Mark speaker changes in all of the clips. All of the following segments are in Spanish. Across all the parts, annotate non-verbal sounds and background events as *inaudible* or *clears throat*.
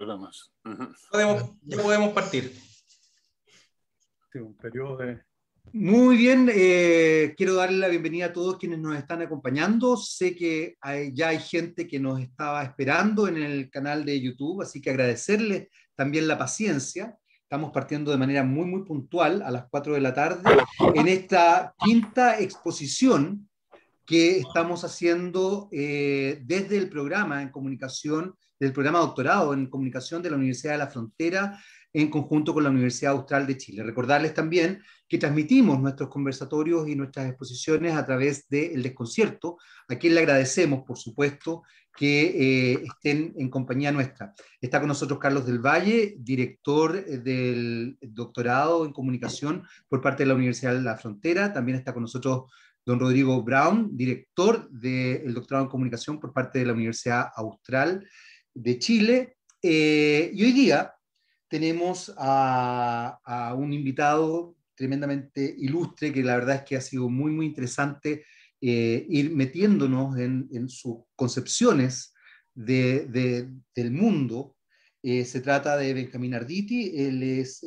Speaker 1: programas.
Speaker 2: podemos, ya podemos partir. Muy bien, eh, quiero darle la bienvenida a todos quienes nos están acompañando. Sé que ya hay gente que nos estaba esperando en el canal de YouTube, así que agradecerles también la paciencia. Estamos partiendo de manera muy, muy puntual a las 4 de la tarde en esta quinta exposición que estamos haciendo eh, desde el programa en comunicación, del programa doctorado en comunicación de la Universidad de la Frontera en conjunto con la Universidad Austral de Chile. Recordarles también que transmitimos nuestros conversatorios y nuestras exposiciones a través del desconcierto, a quien le agradecemos, por supuesto, que eh, estén en compañía nuestra. Está con nosotros Carlos del Valle, director eh, del doctorado en comunicación por parte de la Universidad de la Frontera. También está con nosotros don Rodrigo Brown, director del doctorado en comunicación por parte de la Universidad Austral de Chile. Eh, y hoy día tenemos a, un invitado tremendamente ilustre que la verdad es que ha sido muy, muy interesante eh, ir metiéndonos en, sus concepciones del mundo. Eh, se trata de Benjamín Arditi, él es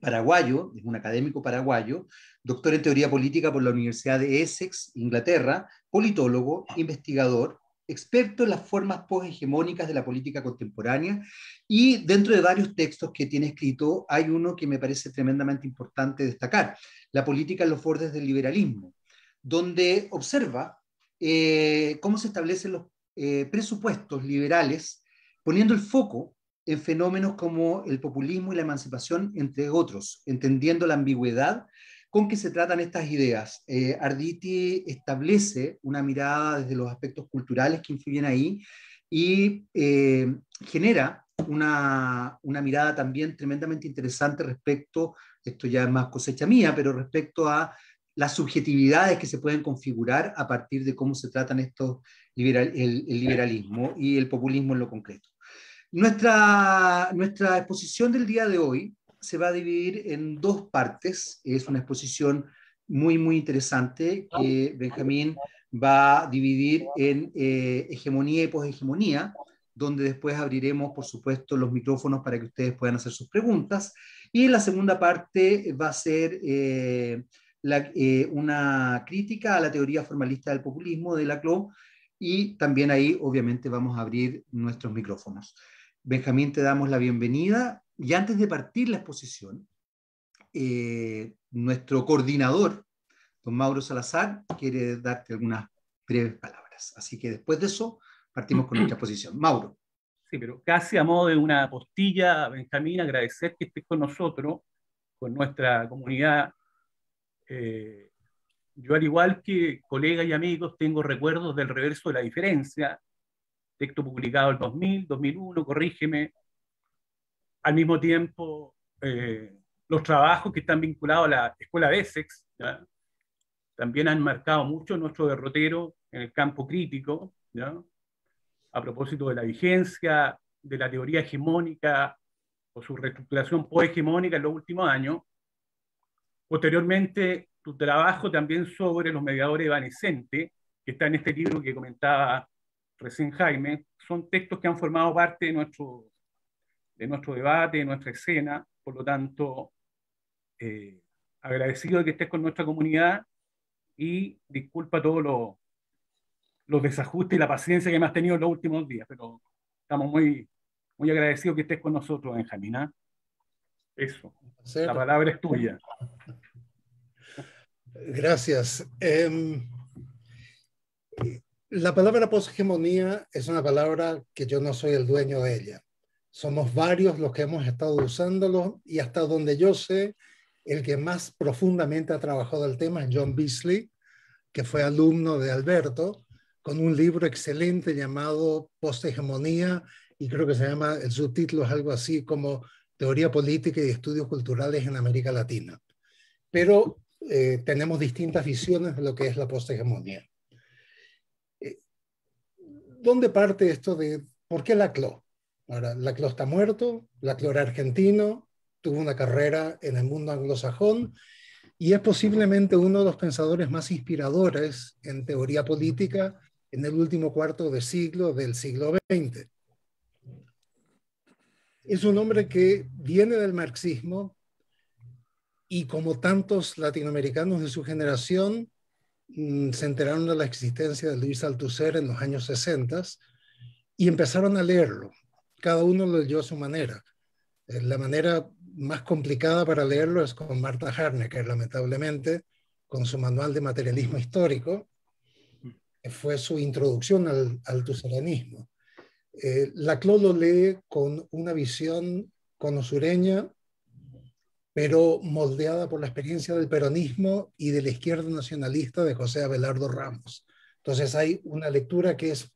Speaker 2: paraguayo, es un académico paraguayo, doctor en teoría política por la Universidad de Essex, Inglaterra, politólogo, investigador, experto en las formas poshegemónicas de la política contemporánea y dentro de varios textos que tiene escrito hay uno que me parece tremendamente importante destacar, La política en los bordes del liberalismo, donde observa eh, cómo se establecen los eh, presupuestos liberales poniendo el foco en fenómenos como el populismo y la emancipación, entre otros, entendiendo la ambigüedad con que se tratan estas ideas. Eh, Arditi establece una mirada desde los aspectos culturales que influyen ahí y eh, genera una, mirada también tremendamente interesante respecto, esto ya es más cosecha mía, pero respecto a las subjetividades que se pueden configurar a partir de cómo se tratan estos el, el liberalismo y el populismo en lo concreto. Nuestra, nuestra exposición del día de hoy se va a dividir en dos partes. Es una exposición muy, muy interesante que Benjamín va a dividir en eh, hegemonía y poshegemonía, donde después abriremos, por supuesto, los micrófonos para que ustedes puedan hacer sus preguntas. Y la segunda parte va a ser eh, eh, una crítica a la teoría formalista del populismo de Laclau, y también ahí, obviamente, vamos a abrir nuestros micrófonos. Benjamín, te damos la bienvenida. Y antes de partir la exposición, eh, nuestro coordinador, don Mauro Salazar, quiere darte algunas breves palabras. Así que después de eso, partimos con nuestra exposición. Mauro.
Speaker 3: Sí, pero casi a modo de una postilla, Benjamín, agradecer que estés con nosotros, con nuestra comunidad. Eh, yo, al igual que colegas y amigos, tengo recuerdos del reverso de la diferencia, texto publicado en 2000, 2001, corrígeme. Al mismo tiempo, eh, los trabajos que están vinculados a la escuela de ¿ya? también han marcado mucho nuestro derrotero en el campo crítico, a propósito de la vigencia de la teoría hegemónica o su reestructuración pohegemónica en los últimos años. Posteriormente, tu trabajo también sobre los mediadores evanescentes, que está en este libro que comentaba recién Jaime, son textos que han formado parte de nuestro, de nuestro debate, de nuestra escena, por lo tanto, eh, agradecido de que estés con nuestra comunidad y disculpa todos los, desajustes y la paciencia que me has tenido en los últimos días, pero estamos muy, muy agradecidos que estés con nosotros, Benjamina. ¿ah? Eso, la palabra es tuya.
Speaker 4: Gracias. Em, la palabra poshegemonía es una palabra que yo no soy el dueño de ella. Somos varios los que hemos estado usándolo y hasta donde yo sé, el que más profundamente ha trabajado el tema es John Beasley, que fue alumno de Alberto, con un libro excelente llamado Posthegemonía y creo que se llama, el subtítulo es algo así como Teoría Política y Estudios Culturales en América Latina. Pero eh, tenemos distintas visiones de lo que es la posthegemonía. ¿dónde parte esto de por qué Laclau? Ahora, Laclau está muerto, Laclau era argentino, tuvo una carrera en el mundo anglosajón y es posiblemente uno de los pensadores más inspiradores en teoría política en el último cuarto de siglo del siglo XX. Es un hombre que viene del marxismo y como tantos latinoamericanos de su generación, Mm, se enteraron de la existencia de Luis Althusser en los años 60 y empezaron a leerlo. Cada uno lo leyó a su manera. Eh, la manera más complicada para leerlo es con Marta Harnecker, lamentablemente, con su manual de materialismo histórico, eh, fue su introducción al althusseranismo. Eh, Laclau lo lee con una visión conosureña pero moldeada por la experiencia del peronismo y de la izquierda nacionalista de José Abelardo Ramos. Entonces hay una lectura que es,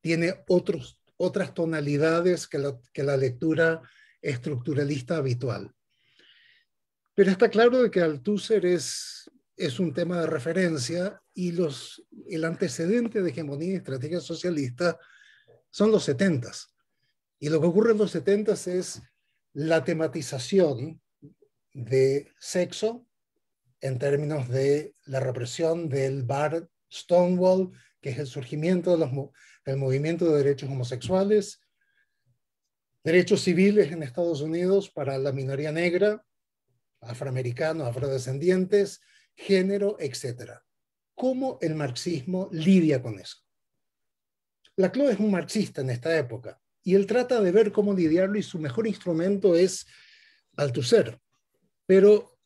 Speaker 4: tiene otros, otras tonalidades que la, que la lectura estructuralista habitual. Pero está claro de que Althusser es, es un tema de referencia y los, el antecedente de hegemonía y estrategia socialista son los setentas. Y lo que ocurre en los setentas es la tematización de sexo en términos de la represión del bar Stonewall, que es el surgimiento del movimiento de derechos homosexuales, derechos civiles en Estados Unidos para la minoría negra, afroamericanos, afrodescendientes, género, etc. ¿Cómo el marxismo lidia con eso? Laclau es un marxista en esta época y él trata de ver cómo lidiarlo y su mejor instrumento es Althusser. Pero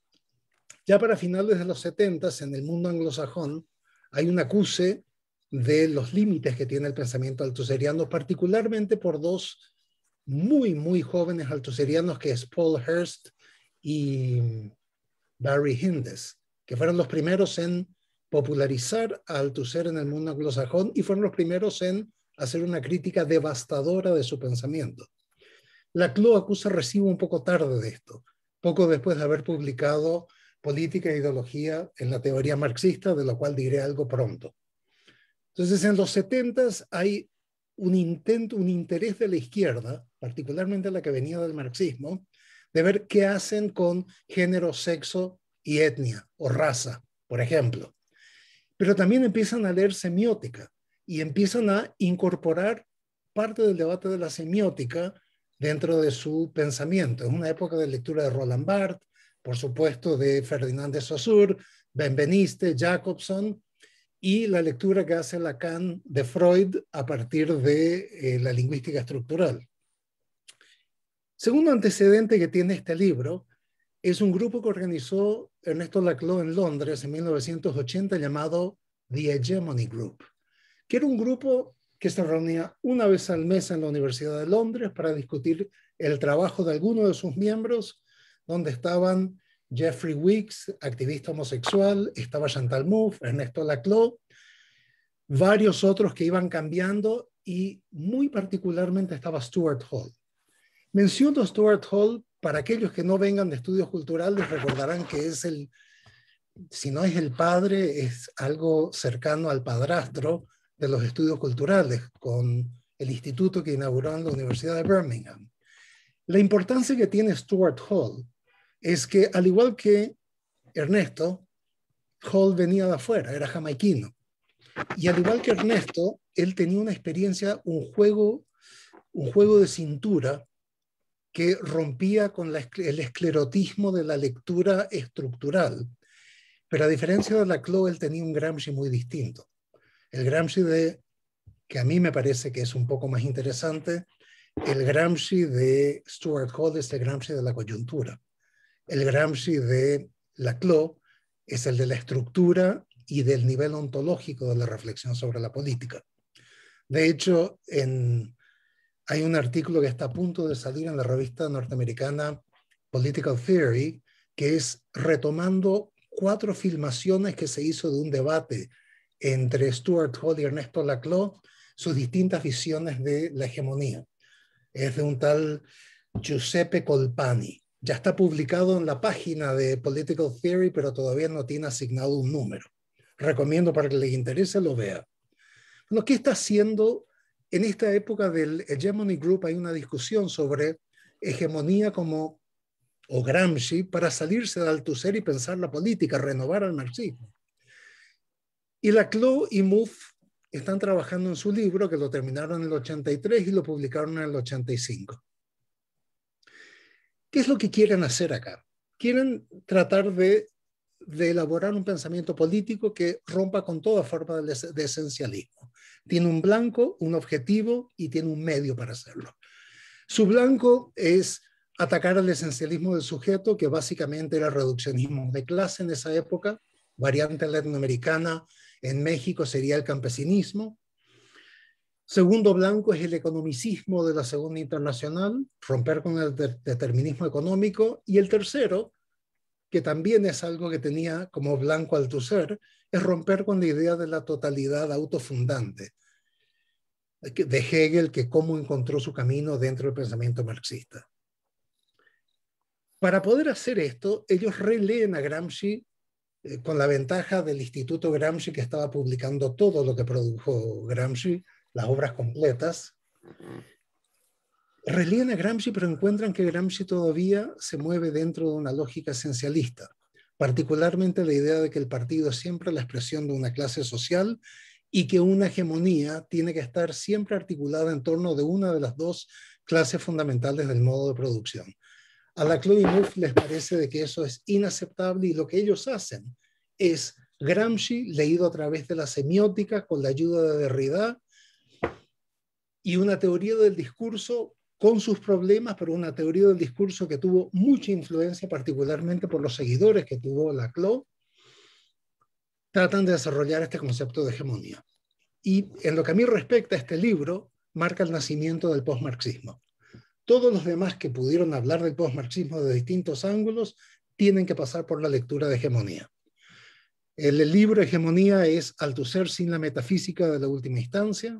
Speaker 4: ya para finales de los 70 en el mundo anglosajón hay un acuse de los límites que tiene el pensamiento altuseriano, particularmente por dos muy, muy jóvenes altuserianos que es Paul Hurst y Barry Hindes, que fueron los primeros en popularizar a Althusser en el mundo anglosajón y fueron los primeros en hacer una crítica devastadora de su pensamiento. La CLO acusa recibo un poco tarde de esto, poco después de haber publicado Política e Ideología en la teoría marxista, de la cual diré algo pronto. Entonces, en los 70 hay un intento, un interés de la izquierda, particularmente la que venía del marxismo, de ver qué hacen con género, sexo y etnia o raza, por ejemplo. Pero también empiezan a leer semiótica y empiezan a incorporar parte del debate de la semiótica dentro de su pensamiento. Es una época de lectura de Roland Barthes, por supuesto, de Ferdinand de Saussure, Benveniste, Jacobson, y la lectura que hace Lacan de Freud a partir de eh, la lingüística estructural. Segundo antecedente que tiene este libro es un grupo que organizó Ernesto Laclau en Londres en 1980 llamado The Hegemony Group, que era un grupo que se reunía una vez al mes en la Universidad de Londres para discutir el trabajo de alguno de sus miembros, donde estaban Jeffrey Weeks, activista homosexual, estaba Chantal Mouffe, Ernesto Laclau, varios otros que iban cambiando y muy particularmente estaba Stuart Hall. Menciono Stuart Hall, para aquellos que no vengan de estudios culturales recordarán que es el, si no es el padre, es algo cercano al padrastro de los estudios culturales con el instituto que inauguró en la Universidad de Birmingham. La importancia que tiene Stuart Hall es que, al igual que Ernesto, Hall venía de afuera, era jamaiquino. Y al igual que Ernesto, él tenía una experiencia, un juego, un juego de cintura que rompía con el esclerotismo de la lectura estructural. Pero a diferencia de la Laclau, él tenía un Gramsci muy distinto. El Gramsci de, que a mí me parece que es un poco más interesante, el Gramsci de Stuart Hall es el Gramsci de la coyuntura. El Gramsci de Laclau es el de la estructura y del nivel ontológico de la reflexión sobre la política. De hecho, hay un artículo que está a punto de salir en la revista norteamericana Political Theory, que es retomando cuatro filmaciones que se hizo de un debate entre Stuart Hall y Ernesto Laclau sus distintas visiones de la hegemonía. Es de un tal Giuseppe Colpani. Ya está publicado en la página de Political Theory, pero todavía no tiene asignado un número. Recomiendo para que les interese lo vea. lo que está haciendo? En esta época del Hegemony Group hay una discusión sobre hegemonía como o Gramsci para salirse de Althusser y pensar la política, renovar al marxismo. Y la CLO y MOVE están trabajando en su libro, que lo terminaron en el 83 y lo publicaron en el 85. ¿Qué es lo que quieren hacer acá? Quieren tratar de, de elaborar un pensamiento político que rompa con toda forma de, de esencialismo. Tiene un blanco, un objetivo y tiene un medio para hacerlo. Su blanco es atacar al esencialismo del sujeto, que básicamente era reduccionismo de clase en esa época, variante latinoamericana, en México sería el campesinismo. Segundo blanco es el economicismo de la Segunda Internacional, romper con el determinismo económico. Y el tercero, que también es algo que tenía como blanco ser, es romper con la idea de la totalidad autofundante de Hegel, que cómo encontró su camino dentro del pensamiento marxista. Para poder hacer esto, ellos releen a Gramsci eh, con la ventaja del Instituto Gramsci que estaba publicando todo lo que produjo Gramsci, las obras completas. Relían a Gramsci, pero encuentran que Gramsci todavía se mueve dentro de una lógica esencialista, particularmente la idea de que el partido es siempre la expresión de una clase social y que una hegemonía tiene que estar siempre articulada en torno de una de las dos clases fundamentales del modo de producción. A la y Mouffe les parece de que eso es inaceptable y lo que ellos hacen es Gramsci leído a través de la semiótica con la ayuda de Derrida y una teoría del discurso con sus problemas, pero una teoría del discurso que tuvo mucha influencia, particularmente por los seguidores que tuvo la CLO, tratan de desarrollar este concepto de hegemonía. Y en lo que a mí respecta, este libro marca el nacimiento del postmarxismo. Todos los demás que pudieron hablar del postmarxismo de distintos ángulos tienen que pasar por la lectura de hegemonía. El, libro Hegemonía es ser sin la metafísica de la última instancia.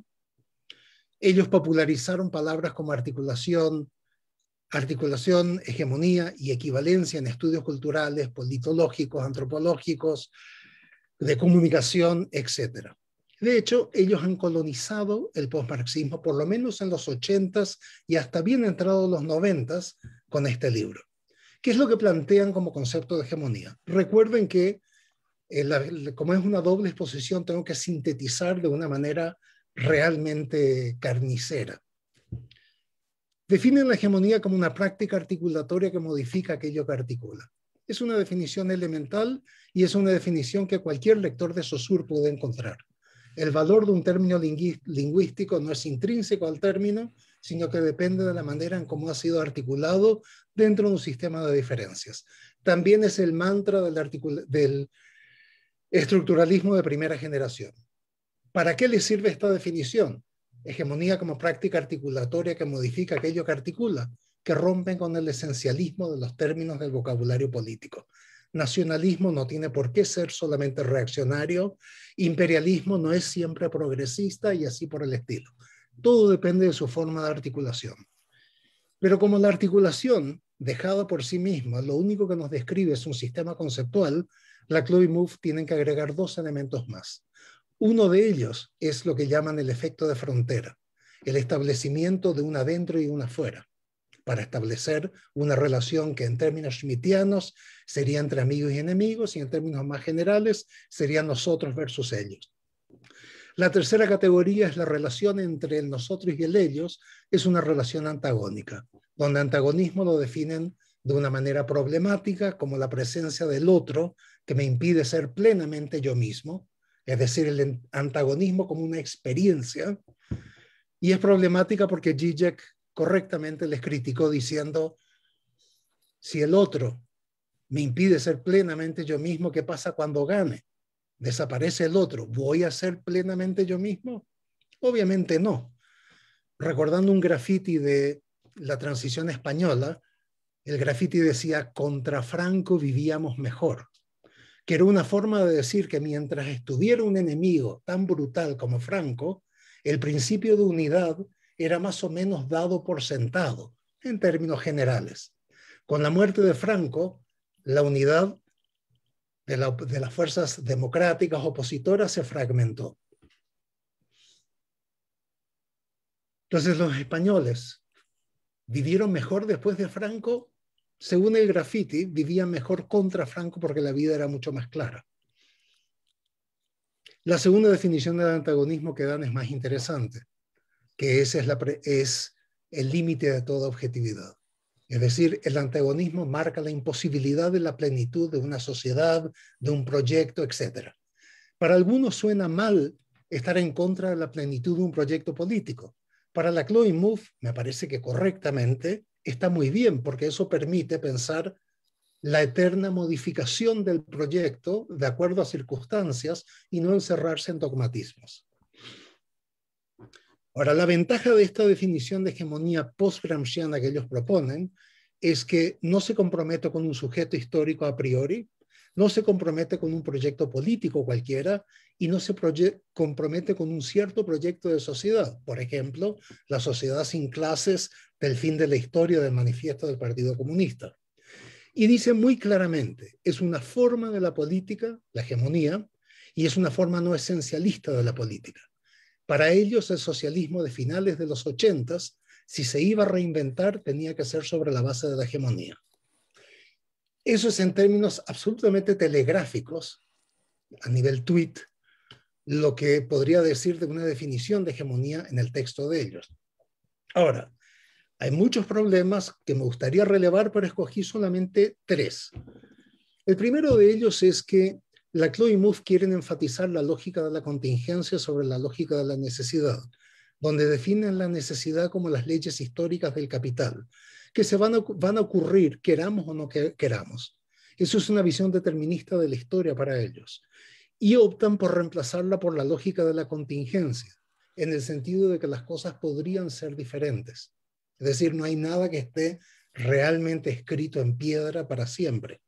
Speaker 4: Ellos popularizaron palabras como articulación, articulación, hegemonía y equivalencia en estudios culturales, politológicos, antropológicos, de comunicación, etc. De hecho, ellos han colonizado el postmarxismo, por lo menos en los 80s y hasta bien entrados los 90s, con este libro. ¿Qué es lo que plantean como concepto de hegemonía? Recuerden que, eh, como es una doble exposición, tengo que sintetizar de una manera realmente carnicera. Definen la hegemonía como una práctica articulatoria que modifica aquello que articula. Es una definición elemental y es una definición que cualquier lector de Sosur puede encontrar. El valor de un término lingüístico no es intrínseco al término, sino que depende de la manera en cómo ha sido articulado dentro de un sistema de diferencias. También es el mantra del, estructuralismo de primera generación. ¿Para qué le sirve esta definición? Hegemonía como práctica articulatoria que modifica aquello que articula, que rompe con el esencialismo de los términos del vocabulario político. Nacionalismo no tiene por qué ser solamente reaccionario, imperialismo no es siempre progresista y así por el estilo. Todo depende de su forma de articulación. Pero como la articulación, dejada por sí misma, lo único que nos describe es un sistema conceptual, la Chloe Move tienen que agregar dos elementos más. Uno de ellos es lo que llaman el efecto de frontera, el establecimiento de un adentro y un afuera para establecer una relación que en términos schmittianos sería entre amigos y enemigos y en términos más generales sería nosotros versus ellos. La tercera categoría es la relación entre nosotros y el ellos, es una relación antagónica, donde antagonismo lo definen de una manera problemática como la presencia del otro que me impide ser plenamente yo mismo, es decir, el antagonismo como una experiencia. Y es problemática porque Zizek correctamente les criticó diciendo, si el otro me impide ser plenamente yo mismo, ¿qué pasa cuando gane? ¿Desaparece el otro? ¿Voy a ser plenamente yo mismo? Obviamente no. Recordando un graffiti de la transición española, el graffiti decía, contra Franco vivíamos mejor, que era una forma de decir que mientras estuviera un enemigo tan brutal como Franco, el principio de unidad era más o menos dado por sentado, en términos generales. Con la muerte de Franco, la unidad de, las fuerzas democráticas opositoras se fragmentó. Entonces los españoles vivieron mejor después de Franco, según el graffiti, vivían mejor contra Franco porque la vida era mucho más clara. La segunda definición del antagonismo que dan es más interesante que ese es, el límite de toda objetividad. Es decir, el antagonismo marca la imposibilidad de la plenitud de una sociedad, de un proyecto, etc. Para algunos suena mal estar en contra de la plenitud de un proyecto político. Para la Chloe Move, me parece que correctamente, está muy bien, porque eso permite pensar la eterna modificación del proyecto de acuerdo a circunstancias y no encerrarse en dogmatismos. Ahora, la ventaja de esta definición de hegemonía post-gramsciana que ellos proponen es que no se compromete con un sujeto histórico a priori, no se compromete con un proyecto político cualquiera y no se compromete con un cierto proyecto de sociedad. Por ejemplo, la sociedad sin clases del fin de la historia del manifiesto del Partido Comunista. Y dice muy claramente, es una forma de la política, la hegemonía, y es una forma no esencialista de la política. Para ellos el socialismo de finales de los ochentas, si se iba a reinventar, tenía que ser sobre la base de la hegemonía. Eso es en términos absolutamente telegráficos, a nivel tweet, lo que podría decir de una definición de hegemonía en el texto de ellos. Ahora, hay muchos problemas que me gustaría relevar, pero escogí solamente tres. El primero de ellos es que Laclau y Mouffe quieren enfatizar la lógica de la contingencia sobre la lógica de la necesidad, donde definen la necesidad como las leyes históricas del capital, que se van a, van a ocurrir queramos o no queramos. Eso es una visión determinista de la historia para ellos. Y optan por reemplazarla por la lógica de la contingencia, en el sentido de que las cosas podrían ser diferentes. Es decir, no hay nada que esté realmente escrito en piedra para siempre.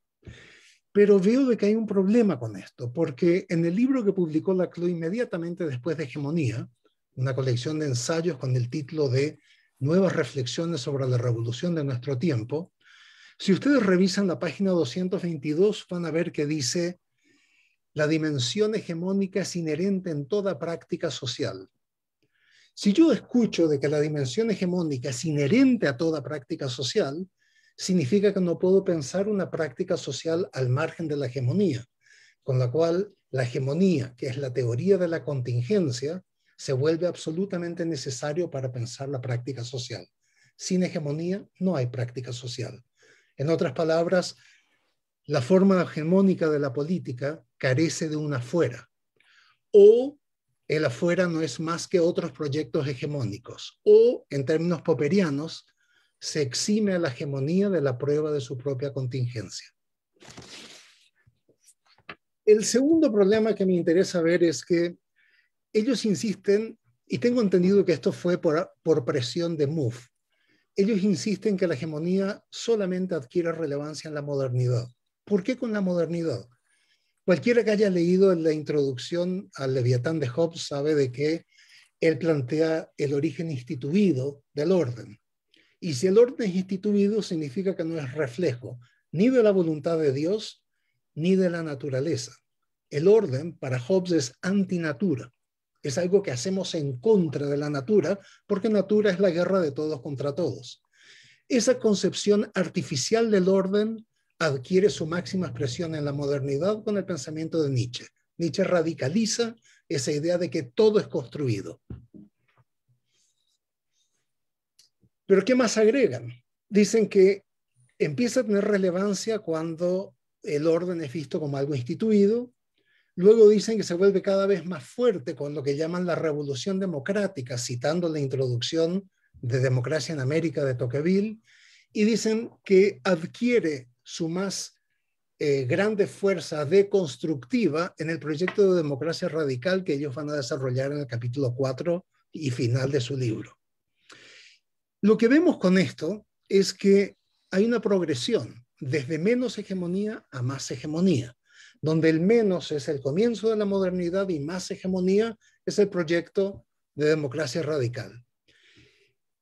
Speaker 4: Pero veo de que hay un problema con esto, porque en el libro que publicó la Laclau inmediatamente después de Hegemonía, una colección de ensayos con el título de Nuevas reflexiones sobre la revolución de nuestro tiempo, si ustedes revisan la página 222 van a ver que dice, la dimensión hegemónica es inherente en toda práctica social. Si yo escucho de que la dimensión hegemónica es inherente a toda práctica social, significa que no puedo pensar una práctica social al margen de la hegemonía, con la cual la hegemonía, que es la teoría de la contingencia, se vuelve absolutamente necesario para pensar la práctica social. Sin hegemonía no hay práctica social. En otras palabras, la forma hegemónica de la política carece de un afuera. O el afuera no es más que otros proyectos hegemónicos. O, en términos popperianos se exime a la hegemonía de la prueba de su propia contingencia. El segundo problema que me interesa ver es que ellos insisten, y tengo entendido que esto fue por, por presión de Muf. ellos insisten que la hegemonía solamente adquiere relevancia en la modernidad. ¿Por qué con la modernidad? Cualquiera que haya leído la introducción al Leviatán de Hobbes sabe de que él plantea el origen instituido del orden. Y si el orden es instituido, significa que no es reflejo ni de la voluntad de Dios ni de la naturaleza. El orden para Hobbes es antinatura. Es algo que hacemos en contra de la natura, porque natura es la guerra de todos contra todos. Esa concepción artificial del orden adquiere su máxima expresión en la modernidad con el pensamiento de Nietzsche. Nietzsche radicaliza esa idea de que todo es construido. Pero ¿qué más agregan? Dicen que empieza a tener relevancia cuando el orden es visto como algo instituido. Luego dicen que se vuelve cada vez más fuerte con lo que llaman la revolución democrática, citando la introducción de Democracia en América de Tocqueville. Y dicen que adquiere su más eh, grande fuerza deconstructiva en el proyecto de democracia radical que ellos van a desarrollar en el capítulo 4 y final de su libro. Lo que vemos con esto es que hay una progresión desde menos hegemonía a más hegemonía, donde el menos es el comienzo de la modernidad y más hegemonía es el proyecto de democracia radical.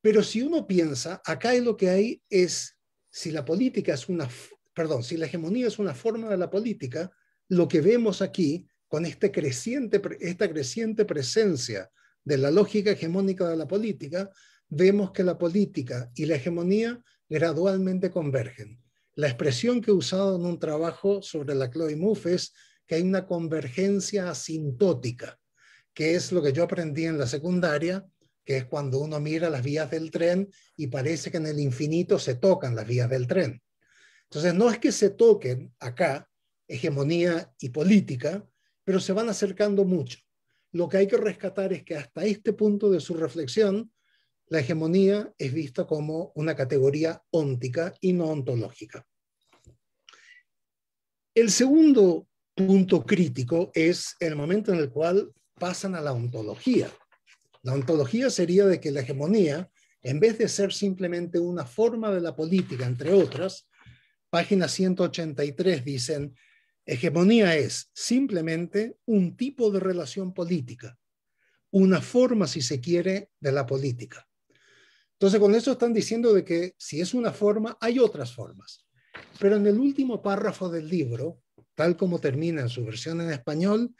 Speaker 4: Pero si uno piensa, acá lo que hay es, si la política es una, perdón, si la hegemonía es una forma de la política, lo que vemos aquí con este creciente, esta creciente presencia de la lógica hegemónica de la política vemos que la política y la hegemonía gradualmente convergen. La expresión que he usado en un trabajo sobre la Chloe Mouffe es que hay una convergencia asintótica, que es lo que yo aprendí en la secundaria, que es cuando uno mira las vías del tren y parece que en el infinito se tocan las vías del tren. Entonces, no es que se toquen acá hegemonía y política, pero se van acercando mucho. Lo que hay que rescatar es que hasta este punto de su reflexión, la hegemonía es vista como una categoría óntica y no ontológica. El segundo punto crítico es el momento en el cual pasan a la ontología. La ontología sería de que la hegemonía, en vez de ser simplemente una forma de la política, entre otras, página 183 dicen, hegemonía es simplemente un tipo de relación política, una forma, si se quiere, de la política. Entonces, con eso están diciendo de que si es una forma, hay otras formas. Pero en el último párrafo del libro, tal como termina en su versión en español,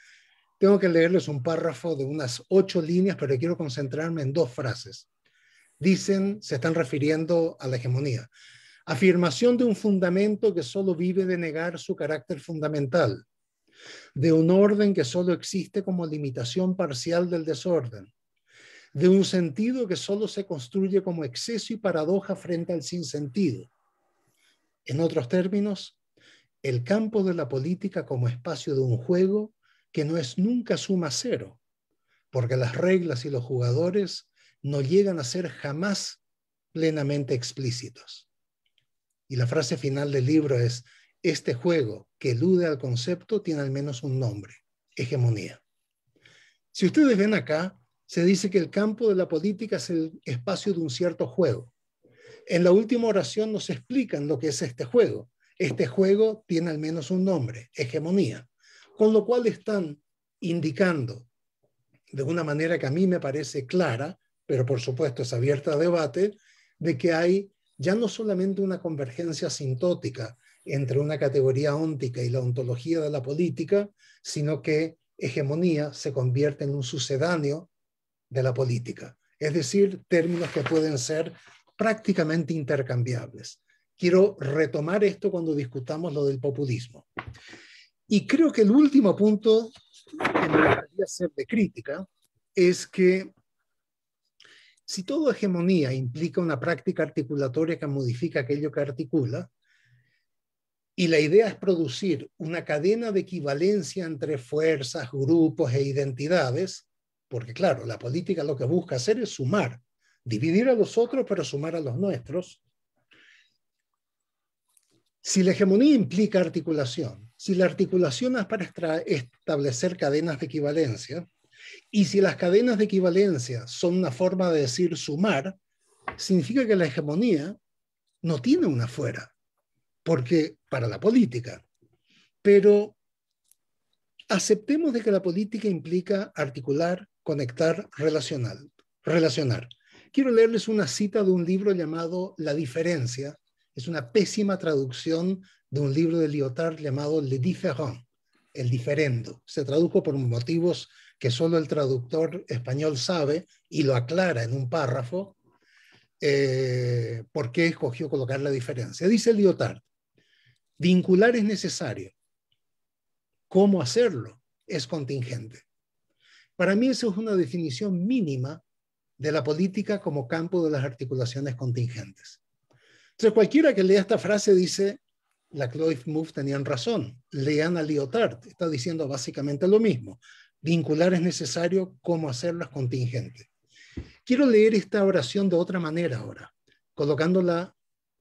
Speaker 4: tengo que leerles un párrafo de unas ocho líneas, pero quiero concentrarme en dos frases. Dicen, se están refiriendo a la hegemonía. Afirmación de un fundamento que solo vive de negar su carácter fundamental, de un orden que solo existe como limitación parcial del desorden, de un sentido que solo se construye como exceso y paradoja frente al sinsentido. En otros términos, el campo de la política como espacio de un juego que no es nunca suma cero, porque las reglas y los jugadores no llegan a ser jamás plenamente explícitos. Y la frase final del libro es, este juego que elude al concepto tiene al menos un nombre, hegemonía. Si ustedes ven acá, se dice que el campo de la política es el espacio de un cierto juego. En la última oración nos explican lo que es este juego. Este juego tiene al menos un nombre, hegemonía, con lo cual están indicando de una manera que a mí me parece clara, pero por supuesto es abierta a debate, de que hay ya no solamente una convergencia sintótica entre una categoría óntica y la ontología de la política, sino que hegemonía se convierte en un sucedáneo de la política, es decir, términos que pueden ser prácticamente intercambiables. Quiero retomar esto cuando discutamos lo del populismo. Y creo que el último punto que me gustaría hacer de crítica es que si toda hegemonía implica una práctica articulatoria que modifica aquello que articula, y la idea es producir una cadena de equivalencia entre fuerzas, grupos e identidades, porque claro, la política lo que busca hacer es sumar, dividir a los otros, para sumar a los nuestros. Si la hegemonía implica articulación, si la articulación es para establecer cadenas de equivalencia, y si las cadenas de equivalencia son una forma de decir sumar, significa que la hegemonía no tiene una fuera, porque para la política. Pero aceptemos de que la política implica articular, conectar, relacional, relacionar. Quiero leerles una cita de un libro llamado La diferencia. Es una pésima traducción de un libro de Lyotard llamado Le Différent, el diferendo. Se tradujo por motivos que solo el traductor español sabe y lo aclara en un párrafo eh, por qué escogió colocar la diferencia. Dice Lyotard, vincular es necesario. ¿Cómo hacerlo? Es contingente. Para mí eso es una definición mínima de la política como campo de las articulaciones contingentes. Entonces cualquiera que lea esta frase dice, la Cloyd Move tenían razón, lean a Lyotard, está diciendo básicamente lo mismo, vincular es necesario, cómo hacerlas contingente. Quiero leer esta oración de otra manera ahora, colocándola,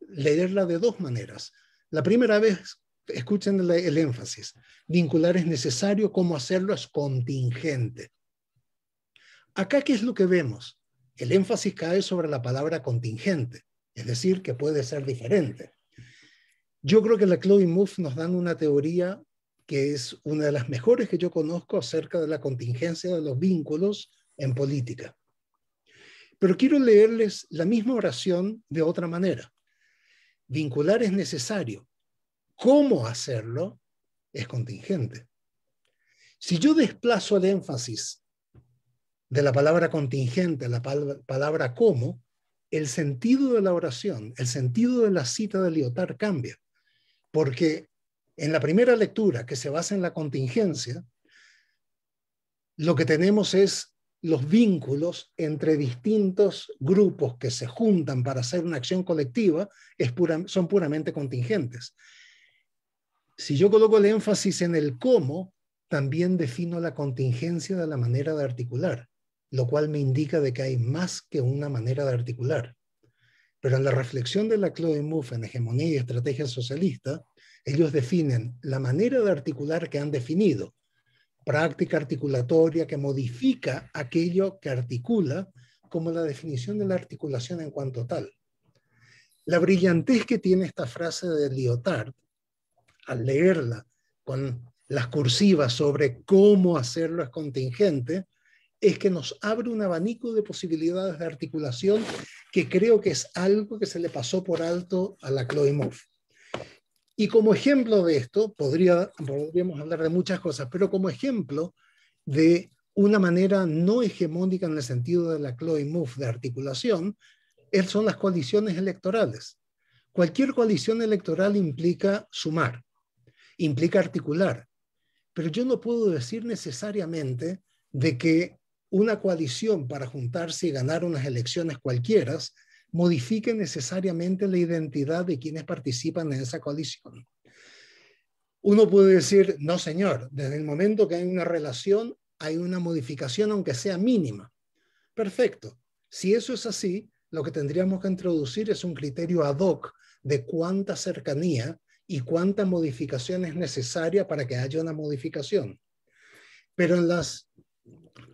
Speaker 4: leerla de dos maneras. La primera vez, escuchen el, el énfasis, vincular es necesario, cómo hacerlo es contingente. Acá, ¿qué es lo que vemos? El énfasis cae sobre la palabra contingente, es decir, que puede ser diferente. Yo creo que la Chloe Move nos dan una teoría que es una de las mejores que yo conozco acerca de la contingencia de los vínculos en política. Pero quiero leerles la misma oración de otra manera. Vincular es necesario. ¿Cómo hacerlo? Es contingente. Si yo desplazo el énfasis de la palabra contingente, la palabra como, el sentido de la oración, el sentido de la cita de Lyotard cambia. Porque en la primera lectura, que se basa en la contingencia, lo que tenemos es los vínculos entre distintos grupos que se juntan para hacer una acción colectiva es son puramente contingentes. Si yo coloco el énfasis en el cómo, también defino la contingencia de la manera de articular lo cual me indica de que hay más que una manera de articular. Pero en la reflexión de la Chloe Mouffe en Hegemonía y Estrategia Socialista, ellos definen la manera de articular que han definido, práctica articulatoria que modifica aquello que articula como la definición de la articulación en cuanto tal. La brillantez que tiene esta frase de Lyotard, al leerla con las cursivas sobre cómo hacerlo es contingente, es que nos abre un abanico de posibilidades de articulación que creo que es algo que se le pasó por alto a la Chloe Move Y como ejemplo de esto, podríamos hablar de muchas cosas, pero como ejemplo de una manera no hegemónica en el sentido de la Chloe Move de articulación, son las coaliciones electorales. Cualquier coalición electoral implica sumar, implica articular, pero yo no puedo decir necesariamente de que una coalición para juntarse y ganar unas elecciones cualquiera modifique necesariamente la identidad de quienes participan en esa coalición. Uno puede decir, no señor, desde el momento que hay una relación hay una modificación aunque sea mínima. Perfecto. Si eso es así, lo que tendríamos que introducir es un criterio ad hoc de cuánta cercanía y cuánta modificación es necesaria para que haya una modificación. Pero en las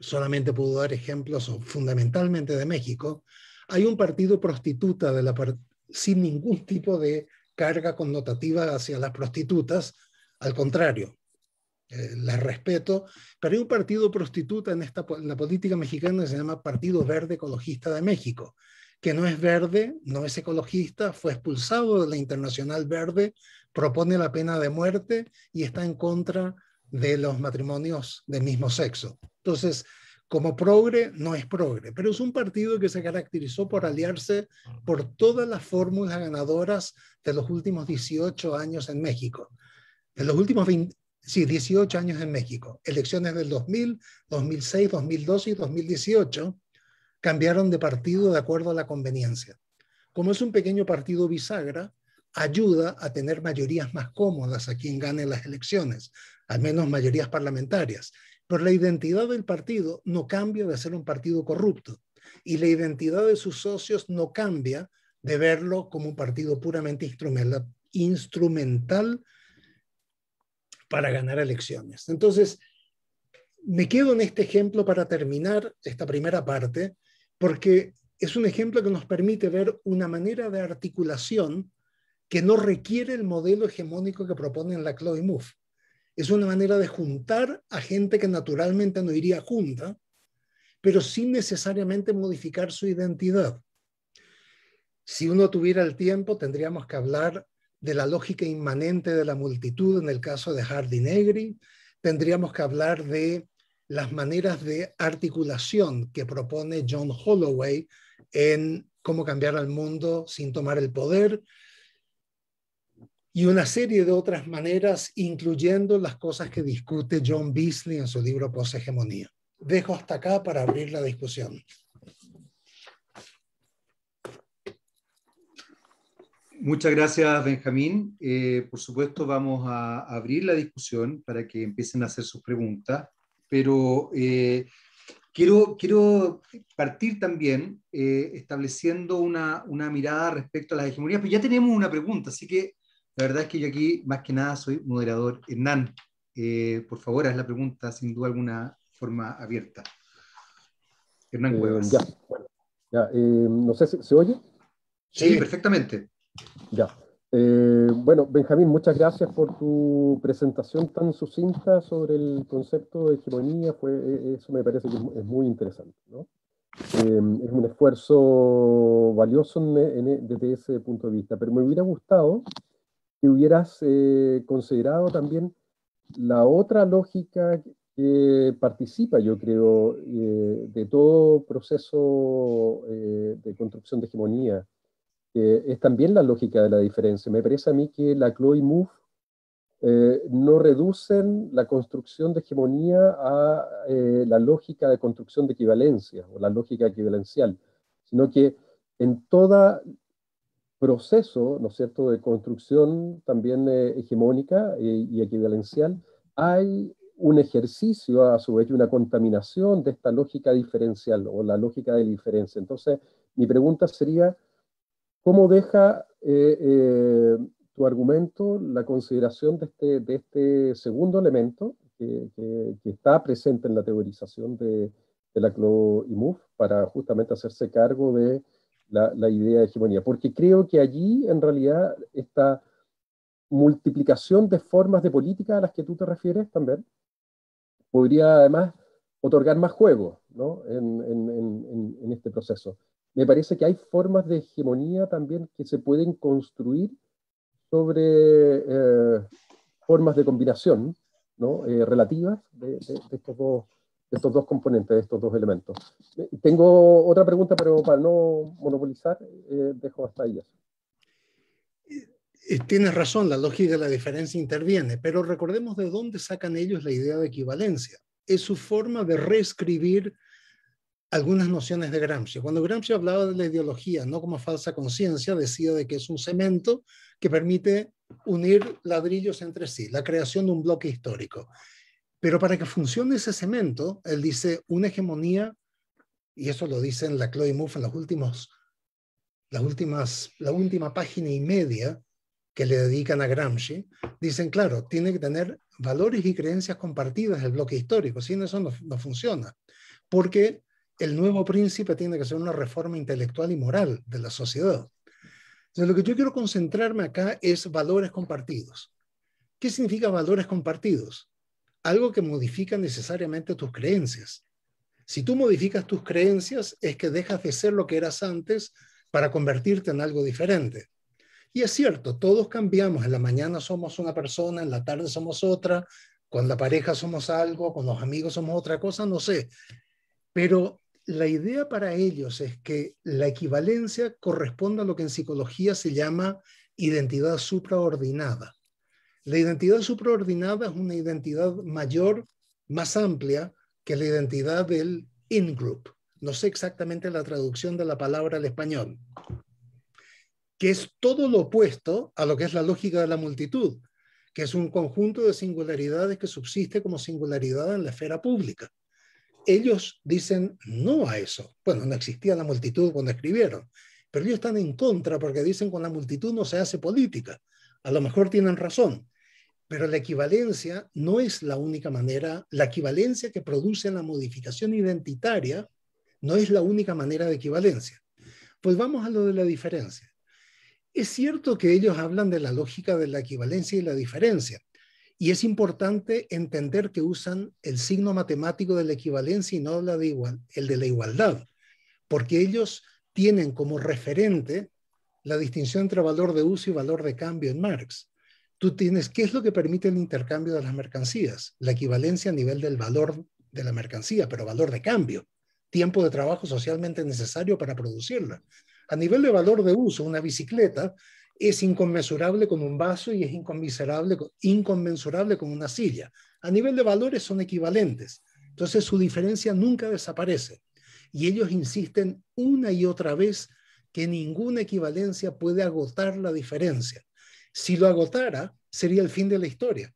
Speaker 4: solamente puedo dar ejemplos fundamentalmente de México, hay un partido prostituta de la sin ningún tipo de carga connotativa hacia las prostitutas, al contrario, la eh, las respeto, pero hay un partido prostituta en, esta, la política mexicana que se llama Partido Verde Ecologista de México, que no es verde, no es ecologista, fue expulsado de la Internacional Verde, propone la pena de muerte y está en contra de los matrimonios del mismo sexo. Entonces, como progre, no es progre, pero es un partido que se caracterizó por aliarse por todas las fórmulas ganadoras de los últimos 18 años en México. De los últimos 18 años en México, elecciones del 2000, 2006, 2012 y 2018, cambiaron de partido de acuerdo a la conveniencia. Como es un pequeño partido bisagra, ayuda a tener mayorías más cómodas a quien gane las elecciones, al menos mayorías parlamentarias. Pero la identidad del partido no cambia de ser un partido corrupto y la identidad de sus socios no cambia de verlo como un partido puramente instrumental, para ganar elecciones. Entonces, me quedo en este ejemplo para terminar esta primera parte, porque es un ejemplo que nos permite ver una manera de articulación que no requiere el modelo hegemónico que proponen la Chloe Move. Es una manera de juntar a gente que naturalmente no iría junta, pero sin necesariamente modificar su identidad. Si uno tuviera el tiempo, tendríamos que hablar de la lógica inmanente de la multitud en el caso de Hardy Negri, tendríamos que hablar de las maneras de articulación que propone John Holloway en cómo cambiar al mundo sin tomar el poder, y una serie de otras maneras, incluyendo las cosas que discute John Beasley en su libro Poshegemonía. Dejo hasta acá para abrir la discusión.
Speaker 2: Muchas gracias, Benjamín. Eh, por supuesto, vamos a abrir la discusión para que empiecen a hacer sus preguntas, pero eh, quiero, quiero partir también eh, estableciendo una, una, mirada respecto a las hegemonías, pero pues ya tenemos una pregunta, así que la verdad es que yo aquí, más que nada, soy moderador. Hernán, eh, por favor, haz la pregunta sin duda alguna forma abierta.
Speaker 5: Hernán eh, Cuevas. ya, eh, no sé si se oye. Sí, perfectamente. Ya. bueno, Benjamín, muchas gracias por tu presentación tan sucinta sobre el concepto de hegemonía. eso me parece que es muy interesante. ¿no? es un esfuerzo valioso desde ese punto de vista, pero me hubiera gustado que hubieras eh, considerado también la otra lógica que participa, yo creo, eh, de todo proceso eh, de construcción de hegemonía, que es también la lógica de la diferencia. Me parece a mí que la Chloe Move no reducen la construcción de hegemonía a la lógica de construcción de equivalencia o la lógica equivalencial, sino que en toda proceso, ¿no es cierto?, de construcción también eh, hegemónica eh, y, equivalencial, hay un ejercicio, a su vez, una contaminación de esta lógica diferencial o la lógica de diferencia. Entonces, mi pregunta sería, ¿cómo deja eh, tu argumento la consideración de este, de este segundo elemento que, está presente en la teorización de, de la CLO y MUF para justamente hacerse cargo de la, idea de hegemonía, porque creo que allí en realidad esta multiplicación de formas de política a las que tú te refieres también podría además otorgar más juego en, este proceso. Me parece que hay formas de hegemonía también que se pueden construir sobre eh, formas de combinación eh, relativas de, de, estos dos, estos dos componentes, de estos dos elementos. Tengo otra pregunta, pero para no monopolizar, eh, dejo hasta ahí.
Speaker 4: Eh, eh, tienes razón, la lógica de la diferencia interviene, pero recordemos de dónde sacan ellos la idea de equivalencia. Es su forma de reescribir algunas nociones de Gramsci. Cuando Gramsci hablaba de la ideología, no como falsa conciencia, decía de que es un cemento que permite unir ladrillos entre sí, la creación de un bloque histórico. Pero para que funcione ese cemento, él dice una hegemonía, y eso lo dice en la Chloe Mouffe en los últimos, las últimas, la última página y media que le dedican a Gramsci, dicen, claro, tiene que tener valores y creencias compartidas el bloque histórico, sin eso no, funciona, porque el nuevo príncipe tiene que ser una reforma intelectual y moral de la sociedad. Entonces, lo que yo quiero concentrarme acá es valores compartidos. ¿Qué significa valores compartidos? algo que modifica necesariamente tus creencias. Si tú modificas tus creencias, es que dejas de ser lo que eras antes para convertirte en algo diferente. Y es cierto, todos cambiamos. En la mañana somos una persona, en la tarde somos otra, con la pareja somos algo, con los amigos somos otra cosa, no sé. Pero la idea para ellos es que la equivalencia corresponde a lo que en psicología se llama identidad supraordinada. La identidad subordinada es una identidad mayor, más amplia que la identidad del in-group. No sé exactamente la traducción de la palabra al español, que es todo lo opuesto a lo que es la lógica de la multitud, que es un conjunto de singularidades que subsiste como singularidad en la esfera pública. Ellos dicen no a eso. Bueno, no existía la multitud cuando escribieron, pero ellos están en contra porque dicen que con la multitud no se hace política. A lo mejor tienen razón, pero la equivalencia no es la única manera, la equivalencia que produce la modificación identitaria no es la única manera de equivalencia. Pues vamos a lo de la diferencia. Es cierto que ellos hablan de la lógica de la equivalencia y la diferencia, y es importante entender que usan el signo matemático de la equivalencia y no la de igual, el de la igualdad, porque ellos tienen como referente la distinción entre valor de uso y valor de cambio en Marx tú tienes, ¿qué es lo que permite el intercambio de las mercancías? La equivalencia a nivel del valor de la mercancía, pero valor de cambio, tiempo de trabajo socialmente necesario para producirla. A nivel de valor de uso, una bicicleta es inconmensurable con un vaso y es inconmensurable, inconmensurable con una silla. A nivel de valores son equivalentes. Entonces su diferencia nunca desaparece. Y ellos insisten una y otra vez que ninguna equivalencia puede agotar la diferencia si lo agotara, sería el fin de la historia.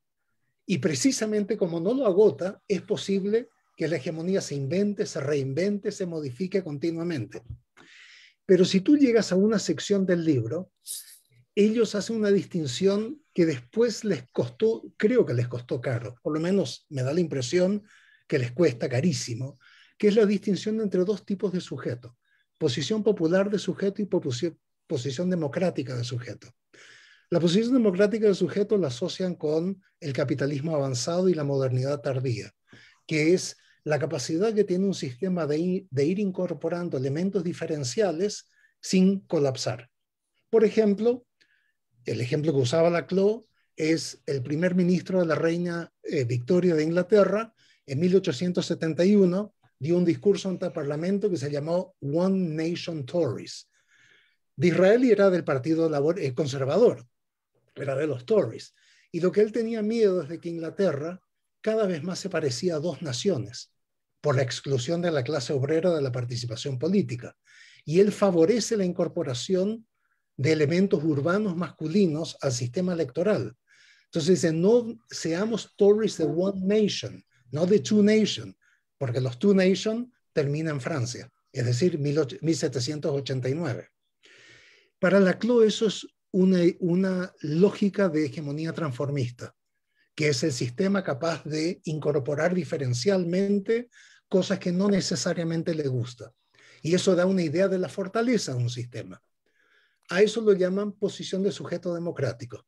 Speaker 4: Y precisamente como no lo agota, es posible que la hegemonía se invente, se reinvente, se modifique continuamente. Pero si tú llegas a una sección del libro, ellos hacen una distinción que después les costó, creo que les costó caro, por lo menos me da la impresión que les cuesta carísimo, que es la distinción entre dos tipos de sujeto, posición popular de sujeto y posición democrática de sujeto. La posición democrática del sujeto la asocian con el capitalismo avanzado y la modernidad tardía, que es la capacidad que tiene un sistema de ir, incorporando elementos diferenciales sin colapsar. Por ejemplo, el ejemplo que usaba la es el primer ministro de la reina eh, Victoria de Inglaterra en 1871 dio un discurso ante el Parlamento que se llamó One Nation Tories. De Israel era del Partido eh, Conservador era de los Tories. Y lo que él tenía miedo es de que Inglaterra cada vez más se parecía a dos naciones por la exclusión de la clase obrera de la participación política. Y él favorece la incorporación de elementos urbanos masculinos al sistema electoral. Entonces dice, no seamos Tories de One Nation, no de Two Nation, porque los Two nations terminan en Francia, es decir, 1789. Para Laclau eso es una, lógica de hegemonía transformista, que es el sistema capaz de incorporar diferencialmente cosas que no necesariamente le gusta. Y eso da una idea de la fortaleza de un sistema. A eso lo llaman posición de sujeto democrático.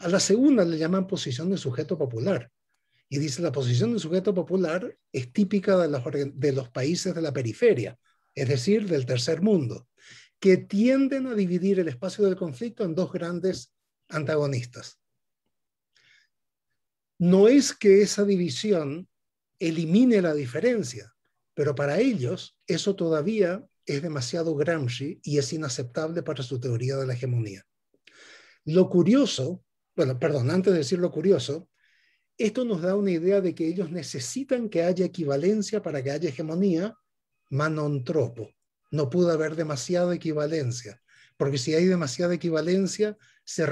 Speaker 4: A la segunda le llaman posición de sujeto popular. Y dice, la posición de sujeto popular es típica de los países de la periferia, es decir, del tercer mundo que tienden a dividir el espacio del conflicto en dos grandes antagonistas. No es que esa división elimine la diferencia, pero para ellos eso todavía es demasiado Gramsci y es inaceptable para su teoría de la hegemonía. Lo curioso, bueno, perdón, antes de decir lo curioso, esto nos da una idea de que ellos necesitan que haya equivalencia para que haya hegemonía, manontropo no pudo haber demasiada equivalencia, porque si hay demasiada equivalencia, se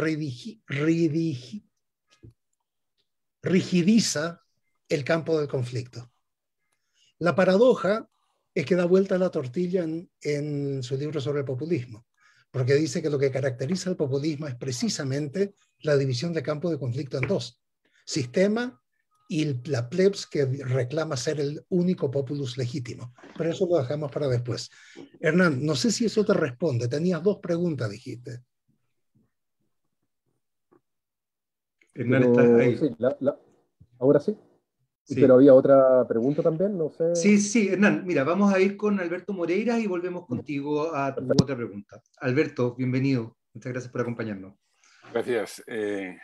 Speaker 4: rigidiza el campo del conflicto. La paradoja es que da vuelta la tortilla en, su libro sobre el populismo, porque dice que lo que caracteriza al populismo es precisamente la división de campo de conflicto en dos, sistema y la plebs que reclama ser el único populus legítimo. Pero eso lo dejamos para después. Hernán, no sé si eso te responde. Tenías dos preguntas, dijiste.
Speaker 5: Hernán, está ahí. Sí, ahora sí. Sí. Pero había otra pregunta también, no sé. Sí, sí, Hernán,
Speaker 2: mira, vamos a ir con Alberto Moreira y volvemos contigo a otra pregunta. Alberto, bienvenido. Muchas gracias por acompañarnos.
Speaker 1: Gracias. Eh,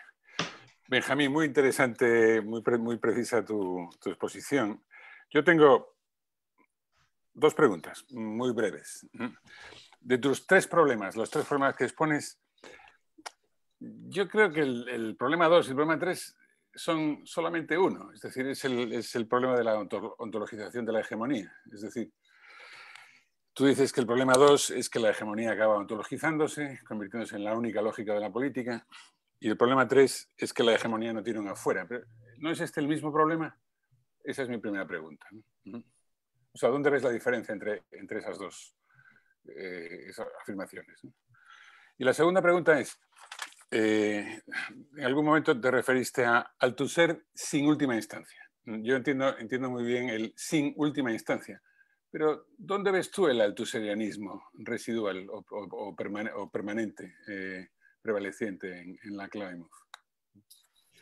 Speaker 1: Benjamín, muy interesante, muy, precisa tu, exposición. Yo tengo dos preguntas muy breves. De tus tres problemas, los tres problemas que expones, yo creo que el, problema dos y el problema tres son solamente uno, es decir, es el, es el problema de la ontologización de la hegemonía. Es decir, Tú dices que el problema dos es que la hegemonía acaba ontologizándose, convirtiéndose en la única lógica de la política. Y el problema tres es que la hegemonía no tiene un afuera. Pero, ¿No es este el mismo problema? Esa es mi primera pregunta. O sea, ¿dónde ves la diferencia entre, entre esas dos eh, afirmaciones? Y la segunda pregunta es, eh, en algún momento te referiste a, al sin última instancia. Yo entiendo, entiendo muy bien el sin última instancia, pero ¿dónde ves tú el altuserianismo residual o, permanente? Eh, prevaleciente en, en la Climate.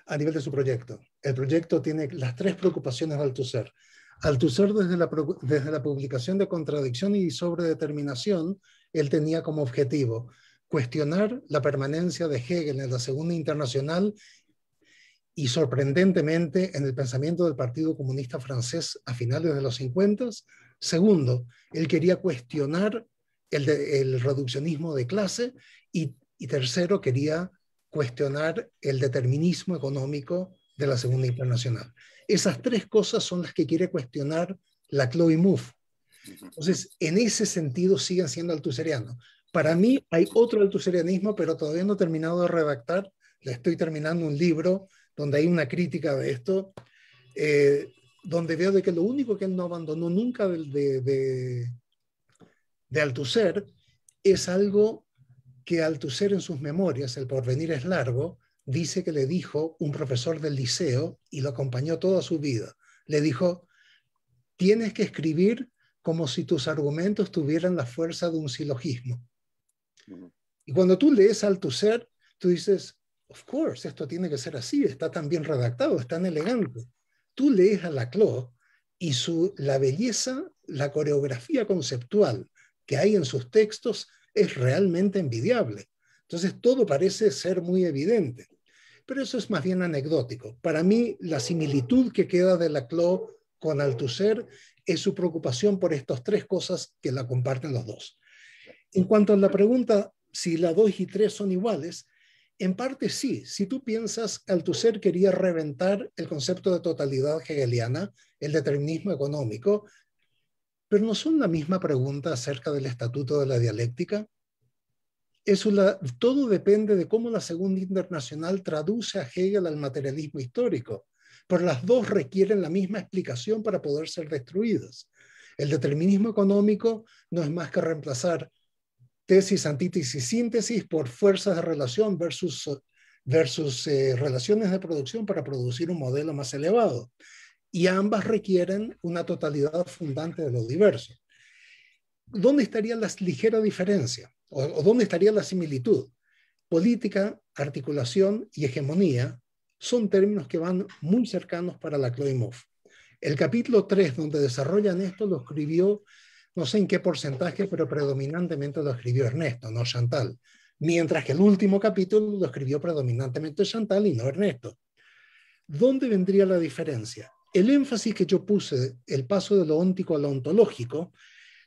Speaker 4: A nivel de su proyecto, el proyecto tiene las tres preocupaciones de Althusser. Althusser desde la, desde la publicación de Contradicción y Sobredeterminación, él tenía como objetivo cuestionar la permanencia de Hegel en la Segunda Internacional y sorprendentemente en el pensamiento del Partido Comunista francés a finales de los 50. Segundo, él quería cuestionar el, el reduccionismo de clase y y tercero, quería cuestionar el determinismo económico de la Segunda Internacional. Esas tres cosas son las que quiere cuestionar la Chloe Move. Entonces, en ese sentido siguen siendo altuserianos. Para mí hay otro altuserianismo, pero todavía no he terminado de redactar. Le estoy terminando un libro donde hay una crítica de esto, eh, donde veo de que lo único que él no abandonó nunca de, de, de, de es algo que Althusser en sus memorias, El porvenir es largo, dice que le dijo un profesor del liceo y lo acompañó toda su vida. Le dijo, tienes que escribir como si tus argumentos tuvieran la fuerza de un silogismo. Y cuando tú lees Althusser, tú dices, of course, esto tiene que ser así, está tan bien redactado, es tan elegante. Tú lees a Laclau, y su, la belleza, la coreografía conceptual que hay en sus textos es realmente envidiable. Entonces todo parece ser muy evidente. Pero eso es más bien anecdótico. Para mí, la similitud que queda de la Laclau con Althusser es su preocupación por estas tres cosas que la comparten los dos. En cuanto a la pregunta si la 2 y 3 son iguales, en parte sí. Si tú piensas, que Althusser quería reventar el concepto de totalidad hegeliana, el determinismo económico, pero no son la misma pregunta acerca del estatuto de la dialéctica. todo depende de cómo la Segunda Internacional traduce a Hegel al materialismo histórico, pero las dos requieren la misma explicación para poder ser destruidas. El determinismo económico no es más que reemplazar tesis, antítesis, síntesis por fuerzas de relación versus, eh, relaciones de producción para producir un modelo más elevado y ambas requieren una totalidad fundante de lo diverso. ¿Dónde estaría la ligera diferencia? ¿O, dónde estaría la similitud? Política, articulación y hegemonía son términos que van muy cercanos para la Kloimov. El capítulo 3, donde desarrollan esto, lo escribió, no sé en qué porcentaje, pero predominantemente lo escribió Ernesto, no Chantal. Mientras que el último capítulo lo escribió predominantemente Chantal y no Ernesto. ¿Dónde vendría la diferencia? el énfasis que yo puse, el paso de lo óntico a lo ontológico,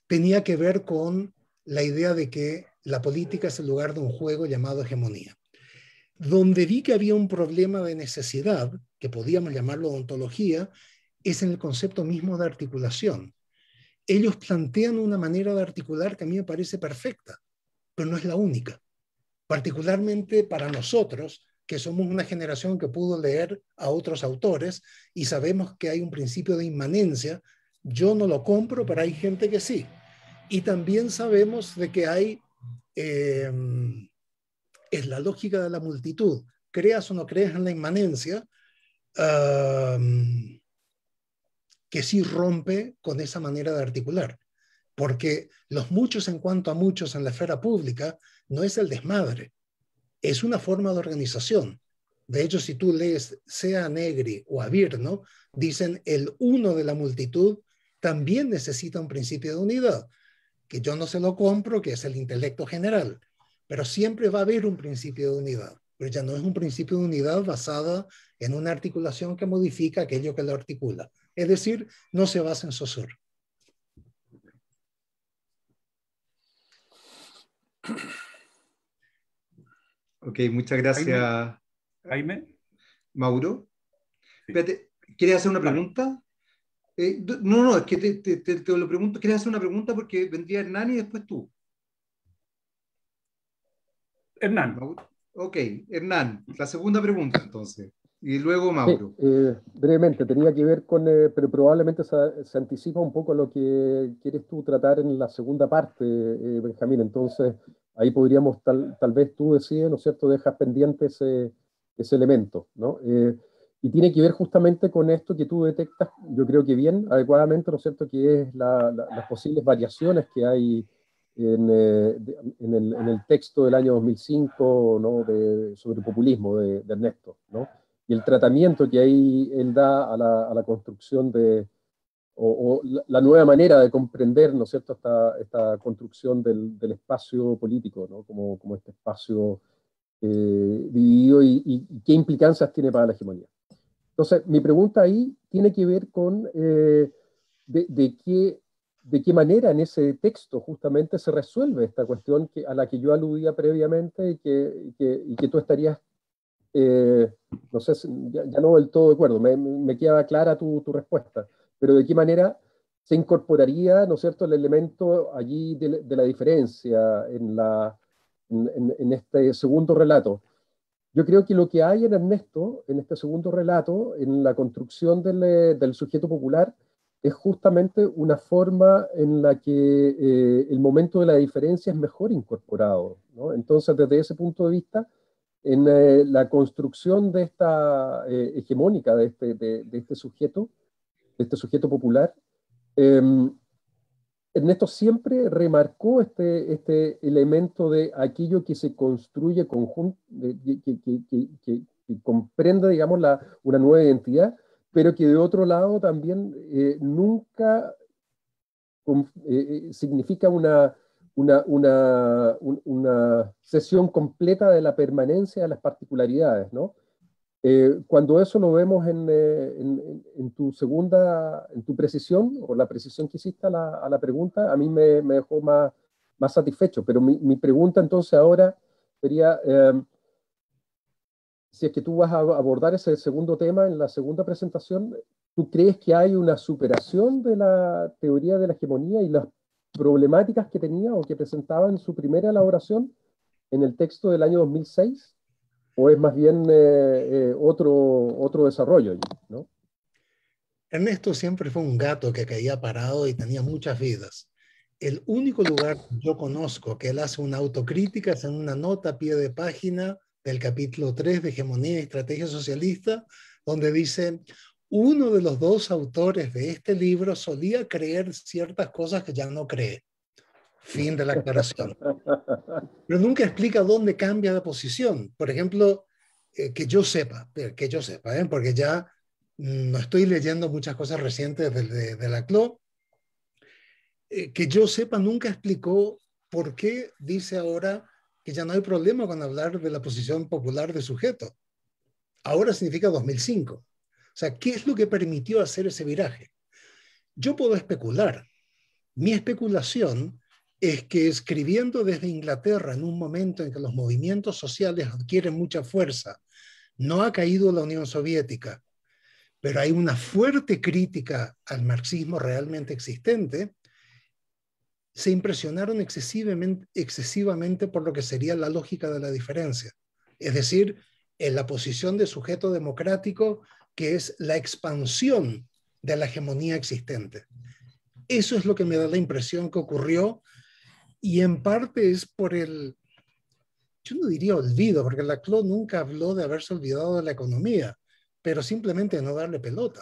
Speaker 4: tenía que ver con la idea de que la política es el lugar de un juego llamado hegemonía. Donde vi que había un problema de necesidad, que podíamos llamarlo ontología, es en el concepto mismo de articulación. Ellos plantean una manera de articular que a mí me parece perfecta, pero no es la única. Particularmente para nosotros, que somos una generación que pudo leer a otros autores y sabemos que hay un principio de inmanencia. Yo no lo compro, pero hay gente que sí. Y también sabemos de que hay, em, es la lógica de la multitud, creas o no creas en la inmanencia, que sí rompe con esa manera de articular. Porque los muchos en cuanto a muchos en la esfera pública no es el desmadre, es una forma de organización. De hecho, si tú lees sea Negri o a Virno, dicen el uno de la multitud también necesita un principio de unidad, que yo no se lo compro, que es el intelecto general, pero siempre va a haber un principio de unidad, pero ya no es un principio de unidad basada en una articulación que modifica aquello que lo articula. Es decir, no se basa en Sosur.
Speaker 2: *clears throat* Ok, muchas gracias. Jaime. Mauro. Sí. hacer una pregunta? Eh, no, no, es que te, lo pregunto. ¿Quieres hacer una pregunta? Porque vendría Hernán y después tú. Hernán. Ok, Hernán, la segunda pregunta entonces.
Speaker 5: Y luego Mauro. Eh, brevemente, tenía que ver con, eh, pero probablemente se, anticipa un poco lo que quieres tú tratar en la segunda parte, Benjamín. Entonces, ahí podríamos, tal, tal vez tú decides, ¿no es cierto?, dejas pendiente ese, ese elemento, ¿no? Eh, y tiene que ver justamente con esto que tú detectas, yo creo que bien, adecuadamente, ¿no es cierto?, que es las posibles variaciones que hay en, eh, en, el, texto del año 2005 ¿no? de, sobre el populismo de, de, Ernesto, ¿no? y el tratamiento que ahí él da a la, a la construcción de, o, la nueva manera de comprender, ¿no es cierto?, esta, esta construcción del, del, espacio político, ¿no? Como, como este espacio eh, dividido y, qué implicancias tiene para la hegemonía. Entonces, mi pregunta ahí tiene que ver con eh, de, de, qué, de qué manera en ese texto justamente se resuelve esta cuestión a la que yo aludía previamente y que, y que, tú estarías eh, no sé, ya, no del todo de acuerdo, me, me queda clara tu, tu respuesta, pero de qué manera se incorporaría, ¿no es cierto?, el elemento allí de, la diferencia en, la, en, este segundo relato. Yo creo que lo que hay en Ernesto, en este segundo relato, en la construcción del, eh, sujeto popular, es justamente una forma en la que eh, el momento de la diferencia es mejor incorporado. Entonces, desde ese punto de vista, en eh, la construcción de esta hegemónica de este, este sujeto, este sujeto popular, em, Ernesto siempre remarcó este, este, elemento de aquello que se construye conjunto, que, comprende, digamos, una nueva identidad, pero que de otro lado también eh, nunca eh, eh, significa una, una, sesión completa de la permanencia de las particularidades, ¿no? Eh, cuando eso lo vemos eh, en, tu segunda, en tu precisión o la precisión que hiciste a la, pregunta, a mí me, dejó más, más, satisfecho. Pero mi, pregunta entonces ahora sería, eh, si es que tú vas a abordar ese segundo tema en la segunda presentación, ¿tú crees que hay una superación de la teoría de la hegemonía y las problemáticas que tenía o que presentaba en su primera elaboración en el texto del año 2006? o es más bien eh, eh, otro, otro desarrollo, ¿no?
Speaker 4: Ernesto siempre fue un gato que caía parado y tenía muchas vidas. El único lugar que yo conozco que él hace una autocrítica es en una nota a pie de página del capítulo 3 de Hegemonía y Estrategia Socialista, donde dice, uno de los dos autores de este libro solía creer ciertas cosas que ya no cree. Fin de la aclaración. Pero nunca explica dónde cambia la posición. Por ejemplo, eh, que yo sepa, que yo sepa, ¿eh? porque ya mm, no estoy leyendo muchas cosas recientes de, la CLO. Eh, que yo sepa, nunca explicó por qué dice ahora que ya no hay problema con hablar de la posición popular de sujeto. Ahora significa 2005. O sea, ¿qué es lo que permitió hacer ese viraje? Yo puedo especular. Mi especulación es que escribiendo desde Inglaterra en un momento en que los movimientos sociales adquieren mucha fuerza, no ha caído la Unión Soviética, pero hay una fuerte crítica al marxismo realmente existente, se impresionaron excesivamente, por lo que sería la lógica de la diferencia, es decir, en la posición de sujeto democrático que es la expansión de la hegemonía existente. Eso es lo que me da la impresión que ocurrió y en parte es por el, yo no diría olvido, porque la clo nunca habló de haberse olvidado de la economía, pero simplemente no darle pelota.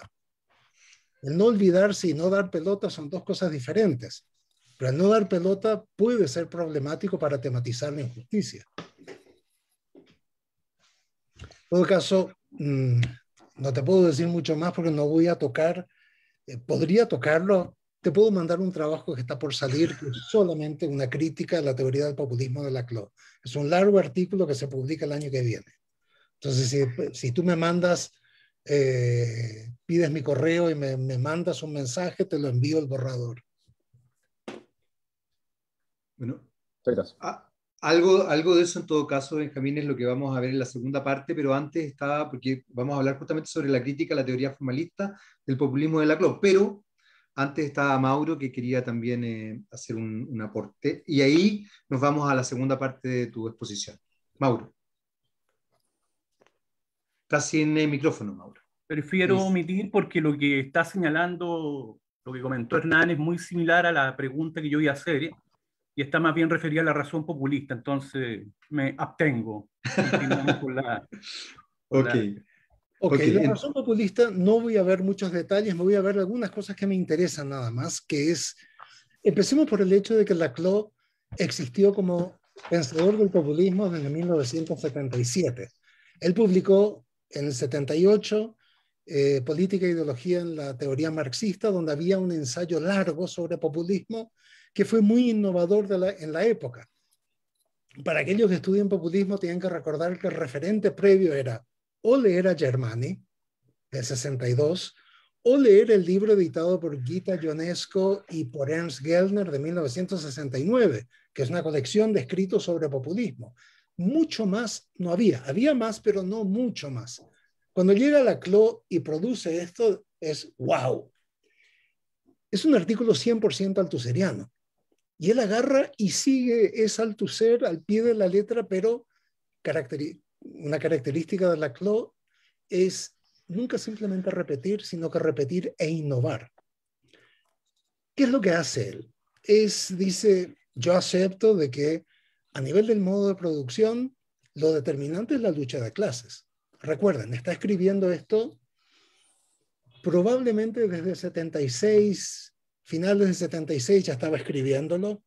Speaker 4: El no olvidarse y no dar pelota son dos cosas diferentes, pero el no dar pelota puede ser problemático para tematizar la injusticia. En todo caso, mm, no te puedo decir mucho más porque no voy a tocar, eh, podría tocarlo te puedo mandar un trabajo que está por salir, solamente una crítica a la teoría del populismo de la Laclau. Es un largo artículo que se publica el año que viene. Entonces, si, tú me mandas, eh, pides mi correo y me, mandas un mensaje, te lo envío el borrador.
Speaker 3: Bueno,
Speaker 2: algo, algo de eso en todo caso, Benjamín, es lo que vamos a ver en la segunda parte, pero antes estaba, porque vamos a hablar justamente sobre la crítica a la teoría formalista del populismo de Laclau, pero antes estaba Mauro que quería también eh, hacer un, aporte. Y ahí nos vamos a la segunda parte de tu exposición. Mauro. Estás en el eh, micrófono, Mauro.
Speaker 3: Prefiero omitir porque lo que está señalando, lo que comentó Hernán, es muy similar a la pregunta que yo iba a hacer. Y está más bien referida a la razón populista. Entonces me abstengo. *laughs*
Speaker 4: ok.
Speaker 2: Ok, la razón
Speaker 4: populista no voy a ver muchos detalles, me voy a ver algunas cosas que me interesan nada más, que es, empecemos por el hecho de que Laclau existió como pensador del populismo desde 1977. Él publicó en el 78 eh, Política e Ideología en la Teoría Marxista, donde había un ensayo largo sobre populismo que fue muy innovador en la época. Para aquellos que estudian populismo, tienen que recordar que el referente previo era o leer a Germani, del 62, o leer el libro editado por Guita Ionesco y por Ernst Gellner de 1969, que es una colección de escritos sobre populismo. Mucho más no había, había más, pero no mucho más. Cuando llega la CLO y produce esto, es wow. Es un artículo 100% altuseriano. Y él agarra y sigue es altucer al pie de la letra, pero característico una característica de la CLO es nunca simplemente repetir, sino que repetir e innovar. ¿Qué es lo que hace él? Es, dice, yo acepto de que a nivel del modo de producción, lo determinante es la lucha de clases. Recuerden, está escribiendo esto probablemente desde 76, finales de 76 ya estaba escribiéndolo,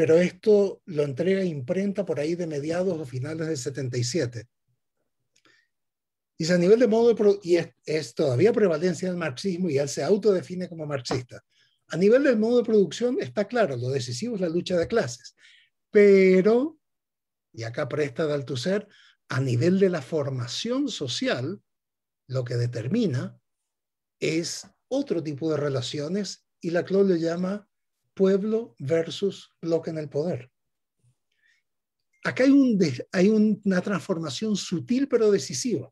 Speaker 4: pero esto lo entrega imprenta por ahí de mediados o finales del 77. Dice, a nivel de modo, y es, todavía prevalencia del marxismo y él se autodefine como marxista. A nivel del modo de producción está claro, lo decisivo es la lucha de clases, pero, y acá presta de ser a nivel de la formación social, lo que determina es otro tipo de relaciones y la Laclau lo llama pueblo versus bloque en el poder. Acá hay, una transformación sutil pero decisiva.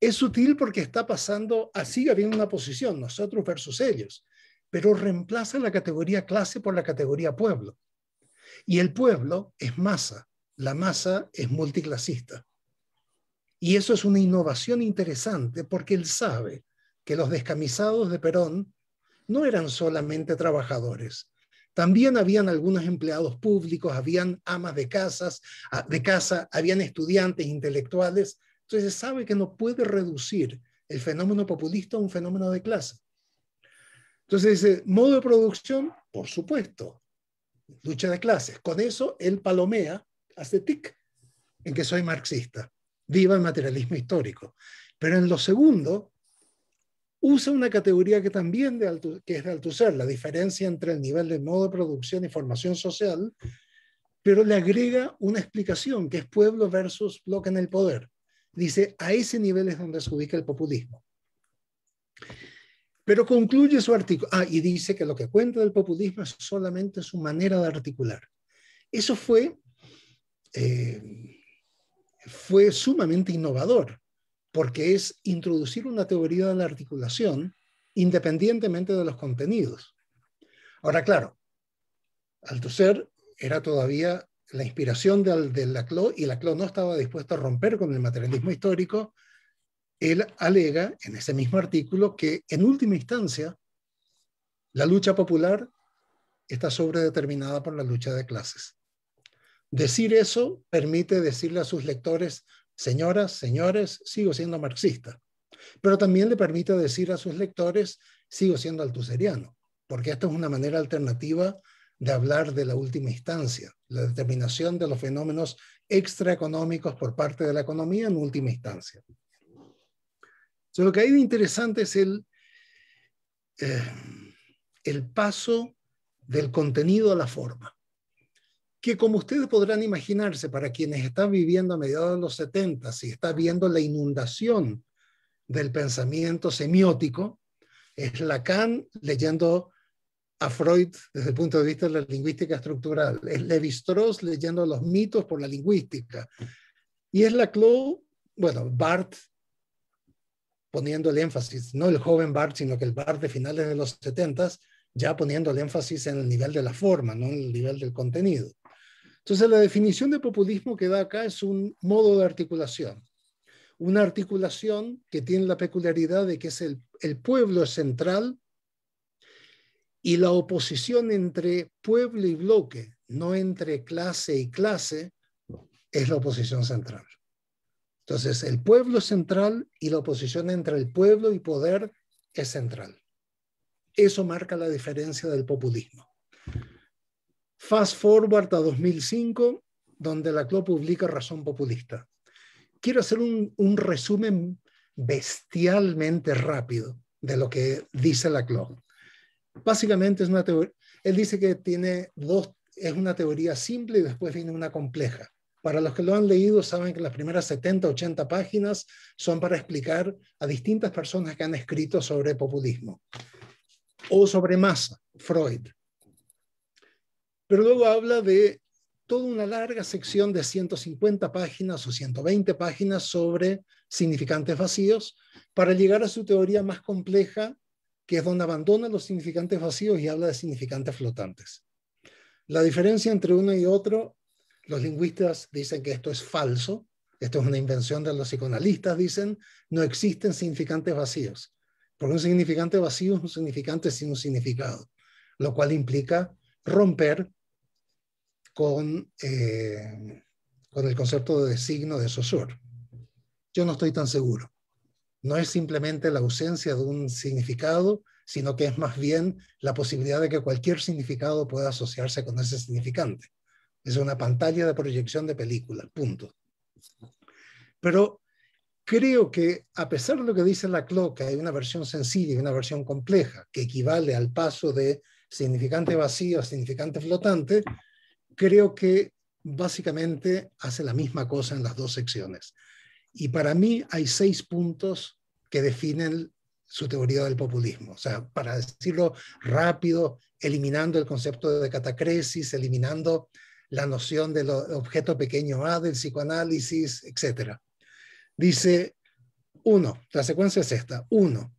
Speaker 4: Es sutil porque está pasando, así ah, habiendo una posición, nosotros versus ellos, pero reemplaza la categoría clase por la categoría pueblo. Y el pueblo es masa, la masa es multiclasista. Y eso es una innovación interesante porque él sabe que los descamisados de Perón no eran solamente trabajadores. También habían algunos empleados públicos, habían amas de, casas, de casa, habían estudiantes intelectuales. Entonces se sabe que no puede reducir el fenómeno populista a un fenómeno de clase. Entonces dice, modo de producción, por supuesto, lucha de clases. Con eso él palomea, hace tic, en que soy marxista. Viva el materialismo histórico. Pero en lo segundo, usa una categoría que también de que es de Althusser, la diferencia entre el nivel de modo de producción y formación social, pero le agrega una explicación que es pueblo versus bloque en el poder. Dice, a ese nivel es donde se ubica el populismo. Pero concluye su artículo, ah, y dice que lo que cuenta del populismo es solamente su manera de articular. Eso fue, eh, fue sumamente innovador porque es introducir una teoría de la articulación independientemente de los contenidos. Ahora, claro, Althusser era todavía la inspiración del, de Laclau y Laclau no estaba dispuesto a romper con el materialismo histórico. Él alega en ese mismo artículo que en última instancia la lucha popular está sobredeterminada por la lucha de clases. Decir eso permite decirle a sus lectores, señoras, señores, sigo siendo marxista. Pero también le permito decir a sus lectores, sigo siendo altuseriano, porque esta es una manera alternativa de hablar de la última instancia, la determinación de los fenómenos extraeconómicos por parte de la economía en última instancia. lo que hay de interesante es el, eh, el paso del contenido a la forma que como ustedes podrán imaginarse, para quienes están viviendo a mediados de los 70 y están está viendo la inundación del pensamiento semiótico, es Lacan leyendo a Freud desde el punto de vista de la lingüística estructural, es Levi-Strauss leyendo los mitos por la lingüística, y es Laclau, bueno, Bart poniendo el énfasis, no el joven Bart, sino que el Bart de finales de los 70 ya poniendo el énfasis en el nivel de la forma, no en el nivel del contenido. Entonces, la definición de populismo que da acá es un modo de articulación. Una articulación que tiene la peculiaridad de que es el, pueblo pueblo central y la oposición entre pueblo y bloque, no entre clase y clase, es la oposición central. Entonces, el pueblo central y la oposición entre el pueblo y poder es central. Eso marca la diferencia del populismo. Fast forward a 2005, donde la publica Razón Populista. Quiero hacer un, resumen bestialmente rápido de lo que dice la Básicamente es una teoría, él dice que tiene dos, es una teoría simple y después viene una compleja. Para los que lo han leído saben que las primeras 70, 80 páginas son para explicar a distintas personas que han escrito sobre populismo o sobre masa, Freud pero luego habla de toda una larga sección de 150 páginas o 120 páginas sobre significantes vacíos para llegar a su teoría más compleja, que es donde abandona los significantes vacíos y habla de significantes flotantes. La diferencia entre uno y otro, los lingüistas dicen que esto es falso, esto es una invención de los psicoanalistas, dicen, no existen significantes vacíos, porque un significante vacío es un significante sin un significado, lo cual implica romper eh, con, el concepto de signo de Saussure. Yo no estoy tan seguro. No es simplemente la ausencia de un significado, sino que es más bien la posibilidad de que cualquier significado pueda asociarse con ese significante. Es una pantalla de proyección de película, punto. Pero creo que a pesar de lo que dice la cloca, hay una versión sencilla y una versión compleja que equivale al paso de significante vacío a significante flotante, creo que básicamente hace la misma cosa en las dos secciones. Y para mí hay seis puntos que definen su teoría del populismo. O sea, para decirlo rápido, eliminando el concepto de catacresis, eliminando la noción del objeto pequeño A, del psicoanálisis, etc. Dice, uno, la secuencia es esta. Uno,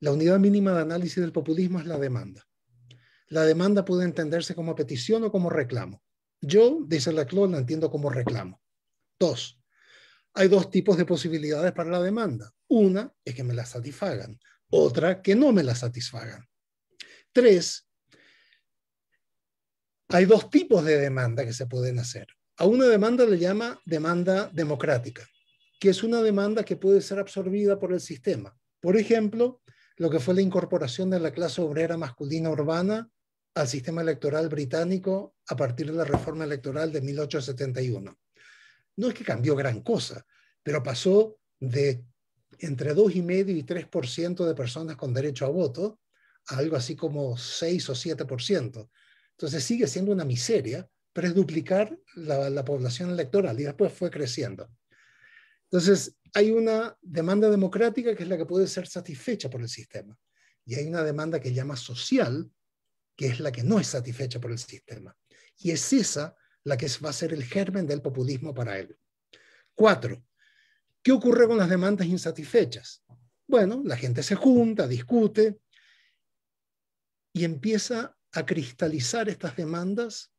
Speaker 4: la unidad mínima de análisis del populismo es la demanda. La demanda puede entenderse como petición o como reclamo. Yo, dice la la entiendo como reclamo. Dos, hay dos tipos de posibilidades para la demanda. Una es que me la satisfagan, otra que no me la satisfagan. Tres, hay dos tipos de demanda que se pueden hacer. A una demanda le llama demanda democrática, que es una demanda que puede ser absorbida por el sistema. Por ejemplo, lo que fue la incorporación de la clase obrera masculina urbana al sistema electoral británico a partir de la reforma electoral de 1871. No es que cambió gran cosa, pero pasó de entre 2,5 y 3% de personas con derecho a voto a algo así como 6 o 7%. Entonces sigue siendo una miseria, pero es duplicar la, la población electoral y después fue creciendo. Entonces hay una demanda democrática que es la que puede ser satisfecha por el sistema y hay una demanda que llama social, que es la que no es satisfecha por el sistema. Y es esa la que va a ser el germen del populismo para él. Cuatro, ¿qué ocurre con las demandas insatisfechas? Bueno, la gente se junta, discute y empieza a cristalizar estas demandas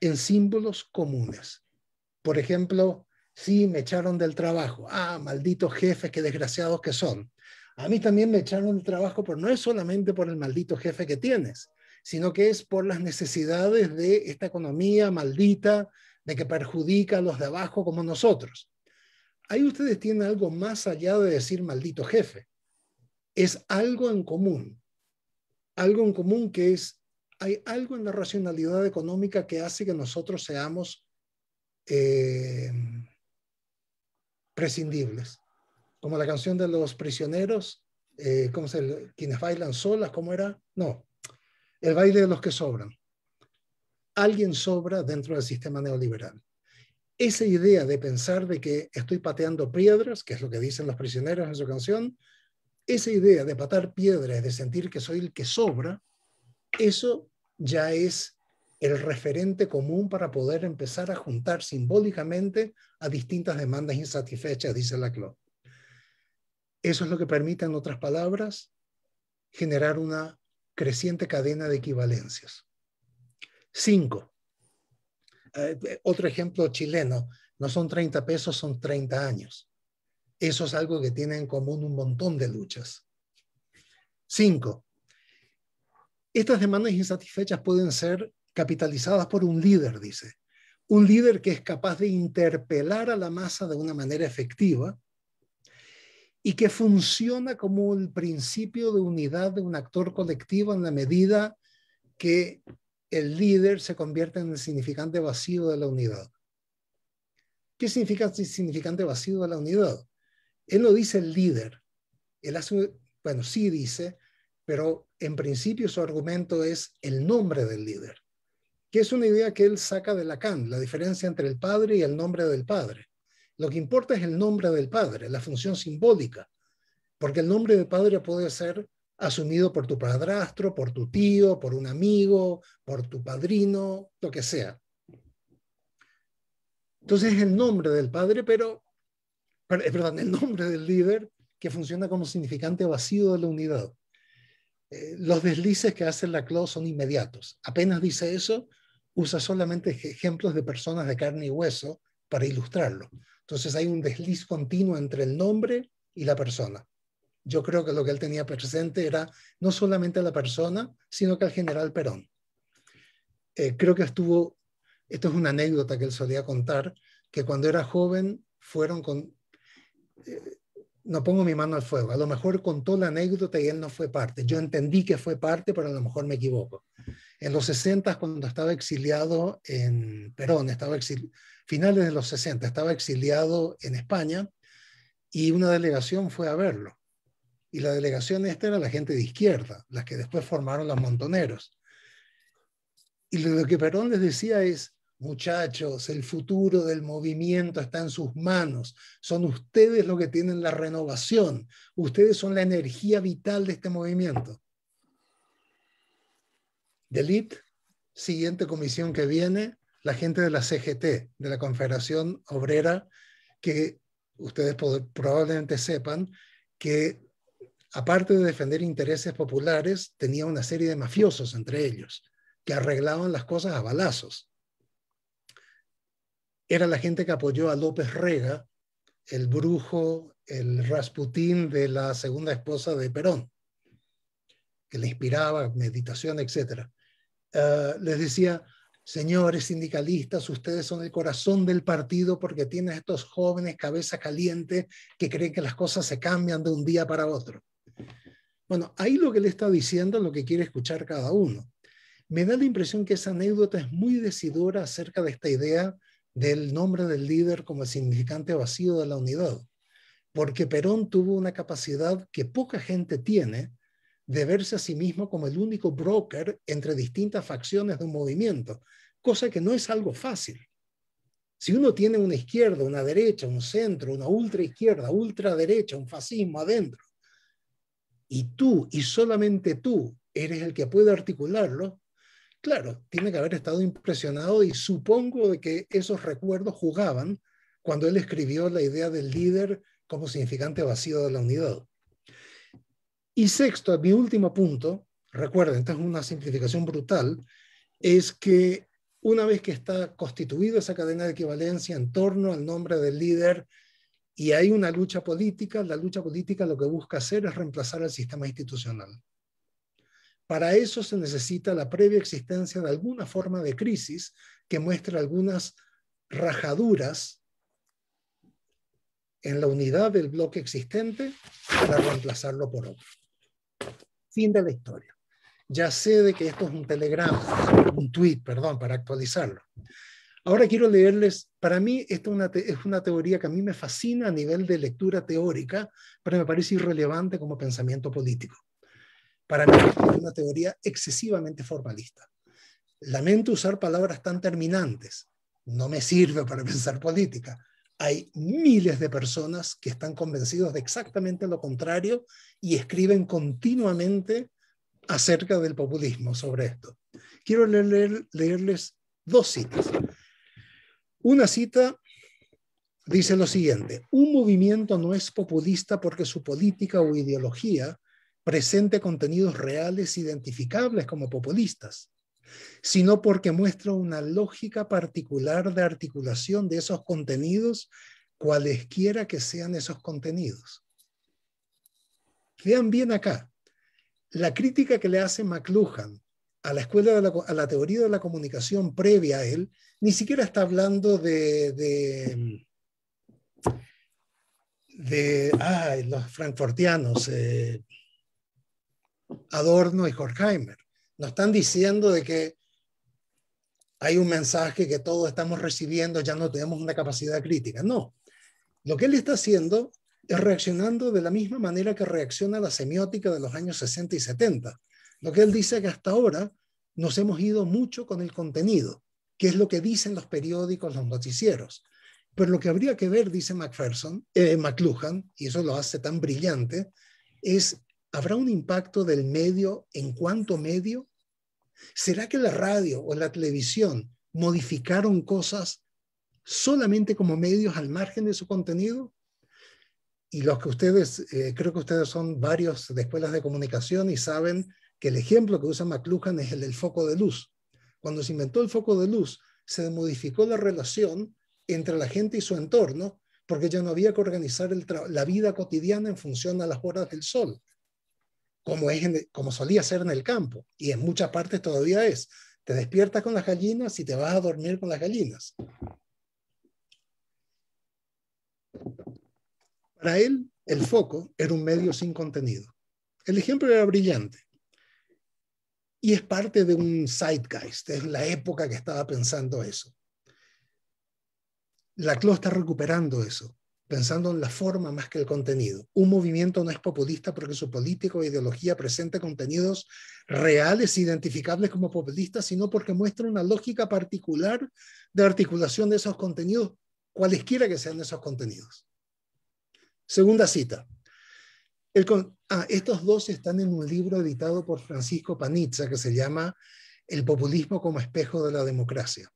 Speaker 4: en símbolos comunes. Por ejemplo, sí, me echaron del trabajo. Ah, malditos jefes, qué desgraciados que son. A mí también me echaron del trabajo, pero no es solamente por el maldito jefe que tienes, sino que es por las necesidades de esta economía maldita, de que perjudica a los de abajo como nosotros. Ahí ustedes tienen algo más allá de decir maldito jefe. Es algo en común. Algo en común que es, hay algo en la racionalidad económica que hace que nosotros seamos eh, prescindibles. Como la canción de los prisioneros, eh, ¿cómo se, quienes bailan solas, ¿cómo era? No, el baile de los que sobran. Alguien sobra dentro del sistema neoliberal. Esa idea de pensar de que estoy pateando piedras, que es lo que dicen los prisioneros en su canción, esa idea de patar piedras, de sentir que soy el que sobra, eso ya es el referente común para poder empezar a juntar simbólicamente a distintas demandas insatisfechas, dice Laclau. Eso es lo que permite, en otras palabras, generar una creciente cadena de equivalencias. Cinco, eh, otro ejemplo chileno, no son 30 pesos, son 30 años. Eso es algo que tiene en común un montón de luchas. Cinco, estas demandas insatisfechas pueden ser capitalizadas por un líder, dice. Un líder que es capaz de interpelar a la masa de una manera efectiva y que funciona como el principio de unidad de un actor colectivo en la medida que el líder se convierte en el significante vacío de la unidad. ¿Qué significa significante vacío de la unidad? Él lo dice el líder. Él hace, bueno, sí dice, pero en principio su argumento es el nombre del líder, que es una idea que él saca de Lacan, la diferencia entre el padre y el nombre del padre. Lo que importa es el nombre del padre, la función simbólica, porque el nombre del padre puede ser asumido por tu padrastro, por tu tío, por un amigo, por tu padrino, lo que sea. Entonces es el nombre del padre, pero, eh, perdón, el nombre del líder que funciona como significante vacío de la unidad. Eh, los deslices que hace la Claus son inmediatos. Apenas dice eso, usa solamente ejemplos de personas de carne y hueso para ilustrarlo. Entonces hay un desliz continuo entre el nombre y la persona. Yo creo que lo que él tenía presente era no solamente a la persona, sino que al general Perón. Eh, creo que estuvo, esto es una anécdota que él solía contar, que cuando era joven fueron con, eh, no pongo mi mano al fuego, a lo mejor contó la anécdota y él no fue parte. Yo entendí que fue parte, pero a lo mejor me equivoco. En los 60, cuando estaba exiliado en Perón, estaba exiliado, finales de los 60, estaba exiliado en España y una delegación fue a verlo. Y la delegación esta era la gente de izquierda, las que después formaron los montoneros. Y lo que Perón les decía es, muchachos, el futuro del movimiento está en sus manos, son ustedes los que tienen la renovación, ustedes son la energía vital de este movimiento. Delit, siguiente comisión que viene, la gente de la CGT, de la Confederación Obrera, que ustedes probablemente sepan que aparte de defender intereses populares, tenía una serie de mafiosos entre ellos, que arreglaban las cosas a balazos. Era la gente que apoyó a López Rega, el brujo, el Rasputín de la segunda esposa de Perón, que le inspiraba meditación, etc. Ah, les decía, señores sindicalistas, ustedes son el corazón del partido porque tienen estos jóvenes cabeza caliente que creen que las cosas se cambian de un día para otro. Bueno, ahí lo que le está diciendo lo que quiere escuchar cada uno. Me da la impresión que esa anécdota es muy decidora acerca de esta idea del nombre del líder como el significante vacío de la unidad, porque Perón tuvo una capacidad que poca gente tiene de verse a sí mismo como el único broker entre distintas facciones de un movimiento, cosa que no es algo fácil. Si uno tiene una izquierda, una derecha, un centro, una ultra izquierda, ultra derecha, un fascismo adentro, y tú y solamente tú eres el que puede articularlo, claro, tiene que haber estado impresionado y supongo de que esos recuerdos jugaban cuando él escribió la idea del líder como significante vacío de la unidad. Y sexto, mi último punto, recuerden, esta es una simplificación brutal, es que una vez que está constituida esa cadena de equivalencia en torno al nombre del líder y hay una lucha política, la lucha política lo que busca hacer es reemplazar al sistema institucional. Para eso se necesita la previa existencia de alguna forma de crisis que muestre algunas rajaduras en la unidad del bloque existente para reemplazarlo por otro fin de la historia. Ya sé de que esto es un telegrama, un tweet, perdón, para actualizarlo. Ahora quiero leerles, para mí esto es una teoría que a mí me fascina a nivel de lectura teórica, pero me parece irrelevante como pensamiento político. Para mí es una teoría excesivamente formalista. Lamento usar palabras tan terminantes, no me sirve para *laughs* pensar política, hay miles de personas que están convencidos de exactamente lo contrario y escriben continuamente acerca del populismo sobre esto. Quiero leerles dos citas. Una cita dice lo siguiente, un movimiento no es populista porque su política o ideología presente contenidos reales identificables como populistas sino porque muestra una lógica particular de articulación de esos contenidos, cualesquiera que sean esos contenidos. Vean bien acá, la crítica que le hace McLuhan a la, escuela a la teoría de la comunicación previa a él, ni siquiera está hablando de, de, los frankfortianos, eh, Adorno y Horkheimer. No están diciendo de que hay un mensaje que todos estamos recibiendo, ya no tenemos una capacidad crítica. No. Lo que él está haciendo es reaccionando de la misma manera que reacciona la semiótica de los años 60 y 70. Lo que él dice es que hasta ahora nos hemos ido mucho con el contenido, que es lo que dicen los periódicos, los noticieros. Pero lo que habría que ver, dice McPherson, eh, McLuhan, y eso lo hace tan brillante, es ¿Habrá un impacto del medio en cuanto medio? ¿Será que la radio o la televisión modificaron cosas solamente como medios al margen de su contenido? Y los que ustedes, eh, creo que ustedes son varios de escuelas de comunicación y saben que el ejemplo que usa McLuhan es el del foco de luz. Cuando se inventó el foco de luz, se modificó la relación entre la gente y su entorno, porque ya no había que organizar la vida cotidiana en función a las horas del sol como, es como solía ser en el campo, y en muchas partes todavía es. Te despiertas con las gallinas y te vas a dormir con las gallinas. Para él, el foco era un medio sin contenido. El ejemplo era brillante. Y es parte de un zeitgeist, es la época que estaba pensando eso. La CLO está recuperando eso pensando en la forma más que el contenido. Un movimiento no es populista porque su político o ideología presenta contenidos reales, e identificables como populistas, sino porque muestra una lógica particular de articulación de esos contenidos, cualesquiera que sean esos contenidos. Segunda cita. Ah, estos dos están en un libro editado por Francisco Panizza que se llama El populismo como espejo de la democracia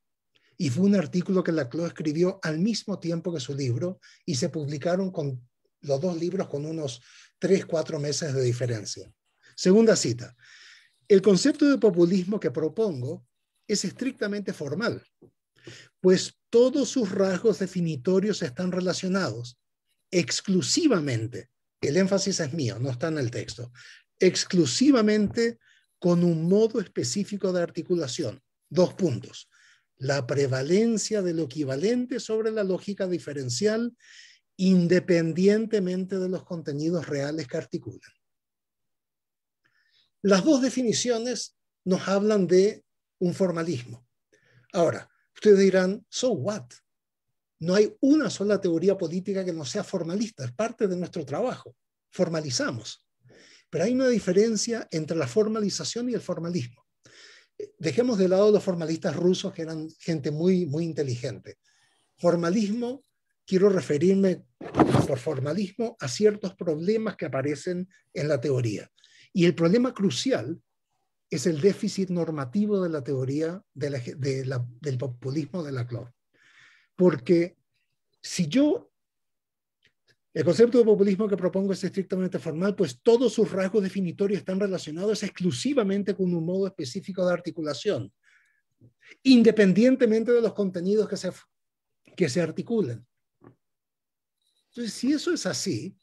Speaker 4: y fue un artículo que Laclau escribió al mismo tiempo que su libro y se publicaron con los dos libros con unos tres, cuatro meses de diferencia. Segunda cita. El concepto de populismo que propongo es estrictamente formal, pues todos sus rasgos definitorios están relacionados exclusivamente, el énfasis es mío, no está en el texto, exclusivamente con un modo específico de articulación. Dos puntos la prevalencia del equivalente sobre la lógica diferencial independientemente de los contenidos reales que articulan. Las dos definiciones nos hablan de un formalismo. Ahora, ustedes dirán, so what? No hay una sola teoría política que no sea formalista, es parte de nuestro trabajo. Formalizamos. Pero hay una diferencia entre la formalización y el formalismo dejemos de lado los formalistas rusos, que eran gente muy, muy inteligente. Formalismo, quiero referirme por formalismo a ciertos problemas que aparecen en la teoría. Y el problema crucial es el déficit normativo de la teoría del populismo de la CLO. Porque si yo el concepto de populismo que propongo es estrictamente formal, pues todos sus rasgos definitorios están relacionados exclusivamente con un modo específico de articulación, independientemente de los contenidos que se, que se Entonces, si eso es así,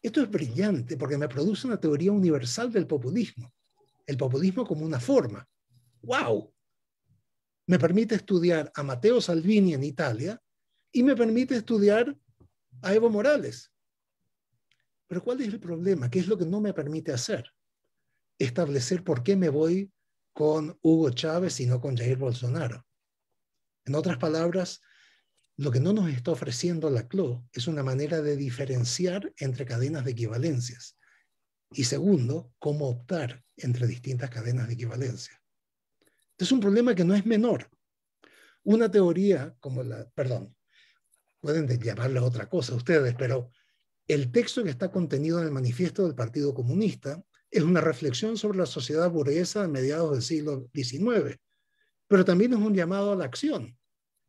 Speaker 4: esto es brillante porque me produce una teoría universal del populismo, el populismo como una forma. ¡Wow! Me permite estudiar a Matteo Salvini en Italia y me permite estudiar a Evo Morales. Pero ¿cuál es el problema? ¿Qué es lo que no me permite hacer? Establecer por qué me voy con Hugo Chávez y no con Jair Bolsonaro. En otras palabras, lo que no nos está ofreciendo la CLO es una manera de diferenciar entre cadenas de equivalencias. Y segundo, cómo optar entre distintas cadenas de equivalencia. Es un problema que no es menor. Una teoría como la, perdón, pueden llamarla otra cosa ustedes, pero el texto que está contenido en el manifiesto del Partido Comunista es una reflexión sobre la sociedad burguesa a mediados del siglo XIX, pero también es un llamado a la acción.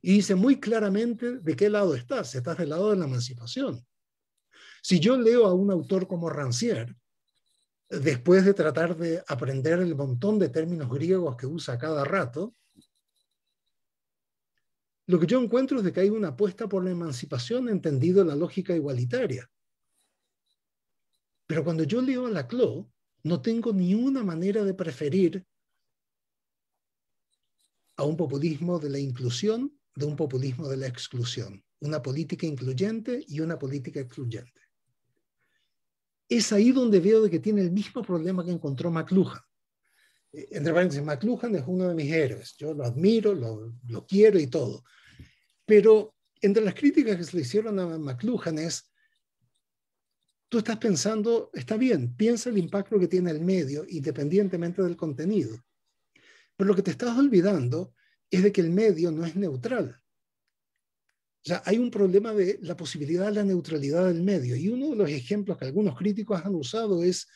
Speaker 4: Y dice muy claramente de qué lado estás, estás del lado de la emancipación. Si yo leo a un autor como Rancière, después de tratar de aprender el montón de términos griegos que usa cada rato, lo que yo encuentro es de que hay una apuesta por la emancipación entendido en la lógica igualitaria. Pero cuando yo leo a Laclau, no tengo ni una manera de preferir a un populismo de la inclusión de un populismo de la exclusión, una política incluyente y una política excluyente. Es ahí donde veo de que tiene el mismo problema que encontró McLuhan. Eh, entre paréntesis, McLuhan es uno de mis héroes. Yo lo admiro, lo quiero y todo. Pero entre las críticas que se le hicieron a McLuhan es, tú estás pensando, está bien, piensa el impacto que tiene el medio, independientemente del contenido. Pero lo que te estás olvidando es de que el medio no es neutral. O hay un problema de la posibilidad de la neutralidad del medio. Y uno de los ejemplos que algunos críticos han usado es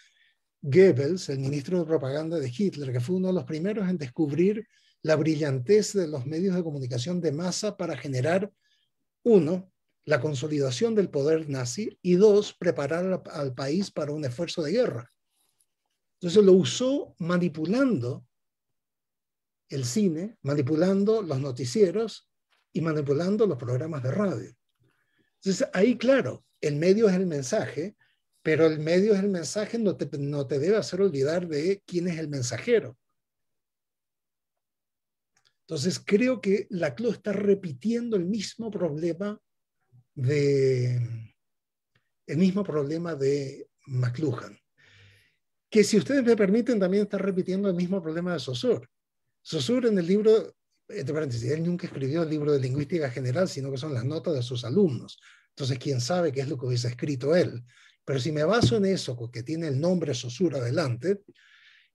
Speaker 4: Goebbels, el ministro de propaganda de Hitler, que fue uno de los primeros en descubrir la brillantez de los medios de comunicación de masa para generar, uno, la consolidación del poder nazi y dos, preparar al país para un esfuerzo de guerra. Entonces lo usó manipulando el cine, manipulando los noticieros y manipulando los programas de radio. Entonces ahí, claro, el medio es el mensaje, pero el medio es el mensaje, no te, no te debe hacer olvidar de quién es el mensajero. Entonces creo que Laclau está repitiendo el mismo problema de el mismo problema de McLuhan, que si ustedes me permiten también está repitiendo el mismo problema de Saussure. Saussure en el libro, entre paréntesis, él nunca escribió el libro de lingüística general, sino que son las notas de sus alumnos. Entonces, quién sabe qué es lo que hubiese escrito él. Pero si me baso en eso, que tiene el nombre Saussure adelante,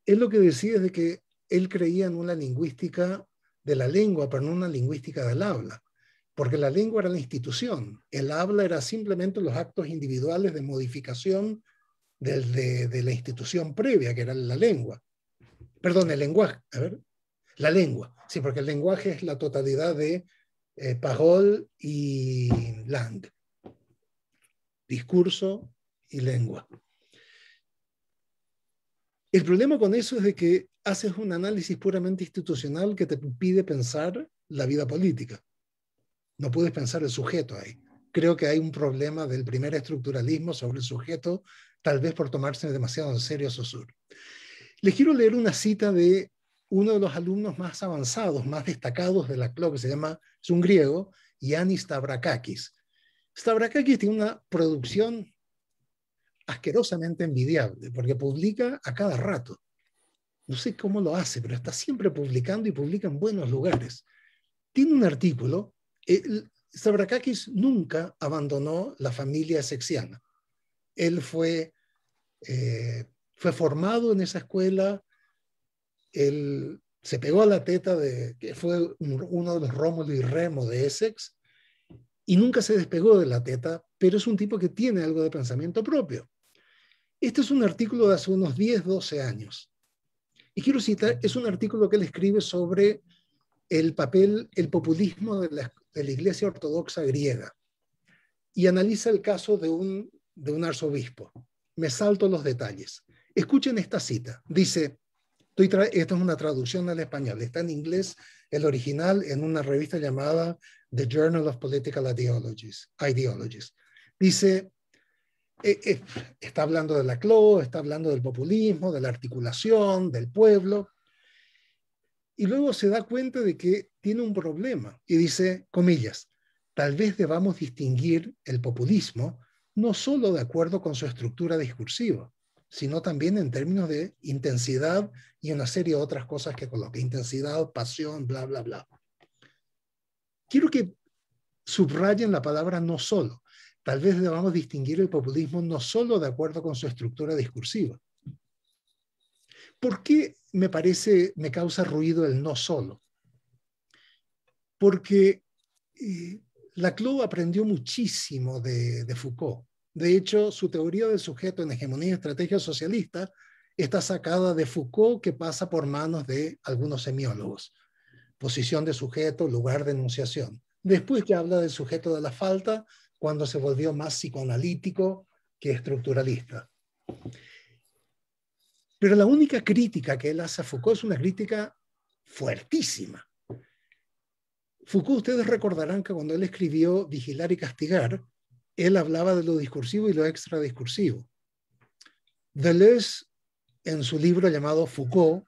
Speaker 4: él lo que decía es de que él creía en una lingüística de la lengua, pero no una lingüística del habla, porque la lengua era la institución, el habla era simplemente los actos individuales de modificación de, la institución previa, que era la lengua. Perdón, el lenguaje, a ver, la lengua, sí, porque el lenguaje es la totalidad de eh, y lang discurso y lengua. El problema con eso es de que haces un análisis puramente institucional que te impide pensar la vida política. No puedes pensar el sujeto ahí. Creo que hay un problema del primer estructuralismo sobre el sujeto, tal vez por tomarse demasiado en serio a Sosur. Les quiero leer una cita de uno de los alumnos más avanzados, más destacados de la CLO, que se llama, es un griego, Yanis Stavrakakis. Stavrakakis tiene una producción asquerosamente envidiable, porque publica a cada rato no sé cómo lo hace, pero está siempre publicando y publica en buenos lugares. Tiene un artículo, el, eh, nunca abandonó la familia sexiana. Él fue, eh, fue formado en esa escuela, él se pegó a la teta de que fue uno de los Rómulo y Remo de Essex y nunca se despegó de la teta, pero es un tipo que tiene algo de pensamiento propio. Este es un artículo de hace unos 10, 12 años. Y quiero citar, es un artículo que él escribe sobre el papel, el populismo de la, Iglesia Ortodoxa griega. Y analiza el caso de un, de un arzobispo. Me salto los detalles. Escuchen esta cita. Dice, esto esta es una traducción al español, está en inglés el original en una revista llamada The Journal of Political Ideologies. Ideologies. Dice, eh, eh, está hablando de la CLO, está hablando del populismo, de la articulación, del pueblo. Y luego se da cuenta de que tiene un problema y dice, comillas, tal vez debamos distinguir el populismo no solo de acuerdo con su estructura discursiva, sino también en términos de intensidad y una serie de otras cosas que coloque intensidad, pasión, bla, bla, bla. Quiero que subrayen la palabra no solo, tal vez debamos distinguir el populismo no solo de acuerdo con su estructura discursiva. ¿Por qué me parece, me causa ruido el no solo? Porque la eh, Laclau aprendió muchísimo de, de Foucault. De hecho, su teoría del sujeto en hegemonía y estrategia socialista está sacada de Foucault que pasa por manos de algunos semiólogos. Posición de sujeto, lugar de enunciación. Después que habla del sujeto de la falta, cuando se volvió más psicoanalítico que estructuralista. Pero la única crítica que él hace a Foucault es una crítica fuertísima. Foucault, ustedes recordarán que cuando él escribió Vigilar y Castigar, él hablaba de lo discursivo y lo extradiscursivo. Deleuze, en su libro llamado Foucault,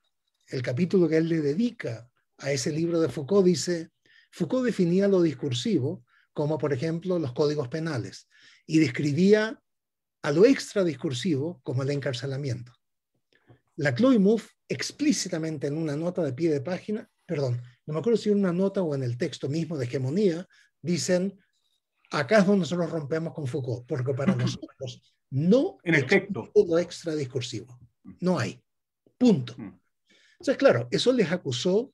Speaker 4: el capítulo que él le dedica a ese libro de Foucault, dice, Foucault definía lo discursivo como por ejemplo los códigos penales, y describía a lo extradiscursivo como el encarcelamiento. La Chloe Move explícitamente en una nota de pie de página, perdón, no me acuerdo si en una nota o en el texto mismo de hegemonía, dicen, acá es donde nosotros rompemos con Foucault, porque para *laughs* nosotros no en efecto extra extradiscursivo, no hay, punto. Mm. Entonces, claro, eso les acusó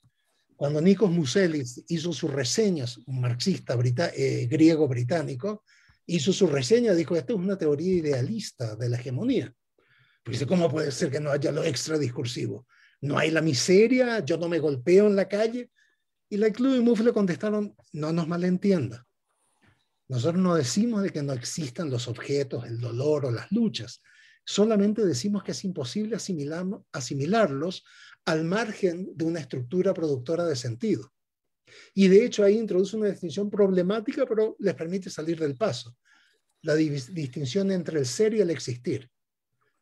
Speaker 4: cuando Nikos Muselis hizo sus reseñas, un marxista eh, griego británico, hizo su reseña, dijo, "Esto es una teoría idealista de la hegemonía. Dice, ¿cómo puede ser que no haya lo extra discursivo? No hay la miseria, yo no me golpeo en la calle. Y la Club y Muff le contestaron, no nos malentienda. Nosotros no decimos de que no existan los objetos, el dolor o las luchas. Solamente decimos que es imposible asimilarlos al margen de una estructura productora de sentido. Y de hecho ahí introduce una distinción problemática, pero les permite salir del paso. La distinción entre el ser y el existir.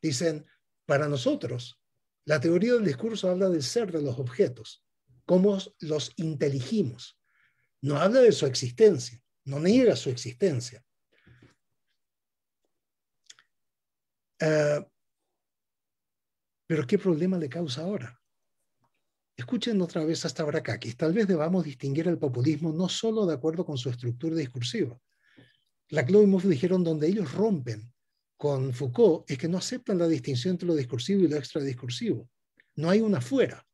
Speaker 4: Dicen, para nosotros, la teoría del discurso habla del ser de los objetos, cómo los inteligimos. No habla de su existencia, no niega su existencia. Eh, pero ¿qué problema le causa ahora? Escuchen otra vez hasta Stavrakakis. Tal vez debamos distinguir el populismo no solo de acuerdo con su estructura discursiva. Laclau y Mouffe dijeron donde ellos rompen con Foucault es que no aceptan la distinción entre lo discursivo y lo extradiscursivo. No hay una fuera.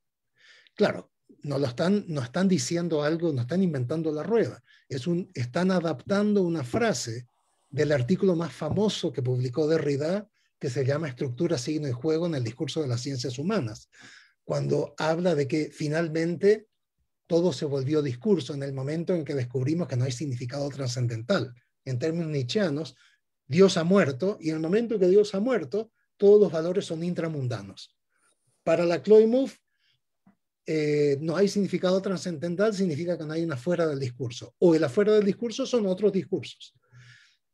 Speaker 4: Claro, no lo están, no están diciendo algo, no están inventando la rueda. Es un, están adaptando una frase del artículo más famoso que publicó Derrida, que se llama Estructura, Signo y Juego en el Discurso de las Ciencias Humanas, cuando habla de que finalmente todo se volvió discurso en el momento en que descubrimos que no hay significado trascendental. En términos nietzscheanos, Dios ha muerto y en el momento en que Dios ha muerto, todos los valores son intramundanos. Para la Chloe eh, no hay significado trascendental, significa que no hay una fuera del discurso. O el afuera del discurso son otros discursos.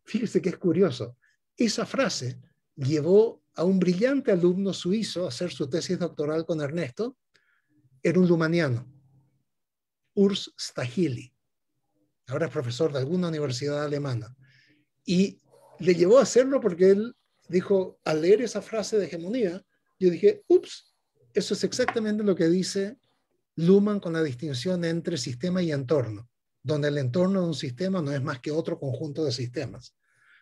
Speaker 4: Fíjese que es curioso. Esa frase llevó a un brillante alumno suizo hacer su tesis doctoral con Ernesto, era un lumaniano, Urs Stahili, ahora es profesor de alguna universidad alemana, y le llevó a hacerlo porque él dijo, al leer esa frase de hegemonía, yo dije, ups, eso es exactamente lo que dice Luhmann con la distinción entre sistema y entorno, donde el entorno de un sistema no es más que otro conjunto de sistemas.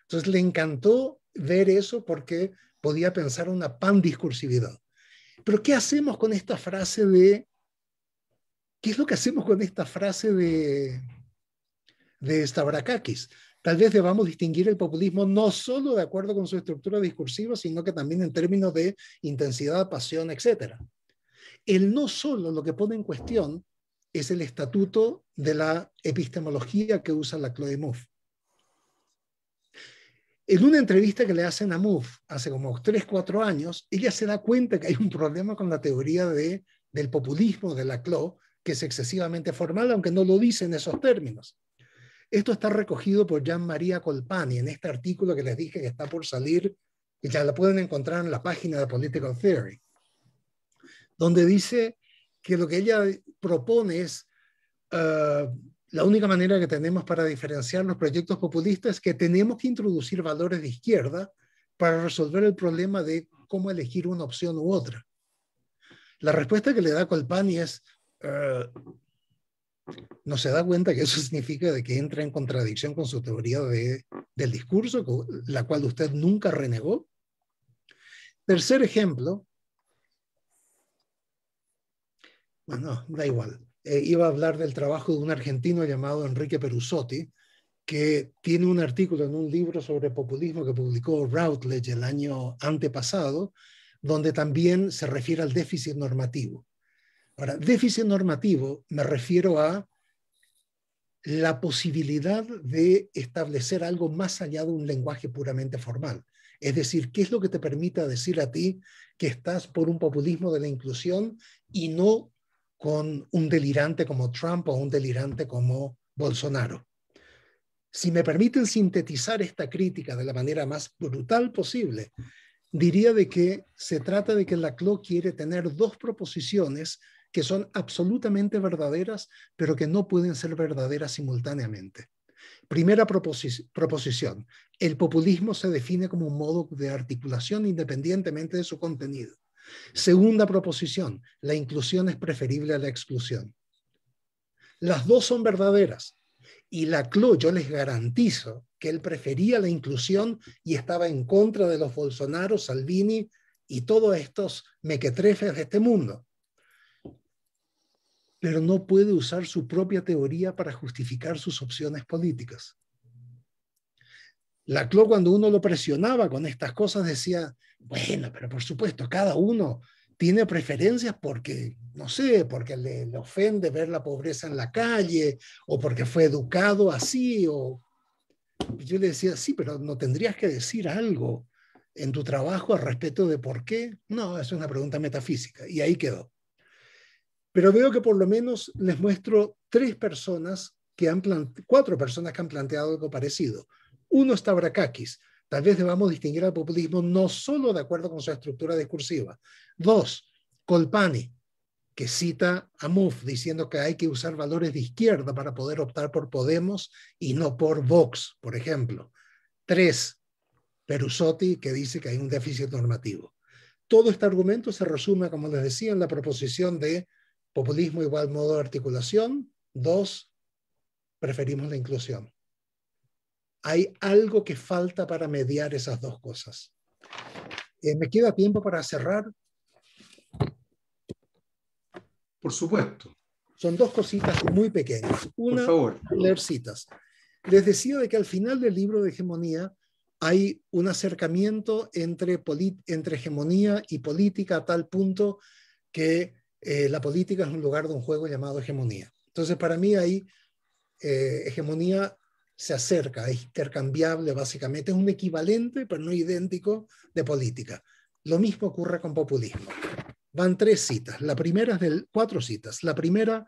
Speaker 4: Entonces le encantó ver eso porque podía pensar una pandiscursividad. Pero ¿qué hacemos con esta frase de... ¿Qué es lo que hacemos con esta frase de, de Stavrakakis? Tal vez debamos distinguir el populismo no solo de acuerdo con su estructura discursiva, sino que también en términos de intensidad, pasión, etc. El no solo lo que pone en cuestión es el estatuto de la epistemología que usa la Chloe Mouffe. En una entrevista que le hacen a Mouffe hace como 3, 4 años, ella se da cuenta que hay un problema con la teoría del populismo de la Laclau, que es excesivamente formal, aunque no lo dice en esos términos. Esto está recogido por Jean-Marie Colpani en este artículo que les dije que está por salir, y ya lo pueden encontrar en la página de Political Theory, donde dice que lo que ella propone es eh, la única manera que tenemos para diferenciar los proyectos populistas es que tenemos que introducir valores de izquierda para resolver el problema de cómo elegir una opción u otra. La respuesta que le da Colpani es, eh, no se da cuenta que eso *laughs* significa de que entra en contradicción con su teoría del discurso, la cual usted nunca renegó. Tercer ejemplo, bueno, da igual. Eh, iba a hablar del trabajo de un argentino llamado Enrique Perusotti, que tiene un artículo en un libro sobre populismo que publicó Routledge el año antepasado, donde también se refiere al déficit normativo. Ahora, déficit normativo me refiero a la posibilidad de establecer algo más allá de un lenguaje puramente formal. Es decir, ¿qué es lo que te permita decir a ti que estás por un populismo de la inclusión y no con un delirante como Trump o un delirante como Bolsonaro. Si me permiten sintetizar esta crítica de la manera más brutal posible, diría de que se trata de que Laclau quiere tener dos proposiciones que son absolutamente verdaderas, pero que no pueden ser verdaderas simultáneamente. Primera proposición, el populismo se define como un modo de articulación independientemente de su contenido. Segunda proposición, la inclusión es preferible a la exclusión. Las dos son verdaderas. Y la Laclau, yo les garantizo que él prefería la inclusión y estaba en contra de los Bolsonaro, Salvini y todos estos mequetrefes de este mundo. Pero no puede usar su propia teoría para justificar sus opciones políticas. Laclau cuando uno lo presionaba con estas cosas decía, bueno, pero por supuesto, cada uno tiene preferencias porque, no sé, porque le, ofende ver la pobreza en la calle o porque fue educado así. O... Yo le decía, sí, pero no tendrías que decir algo en tu trabajo al respecto de por qué. No, es una pregunta metafísica y ahí quedó. Pero veo que por lo menos les muestro tres personas que han cuatro personas que han planteado algo parecido. Uno está Brakakis. Tal vez debamos distinguir al populismo no solo de acuerdo con su estructura discursiva. Dos, Colpani, que cita a Mouffe diciendo que hay que usar valores de izquierda para poder optar por Podemos y no por Vox, por ejemplo. Tres, Perusotti, que dice que hay un déficit normativo. Todo este argumento se resume, como les decía, en la proposición de populismo igual modo de articulación. Dos, preferimos la inclusión hay algo que falta para mediar esas dos cosas. Eh, ¿Me queda tiempo para cerrar? Por supuesto. Son dos cositas muy pequeñas. Una, Por leer citas. Les decía de que al final del libro de hegemonía hay un acercamiento entre, entre hegemonía y política a tal punto que eh, la política es un lugar de un juego llamado hegemonía. Entonces, para mí ahí, eh, hegemonía se acerca, es intercambiable básicamente, es un equivalente, pero no idéntico, de política. Lo mismo ocurre con populismo. Van tres citas, la primera es del, cuatro citas. La primera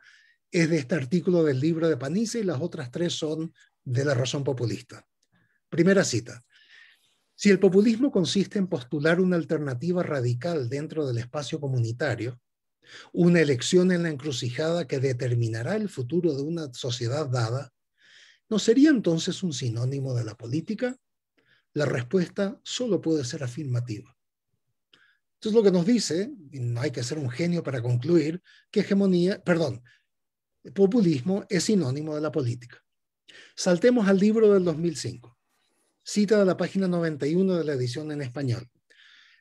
Speaker 4: es de este artículo del libro de Panice y las otras tres son de la razón populista. Primera cita. Si el populismo consiste en postular una alternativa radical dentro del espacio comunitario, una elección en la encrucijada que determinará el futuro de una sociedad dada, ¿No sería entonces un sinónimo de la política? La respuesta solo puede ser afirmativa. es lo que nos dice, y no hay que ser un genio para concluir, que hegemonía, perdón, populismo es sinónimo de la política. Saltemos al libro del 2005, cita de la página 91 de la edición en español.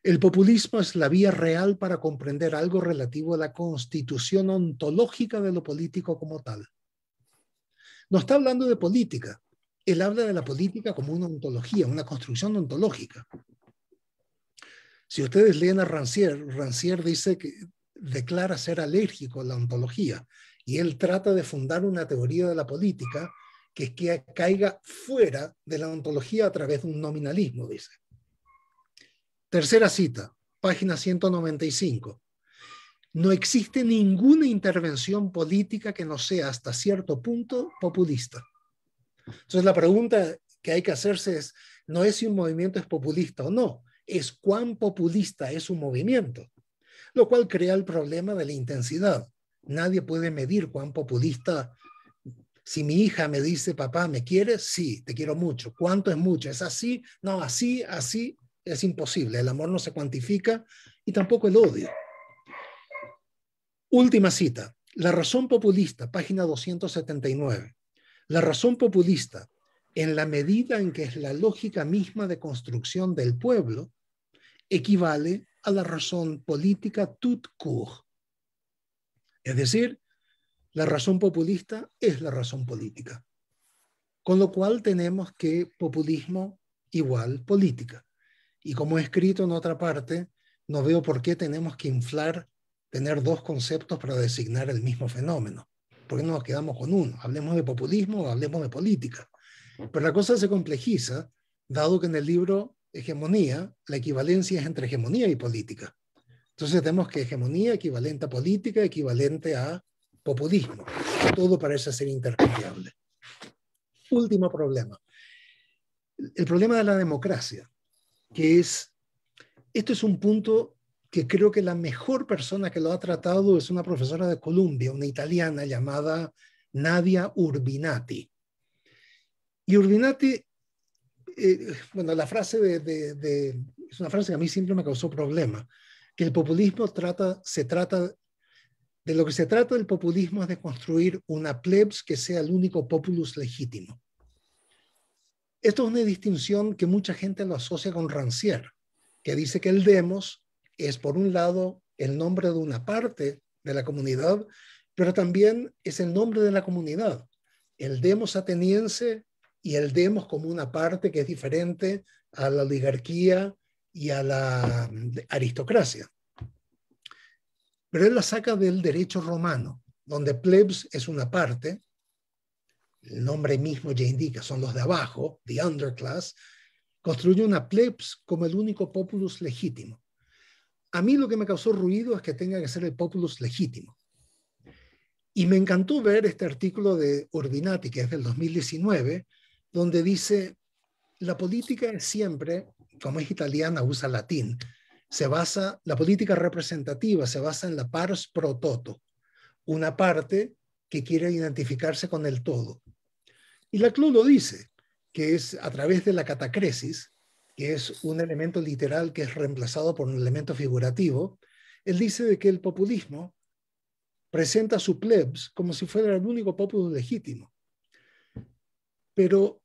Speaker 4: El populismo es la vía real para comprender algo relativo a la constitución ontológica de lo político como tal. No está hablando de política. Él habla de la política como una ontología, una construcción ontológica. Si ustedes leen a Rancière, Rancière dice que declara ser alérgico a la ontología y él trata de fundar una teoría de la política que, que caiga fuera de la ontología a través de un nominalismo, dice. Tercera cita, página 195. No existe ninguna intervención política que no sea hasta cierto punto populista. Entonces la pregunta que hay que hacerse es, no es si un movimiento es populista o no, es cuán populista es un movimiento, lo cual crea el problema de la intensidad. Nadie puede medir cuán populista. Si mi hija me dice, papá, ¿me quieres? Sí, te quiero mucho. ¿Cuánto es mucho? ¿Es así? No, así, así. Es imposible. El amor no se cuantifica y tampoco el odio. Última cita. La razón populista, página 279. La razón populista, en la medida en que es la lógica misma de construcción del pueblo, equivale a la razón política tout court. Es decir, la razón populista es la razón política. Con lo cual tenemos que populismo igual política. Y como he escrito en otra parte, no veo por qué tenemos que inflar tener dos conceptos para designar el mismo fenómeno. ¿Por qué no nos quedamos con uno? Hablemos de populismo o hablemos de política. Pero la cosa se complejiza, dado que en el libro Hegemonía, la equivalencia es entre hegemonía y política. Entonces tenemos que hegemonía equivalente a política, equivalente a populismo. Todo parece ser intercambiable. Último problema. El problema de la democracia, que es, esto es un punto que creo que la mejor persona que lo ha tratado es una profesora de Columbia, una italiana llamada Nadia Urbinati. Y Urbinati, eh, bueno, la frase de, de, de, es una frase que a mí siempre me causó problema, que el populismo trata, se trata, de lo que se trata del populismo es de construir una plebs que sea el único populus legítimo. Esto es una distinción que mucha gente lo asocia con Rancière, que dice que el demos es, por un lado, el nombre de una parte de la comunidad, pero también es el nombre de la comunidad, el demos ateniense y el demos como una parte que es diferente a la oligarquía y a la aristocracia. Pero él la saca del derecho romano, donde plebs es una parte, el nombre mismo ya indica, son los de abajo, the underclass, construye una plebs como el único populus legítimo a mí lo que me causó ruido es que tenga que ser el populus legítimo. Y me encantó ver este artículo de Ordinati, que es del 2019, donde dice, la política siempre, como es italiana, usa latín, se basa, la política representativa se basa en la pars pro toto, una parte que quiere identificarse con el todo. Y la lo dice, que es a través de la catacresis, que es un elemento literal que es reemplazado por un elemento figurativo, él dice de que el populismo presenta su plebs como si fuera el único populo legítimo. Pero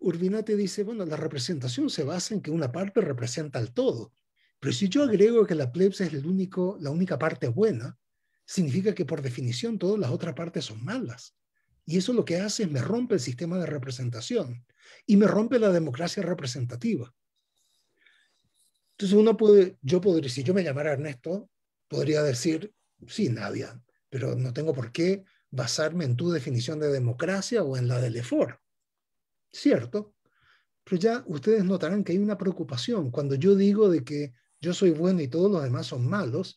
Speaker 4: Urbinate dice, bueno, la representación se basa en que una parte representa al todo. Pero si yo agrego que la plebs es el único, la única parte buena, significa que por definición todas las otras partes son malas. Y eso lo que hace es me rompe el sistema de representación y me rompe la democracia representativa. Entonces uno puede, yo podría, si yo me llamara Ernesto, podría decir, sí, Nadia, pero no tengo por qué basarme en tu definición de democracia o en la del EFOR. Cierto, pero ya ustedes notarán que hay una preocupación. Cuando yo digo de que yo soy bueno y todos los demás son malos,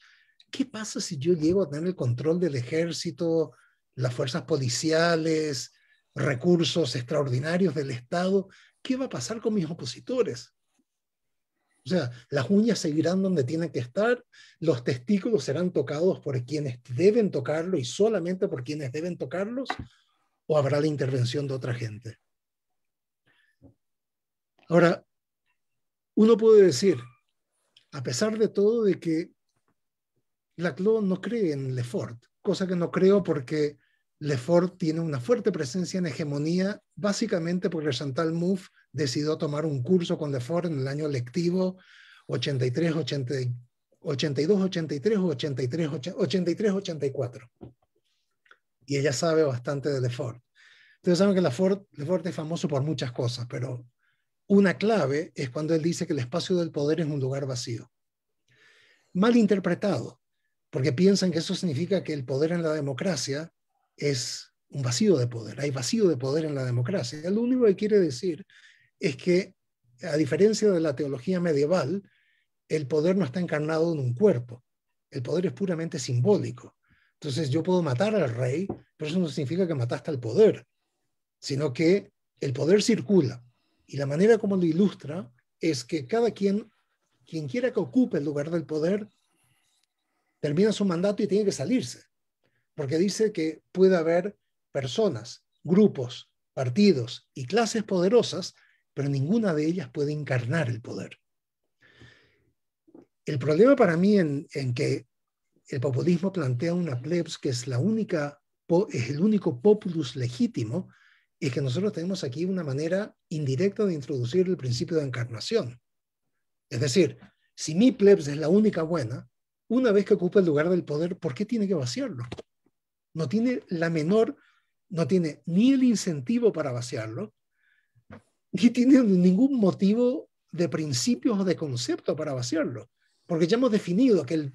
Speaker 4: ¿qué pasa si yo llego a tener el control del ejército, las fuerzas policiales, recursos extraordinarios del Estado, ¿qué va a pasar con mis opositores? O sea, las uñas seguirán donde tienen que estar, los testículos serán tocados por quienes deben tocarlo y solamente por quienes deben tocarlos, o habrá la intervención de otra gente. Ahora, uno puede decir, a pesar de todo, de que Laclau no cree en Lefort, cosa que no creo porque Lefort tiene una fuerte presencia en hegemonía, básicamente porque Chantal Mouffe decidió tomar un curso con Lefort en el año lectivo 83, 82, 83 o 83, 83, 84. Y ella sabe bastante de Lefort. Ustedes saben que Lefort es famoso por muchas cosas, pero una clave es cuando él dice que el espacio del poder es un lugar vacío. Mal interpretado, porque piensan que eso significa que el poder en la democracia es un vacío de poder. Hay vacío de poder en la democracia. Lo único que quiere decir es que, a diferencia de la teología medieval, el poder no está encarnado en un cuerpo. El poder es puramente simbólico. Entonces yo puedo matar al rey, pero eso no significa que mataste al poder, sino que el poder circula. Y la manera como lo ilustra es que cada quien, quien quiera que ocupe el lugar del poder, termina su mandato y tiene que salirse porque dice que puede haber personas, grupos, partidos y clases poderosas, pero ninguna de ellas puede encarnar el poder. El problema para mí en, que el populismo plantea una plebs que es, la única, es el único populus legítimo, es que nosotros tenemos aquí una manera indirecta de introducir el principio de encarnación. Es decir, si mi plebs es la única buena, una vez que ocupa el lugar del poder, ¿por qué tiene que vaciarlo? no tiene la menor, no tiene ni el incentivo para vaciarlo, ni tiene ningún motivo de principios o de concepto para vaciarlo, porque ya hemos definido que el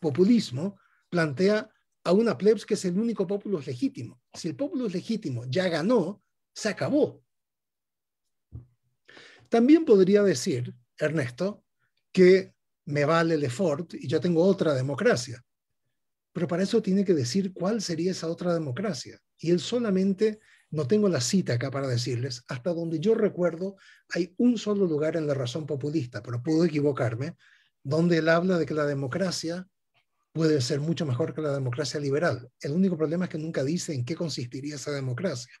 Speaker 4: populismo plantea a una plebs que es el único pueblo legítimo. Si el pueblo legítimo ya ganó, se acabó. También podría decir, Ernesto, que me vale el fort y yo tengo otra democracia pero para eso tiene que decir cuál sería esa otra democracia. Y él solamente, no tengo la cita acá para decirles, hasta donde yo recuerdo, hay un solo lugar en la razón populista, pero puedo equivocarme, donde él habla de que la democracia puede ser mucho mejor que la democracia liberal. El único problema es que nunca dice en qué consistiría esa democracia.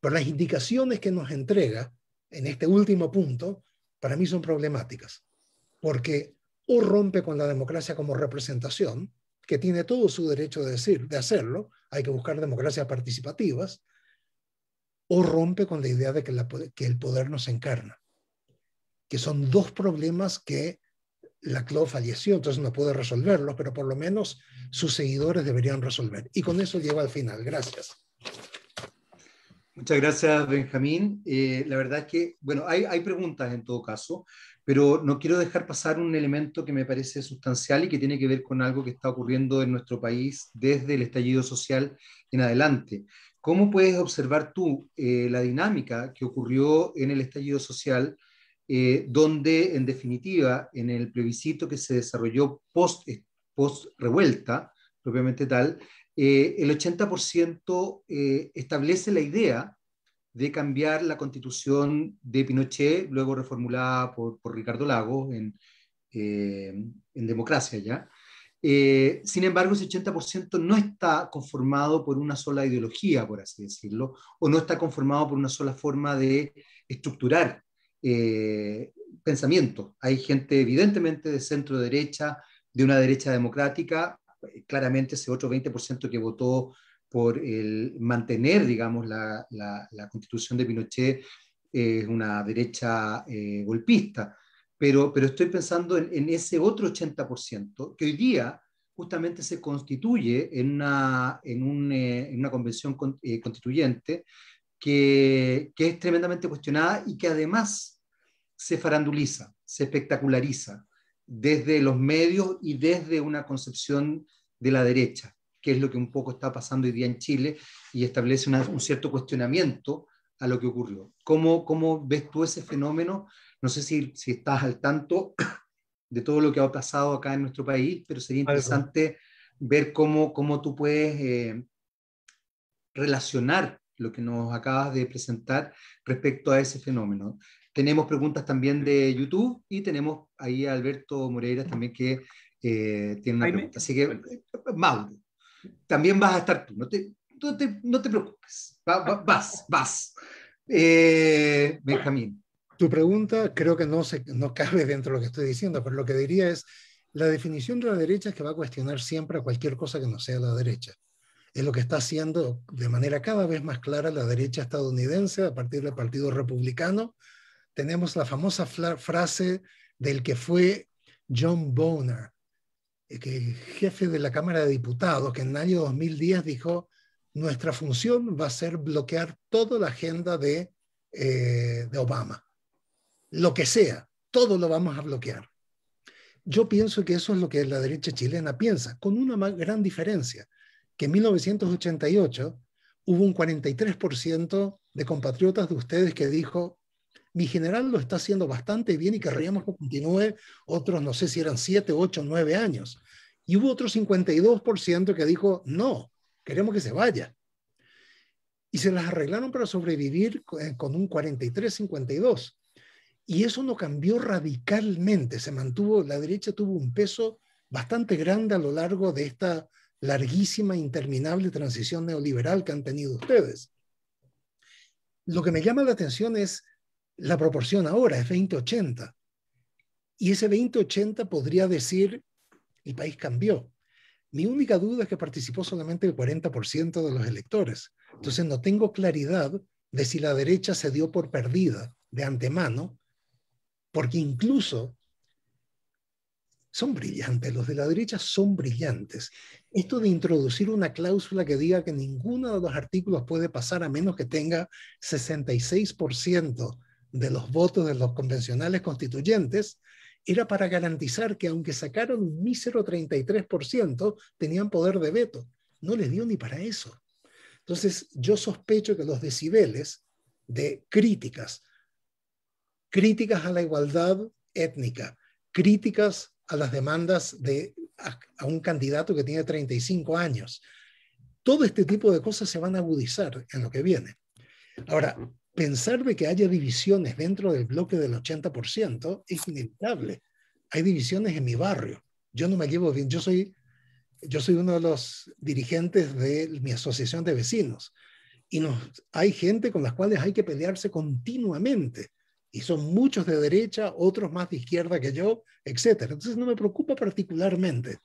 Speaker 4: Pero las indicaciones que nos entrega en este último punto, para mí son problemáticas, porque o rompe con la democracia como representación, que tiene todo su derecho de, decir, de hacerlo, hay que buscar democracias participativas, o rompe con la idea de que, la, que el poder no se encarna, que son dos problemas que la CLO falleció, entonces no puede resolverlos, pero por lo menos sus seguidores deberían resolver. Y con eso llego al final. Gracias.
Speaker 2: Muchas gracias, Benjamín. Eh, la verdad es que, bueno, hay, hay preguntas en todo caso, pero no quiero dejar pasar un elemento que me parece sustancial y que tiene que ver con algo que está ocurriendo en nuestro país desde el estallido social en adelante. ¿Cómo puedes observar tú eh, la dinámica que ocurrió en el estallido social, eh, donde en definitiva en el plebiscito que se desarrolló post, eh, post revuelta, propiamente tal, el 80% establece la idea de cambiar la constitución de Pinochet, luego reformulada por, Ricardo Lagos eh, en, democracia ya. Eh, sin embargo, ese 80% no está conformado por una sola ideología, por así decirlo, o no está conformado por una sola forma de estructurar eh, pensamiento. Hay gente evidentemente de centro derecha, de una derecha democrática, claramente ese otro 20% que votó por el mantener, digamos, la, constitución de Pinochet, es una derecha eh, golpista. Pero, estoy pensando en, ese otro 80% que hoy día justamente se constituye en una, eh, convención eh, constituyente que, que es tremendamente cuestionada y que además se faranduliza, se espectaculariza desde los medios y desde una concepción de la derecha que es lo que un poco está pasando hoy día en Chile, y establece un cierto cuestionamiento a lo que ocurrió. ¿Cómo, cómo ves tú ese fenómeno? No sé si, si, estás al tanto *coughs* de todo lo que ha pasado acá en nuestro país, pero sería interesante ver cómo, cómo tú puedes eh, relacionar lo que nos acabas de presentar respecto a ese fenómeno. Tenemos preguntas también de YouTube y tenemos ahí a Alberto Moreira también que eh, tiene una pregunta. Así que, eh, Mauro también vas a estar tú, no te, preocupes, vas, vas.
Speaker 4: Eh, Benjamín. Tu pregunta creo que no, se, no cabe dentro de lo que estoy diciendo, pero lo que diría es, la definición de la derecha es que va a cuestionar siempre a cualquier cosa que no sea la derecha. Es lo que está haciendo de manera cada vez más clara la derecha estadounidense a partir del Partido Republicano. Tenemos la famosa frase del que fue John Boner, eh, que jefe de la Cámara de Diputados, que en el año 2010 dijo, nuestra función va a ser bloquear toda la agenda de, eh, de Obama, lo que sea, todo lo vamos a bloquear. Yo pienso que eso es lo que la derecha chilena piensa, con una gran diferencia, que en 1988 hubo un 43% de compatriotas de ustedes que dijo, mi general lo está haciendo bastante bien y querríamos que continúe otros, no sé si eran siete, ocho, nueve años. Y hubo otro 52% que dijo, no, queremos que se vaya. Y se las arreglaron para sobrevivir eh, con un 43-52. Y eso no cambió radicalmente, se mantuvo, la derecha tuvo un peso bastante grande a lo largo de esta larguísima, interminable transición neoliberal que han tenido ustedes. Lo que me llama la atención es la proporción ahora es 20-80. Y ese 20-80 podría decir, el país cambió. Mi única duda es que participó solamente el 40% de los electores. Entonces no tengo claridad de si la derecha se dio por perdida de antemano, porque incluso son brillantes, los de la derecha son brillantes. Esto de introducir una cláusula que diga que ninguno de los artículos puede pasar a menos que tenga 66% de los votos de los convencionales constituyentes era para garantizar que aunque sacaron un mísero 33%, tenían poder de veto. No le dio ni para eso. Entonces, yo sospecho que los decibeles de críticas, críticas a la igualdad étnica, críticas a las demandas de un candidato que tiene 35 años, todo este tipo de cosas se van a agudizar en lo que viene. Ahora, pensar de que haya divisiones dentro del bloque del 80% es inevitable. Hay divisiones en mi barrio. Yo no me llevo bien. Yo soy, yo soy uno de los dirigentes de mi asociación de vecinos. Y hay gente con las cuales hay que pelearse continuamente. Y son muchos de derecha, otros más de izquierda que yo, etc. Entonces no me preocupa particularmente.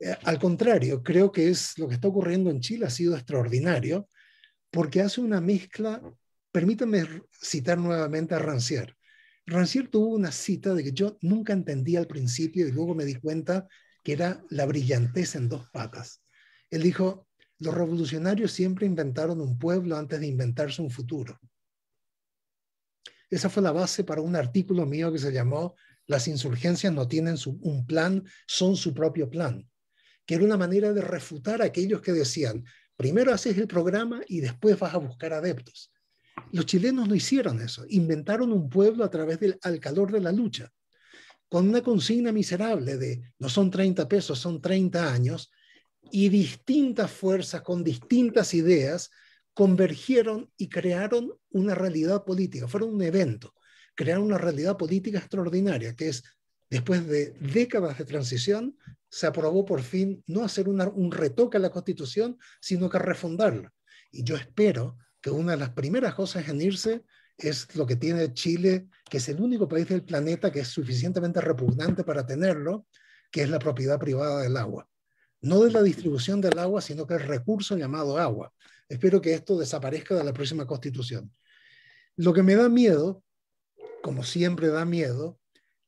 Speaker 4: Eh, al contrario, creo que es lo que está ocurriendo en Chile ha sido extraordinario porque hace una mezcla permítanme citar nuevamente a Rancière. Rancière tuvo una cita de que yo nunca entendí al principio y luego me di cuenta que era la brillantez en dos patas. Él dijo, los revolucionarios siempre inventaron un pueblo antes de inventarse un futuro. Esa fue la base para un artículo mío que se llamó Las insurgencias no tienen un plan, son su propio plan, que era una manera de refutar a aquellos que decían, primero haces el programa y después vas a buscar adeptos. Los chilenos no hicieron eso, inventaron un pueblo a través del al calor de la lucha, con una consigna miserable de no son 30 pesos, son 30 años, y distintas fuerzas con distintas ideas convergieron y crearon una realidad política, fueron un evento, crearon una realidad política extraordinaria, que es, después de décadas de transición, se aprobó por fin no hacer un retoque a la Constitución, sino que refundarla. Y yo espero que una de las primeras cosas en irse es lo que tiene Chile, que es el único país del planeta que es suficientemente repugnante para tenerlo, que es la propiedad privada del agua. No de la distribución del agua, sino que el recurso llamado agua. Espero que esto desaparezca de la próxima constitución. Lo que me da miedo, como siempre da miedo,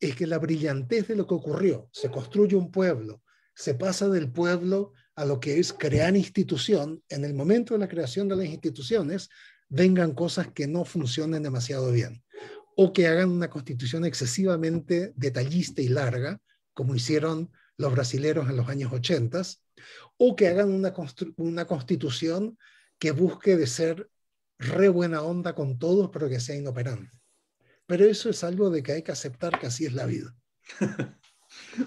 Speaker 4: es que la brillantez de lo que ocurrió, se construye un pueblo, se pasa del pueblo a lo que es crear institución, en el momento de la creación de las instituciones vengan cosas que no funcionen demasiado bien o que hagan una constitución excesivamente detallista y larga, como hicieron los brasileros en los años 80, o que hagan una, constitución que busque de ser re buena onda con todos, pero que sea inoperante. Pero eso es algo de que hay que aceptar que así es la vida. *laughs*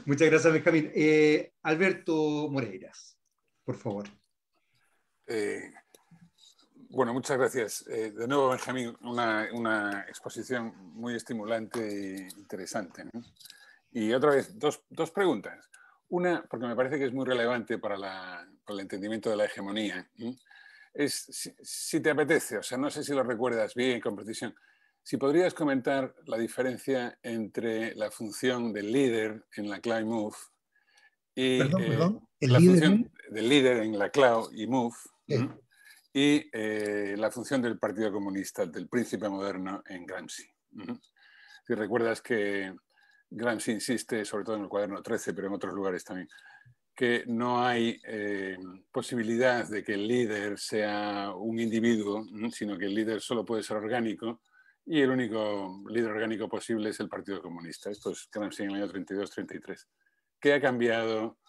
Speaker 2: Muchas gracias, Benjamín. Eh, Alberto Moreiras por favor. Eh,
Speaker 1: bueno, muchas gracias. Eh, de nuevo, Benjamín, una, una, exposición muy estimulante e interesante. Y otra vez, dos, dos, preguntas. Una, porque me parece que es muy relevante para, la, para el entendimiento de la hegemonía, es si, te apetece, o sea, no sé si lo recuerdas bien con precisión, si podrías comentar la diferencia entre la función del líder en la Climb Move y, eh, ¿El la líder función en... del líder en la cloud y MOVE. Y eh, la función del Partido Comunista, del príncipe moderno en Gramsci. Si recuerdas que Gramsci insiste, sobre todo en el cuaderno 13, pero en otros lugares también, que no hay eh, posibilidad de que el líder sea un individuo, sino que el líder solo puede ser orgánico y el único líder orgánico posible es el Partido Comunista. Esto es Gramsci en el año 32-33. ¿Qué ha cambiado?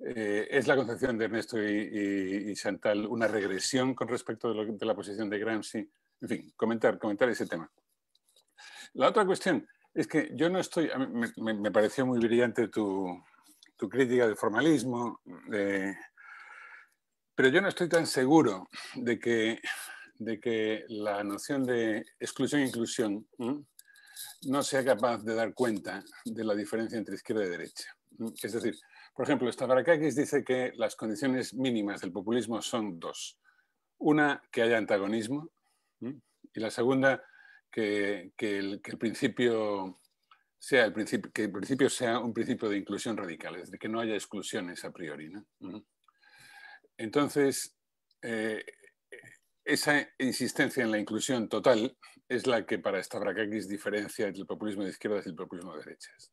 Speaker 1: Eh, ¿Es la concepción de Ernesto y, y, Chantal una regresión con respecto de, la posición de Gramsci? En fin, comentar, ese tema. La otra cuestión es que yo no estoy, me, pareció muy brillante tu, crítica del formalismo, pero yo no estoy tan seguro de que, de que la noción de exclusión-inclusión e no sea capaz de dar cuenta de la diferencia entre izquierda y derecha. Es decir, por ejemplo, Stavrakakis dice que las condiciones mínimas del populismo son dos. Una, que haya antagonismo, y la segunda, que, el, principio sea un principio de inclusión radical, es decir, que no haya exclusiones a priori. Entonces, eh, esa insistencia en la inclusión total es la que para Stavrakakis diferencia entre el populismo de izquierdas y el populismo de derechas.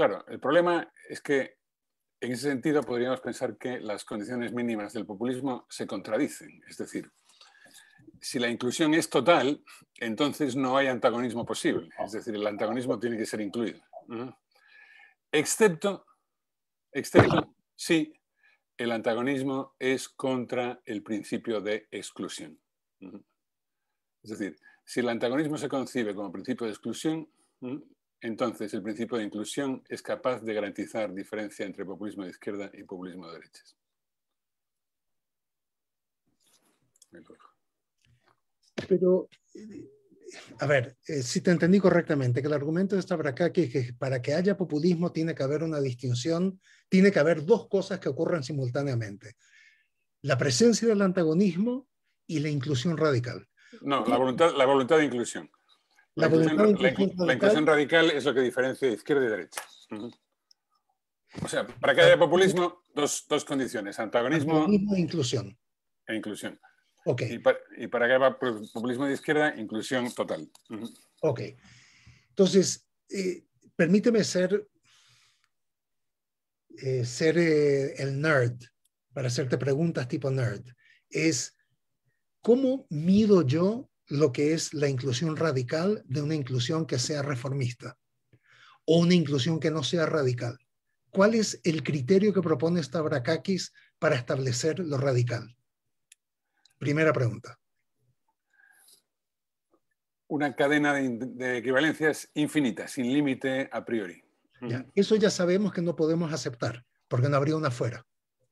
Speaker 1: Claro, el problema es que en ese sentido podríamos pensar que las condiciones mínimas del populismo se contradicen. Es decir, si la inclusión es total, entonces no hay antagonismo posible. Es decir, el antagonismo tiene que ser incluido. Excepto, excepto si el antagonismo es contra el principio de exclusión. Es decir, si el antagonismo se concibe como principio de exclusión, entonces, el principio de inclusión es capaz de garantizar diferencia entre populismo de izquierda y populismo de derechas.
Speaker 4: Pero, a ver, eh, si te entendí correctamente, que el argumento de para acá, que, para que haya populismo tiene que haber una distinción, tiene que haber dos cosas que ocurran simultáneamente. La presencia del antagonismo y la inclusión radical.
Speaker 1: No, la voluntad de inclusión.
Speaker 4: La, inclusión,
Speaker 1: radical es lo que diferencia de izquierda y derecha. O sea, para que haya populismo, dos, condiciones, antagonismo,
Speaker 4: e inclusión.
Speaker 1: E inclusión. Okay. Y, para, que haya populismo de izquierda, inclusión total.
Speaker 4: Ok. Entonces, eh, permíteme ser, eh, ser eh, el nerd, para hacerte preguntas tipo nerd. Es, ¿cómo mido yo lo que es la inclusión radical de una inclusión que sea reformista o una inclusión que no sea radical. ¿Cuál es el criterio que propone Stavrakakis para establecer lo radical? Primera pregunta.
Speaker 1: Una cadena de, equivalencias infinita, sin límite a priori.
Speaker 4: eso ya sabemos que no podemos aceptar, porque no habría una fuera.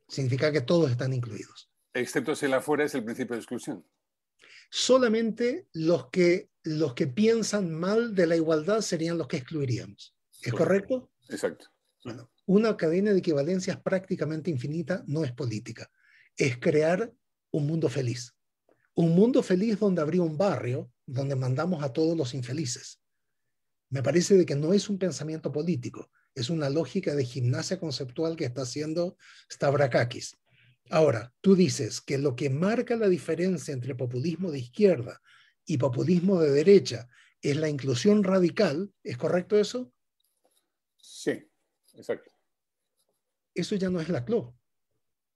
Speaker 4: Significa que todos están incluidos.
Speaker 1: Excepto si la fuera es el principio de
Speaker 4: exclusión solamente los que, los que piensan mal de la igualdad serían los que excluiríamos. ¿Es correcto? Exacto. una cadena de equivalencias prácticamente infinita no es política, es crear un mundo feliz. Un mundo feliz donde habría un barrio donde mandamos a todos los infelices. Me parece de que no es un pensamiento político, es una lógica de gimnasia conceptual que está haciendo Stavrakakis. Ahora, tú dices que lo que marca la diferencia entre populismo de izquierda y populismo de derecha es la inclusión radical, ¿es correcto eso? Sí, exacto. Eso ya no es la CLO,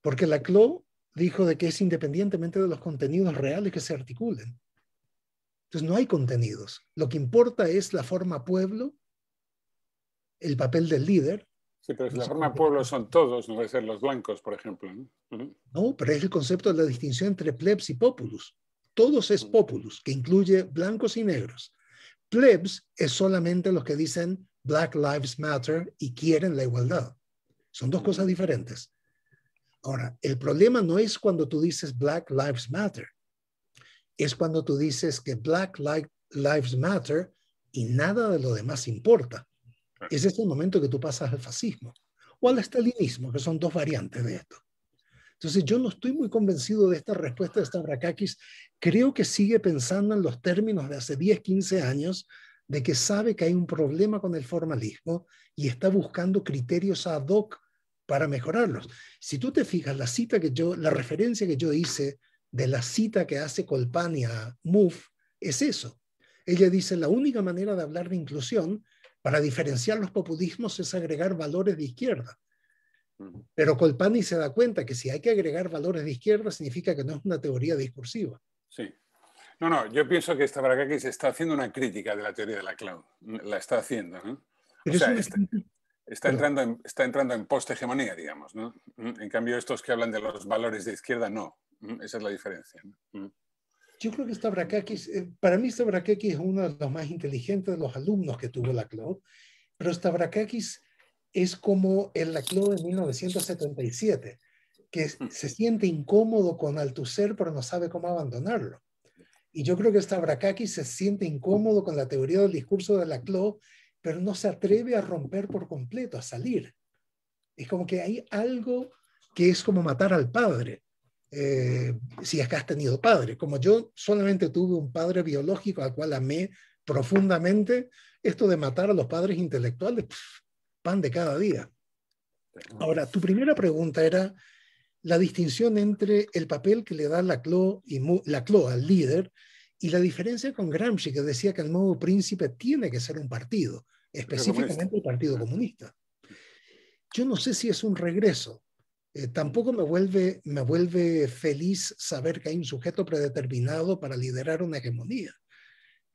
Speaker 4: porque la CLO dijo de que es independientemente de los contenidos reales que se articulen. Entonces no hay contenidos. Lo que importa es la forma pueblo, el papel del líder
Speaker 1: Sí, pero si la forma pueblo son todos, no debe ser los blancos, por ejemplo. ¿no?
Speaker 4: no, pero es el concepto de la distinción entre plebs y populus. Todos es populus, que incluye blancos y negros. Plebs es solamente los que dicen Black Lives Matter y quieren la igualdad. Son dos cosas diferentes. Ahora, el problema no es cuando tú dices Black Lives Matter. Es cuando tú dices que Black Lives Matter y nada de lo demás importa. Es ese momento que tú pasas al fascismo o al estalinismo, que son dos variantes de esto. Entonces yo no estoy muy convencido de esta respuesta de Stavrakakis. Creo que sigue pensando en los términos de hace 10, 15 años, de que sabe que hay un problema con el formalismo y está buscando criterios ad hoc para mejorarlos. Si tú te fijas, la cita que yo, la referencia que yo hice de la cita que hace Colpani a es eso. Ella dice, la única manera de hablar de inclusión para diferenciar los populismos es agregar valores de izquierda. Pero Colpani se da cuenta que si hay que agregar valores de izquierda significa que no es una teoría discursiva.
Speaker 1: Sí. No, no, yo pienso que esta se está haciendo una crítica de la teoría de la cloud. La está haciendo, está, entrando en, está entrando en post-hegemonía, digamos, En cambio, estos que hablan de los valores de izquierda, no. Esa es la diferencia.
Speaker 4: ¿no? Yo creo que Stavrakakis, eh, para mí Stavrakakis es uno de los más inteligentes de los alumnos que tuvo la CLO, pero Stavrakakis es como el Laclau de 1977, que mm. se siente incómodo con Althusser, pero no sabe cómo abandonarlo. Y yo creo que Stavrakakis se siente incómodo con la teoría del discurso de Laclau, pero no se atreve a romper por completo, a salir. Es como que hay algo que es como matar al padre. Eh, si es que has tenido padre. Como yo solamente tuve un padre biológico al cual amé profundamente, esto de matar a los padres intelectuales, pan de cada día. Ahora, tu primera pregunta era la distinción entre el papel que le da Laclau, y Laclau al líder y la diferencia con Gramsci, que decía que el nuevo príncipe tiene que ser un partido, específicamente el Partido Comunista. Yo no sé si es un regreso, eh, tampoco me vuelve, me vuelve feliz saber que hay un sujeto predeterminado para liderar una hegemonía.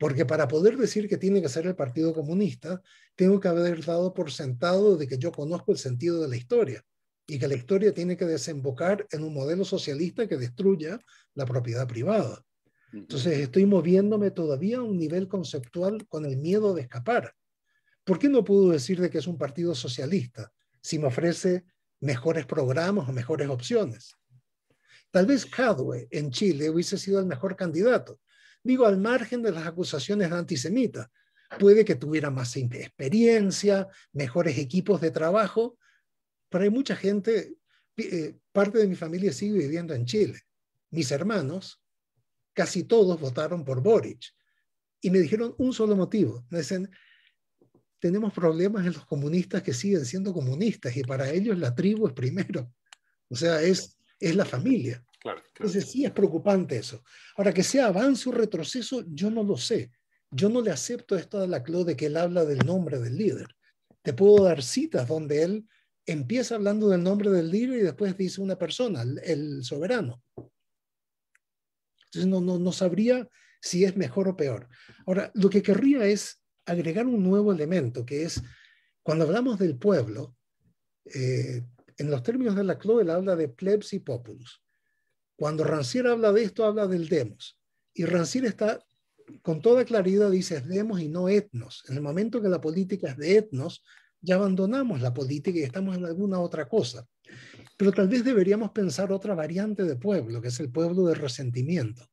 Speaker 4: Porque para poder decir que tiene que ser el Partido Comunista, tengo que haber dado por sentado de que yo conozco el sentido de la historia y que la historia tiene que desembocar en un modelo socialista que destruya la propiedad privada. Entonces estoy moviéndome todavía a un nivel conceptual con el miedo de escapar. ¿Por qué no puedo decir de que es un partido socialista si me ofrece mejores programas o mejores opciones. Tal vez Hadwe en Chile hubiese sido el mejor candidato. Digo, al margen de las acusaciones antisemitas, puede que tuviera más experiencia, mejores equipos de trabajo, pero hay mucha gente, eh, parte de mi familia sigue viviendo en Chile. Mis hermanos, casi todos votaron por Boric y me dijeron un solo motivo. Me dicen, tenemos problemas en los comunistas que siguen siendo comunistas y para ellos la tribu es primero. O sea, es, es la familia. Entonces sí es preocupante eso. Ahora, que sea avance o retroceso, yo no lo sé. Yo no le acepto esto a Laclau de que él habla del nombre del líder. Te puedo dar citas donde él empieza hablando del nombre del líder y después dice una persona, el, soberano. Entonces no, no, no sabría si es mejor o peor. Ahora, lo que querría es agregar un nuevo elemento, que es, cuando hablamos del pueblo, eh, en los términos de la él habla de plebs y populus. Cuando Rancière habla de esto, habla del demos. Y Rancière está, con toda claridad, dice demos y no etnos. En el momento que la política es de etnos, ya abandonamos la política y estamos en alguna otra cosa. Pero tal vez deberíamos pensar otra variante de pueblo, que es el pueblo de resentimiento.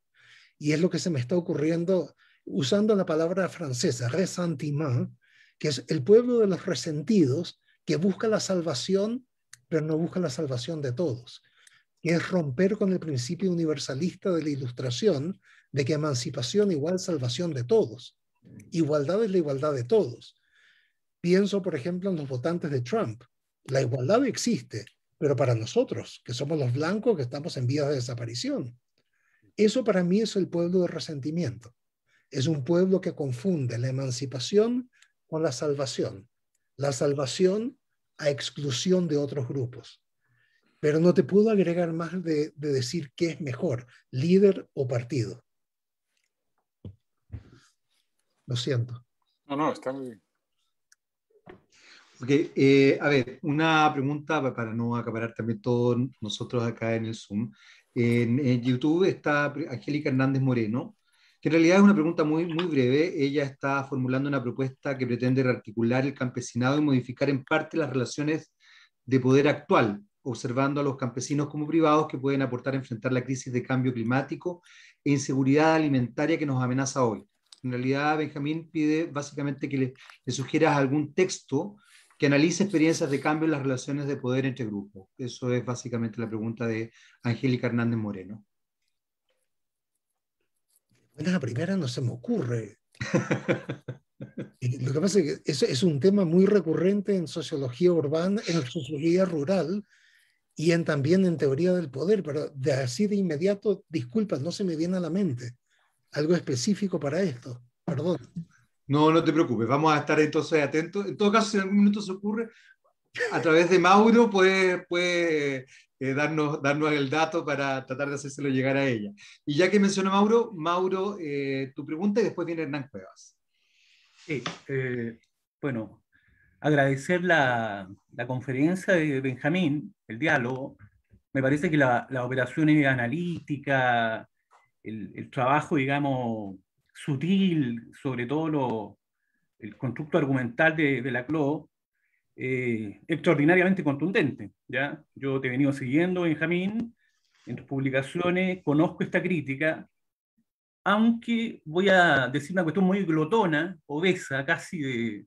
Speaker 4: Y es lo que se me está ocurriendo usando la palabra francesa, ressentiment, que es el pueblo de los resentidos que busca la salvación, pero no busca la salvación de todos, que es romper con el principio universalista de la ilustración de que emancipación igual salvación de todos. Igualdad es la igualdad de todos. Pienso, por ejemplo, en los votantes de Trump. La igualdad existe, pero para nosotros, que somos los blancos que estamos en vía de desaparición. Eso para mí es el pueblo de resentimiento es un pueblo que confunde la emancipación con la salvación. La salvación a exclusión de otros grupos. Pero no te puedo agregar más de, decir qué es mejor, líder o partido. Lo siento.
Speaker 1: No, no, está muy bien.
Speaker 2: Eh, a ver, una pregunta para no acaparar también todos nosotros acá en el Zoom. En, en YouTube está Angélica Hernández Moreno, en realidad es una pregunta muy, muy breve. Ella está formulando una propuesta que pretende rearticular el campesinado y modificar en parte las relaciones de poder actual, observando a los campesinos como privados que pueden aportar a enfrentar la crisis de cambio climático e inseguridad alimentaria que nos amenaza hoy. En realidad, Benjamín pide básicamente que le sugieras algún texto que analice experiencias de cambio en las relaciones de poder entre grupos. Eso es básicamente la pregunta de Angélica Hernández Moreno.
Speaker 4: Bueno, la primera no se me ocurre. Lo que pasa es que eso es un tema muy recurrente en sociología urbana, en sociología rural y en, también en teoría del poder, pero de, así de inmediato, disculpas, no se me viene a la mente algo específico para esto. Perdón.
Speaker 2: No, no te preocupes, vamos a estar entonces atentos. En todo caso, si en algún minuto se ocurre, a través de Mauro puede, puede eh, darnos, darnos el dato para tratar de hacérselo llegar a ella. Y ya que
Speaker 3: mencionó Mauro, Mauro, eh, tu pregunta y después viene Hernán Cuevas. Eh, bueno, agradecer la, la, conferencia de Benjamín, el diálogo. Me parece que la, la operación analítica, el, trabajo, digamos, sutil, sobre todo lo, el constructo argumental de, de la CLO, eh, extraordinariamente contundente. ¿ya? Yo te he venido siguiendo, Benjamín, en tus publicaciones, conozco esta crítica, aunque voy a decir una cuestión muy glotona, obesa, casi de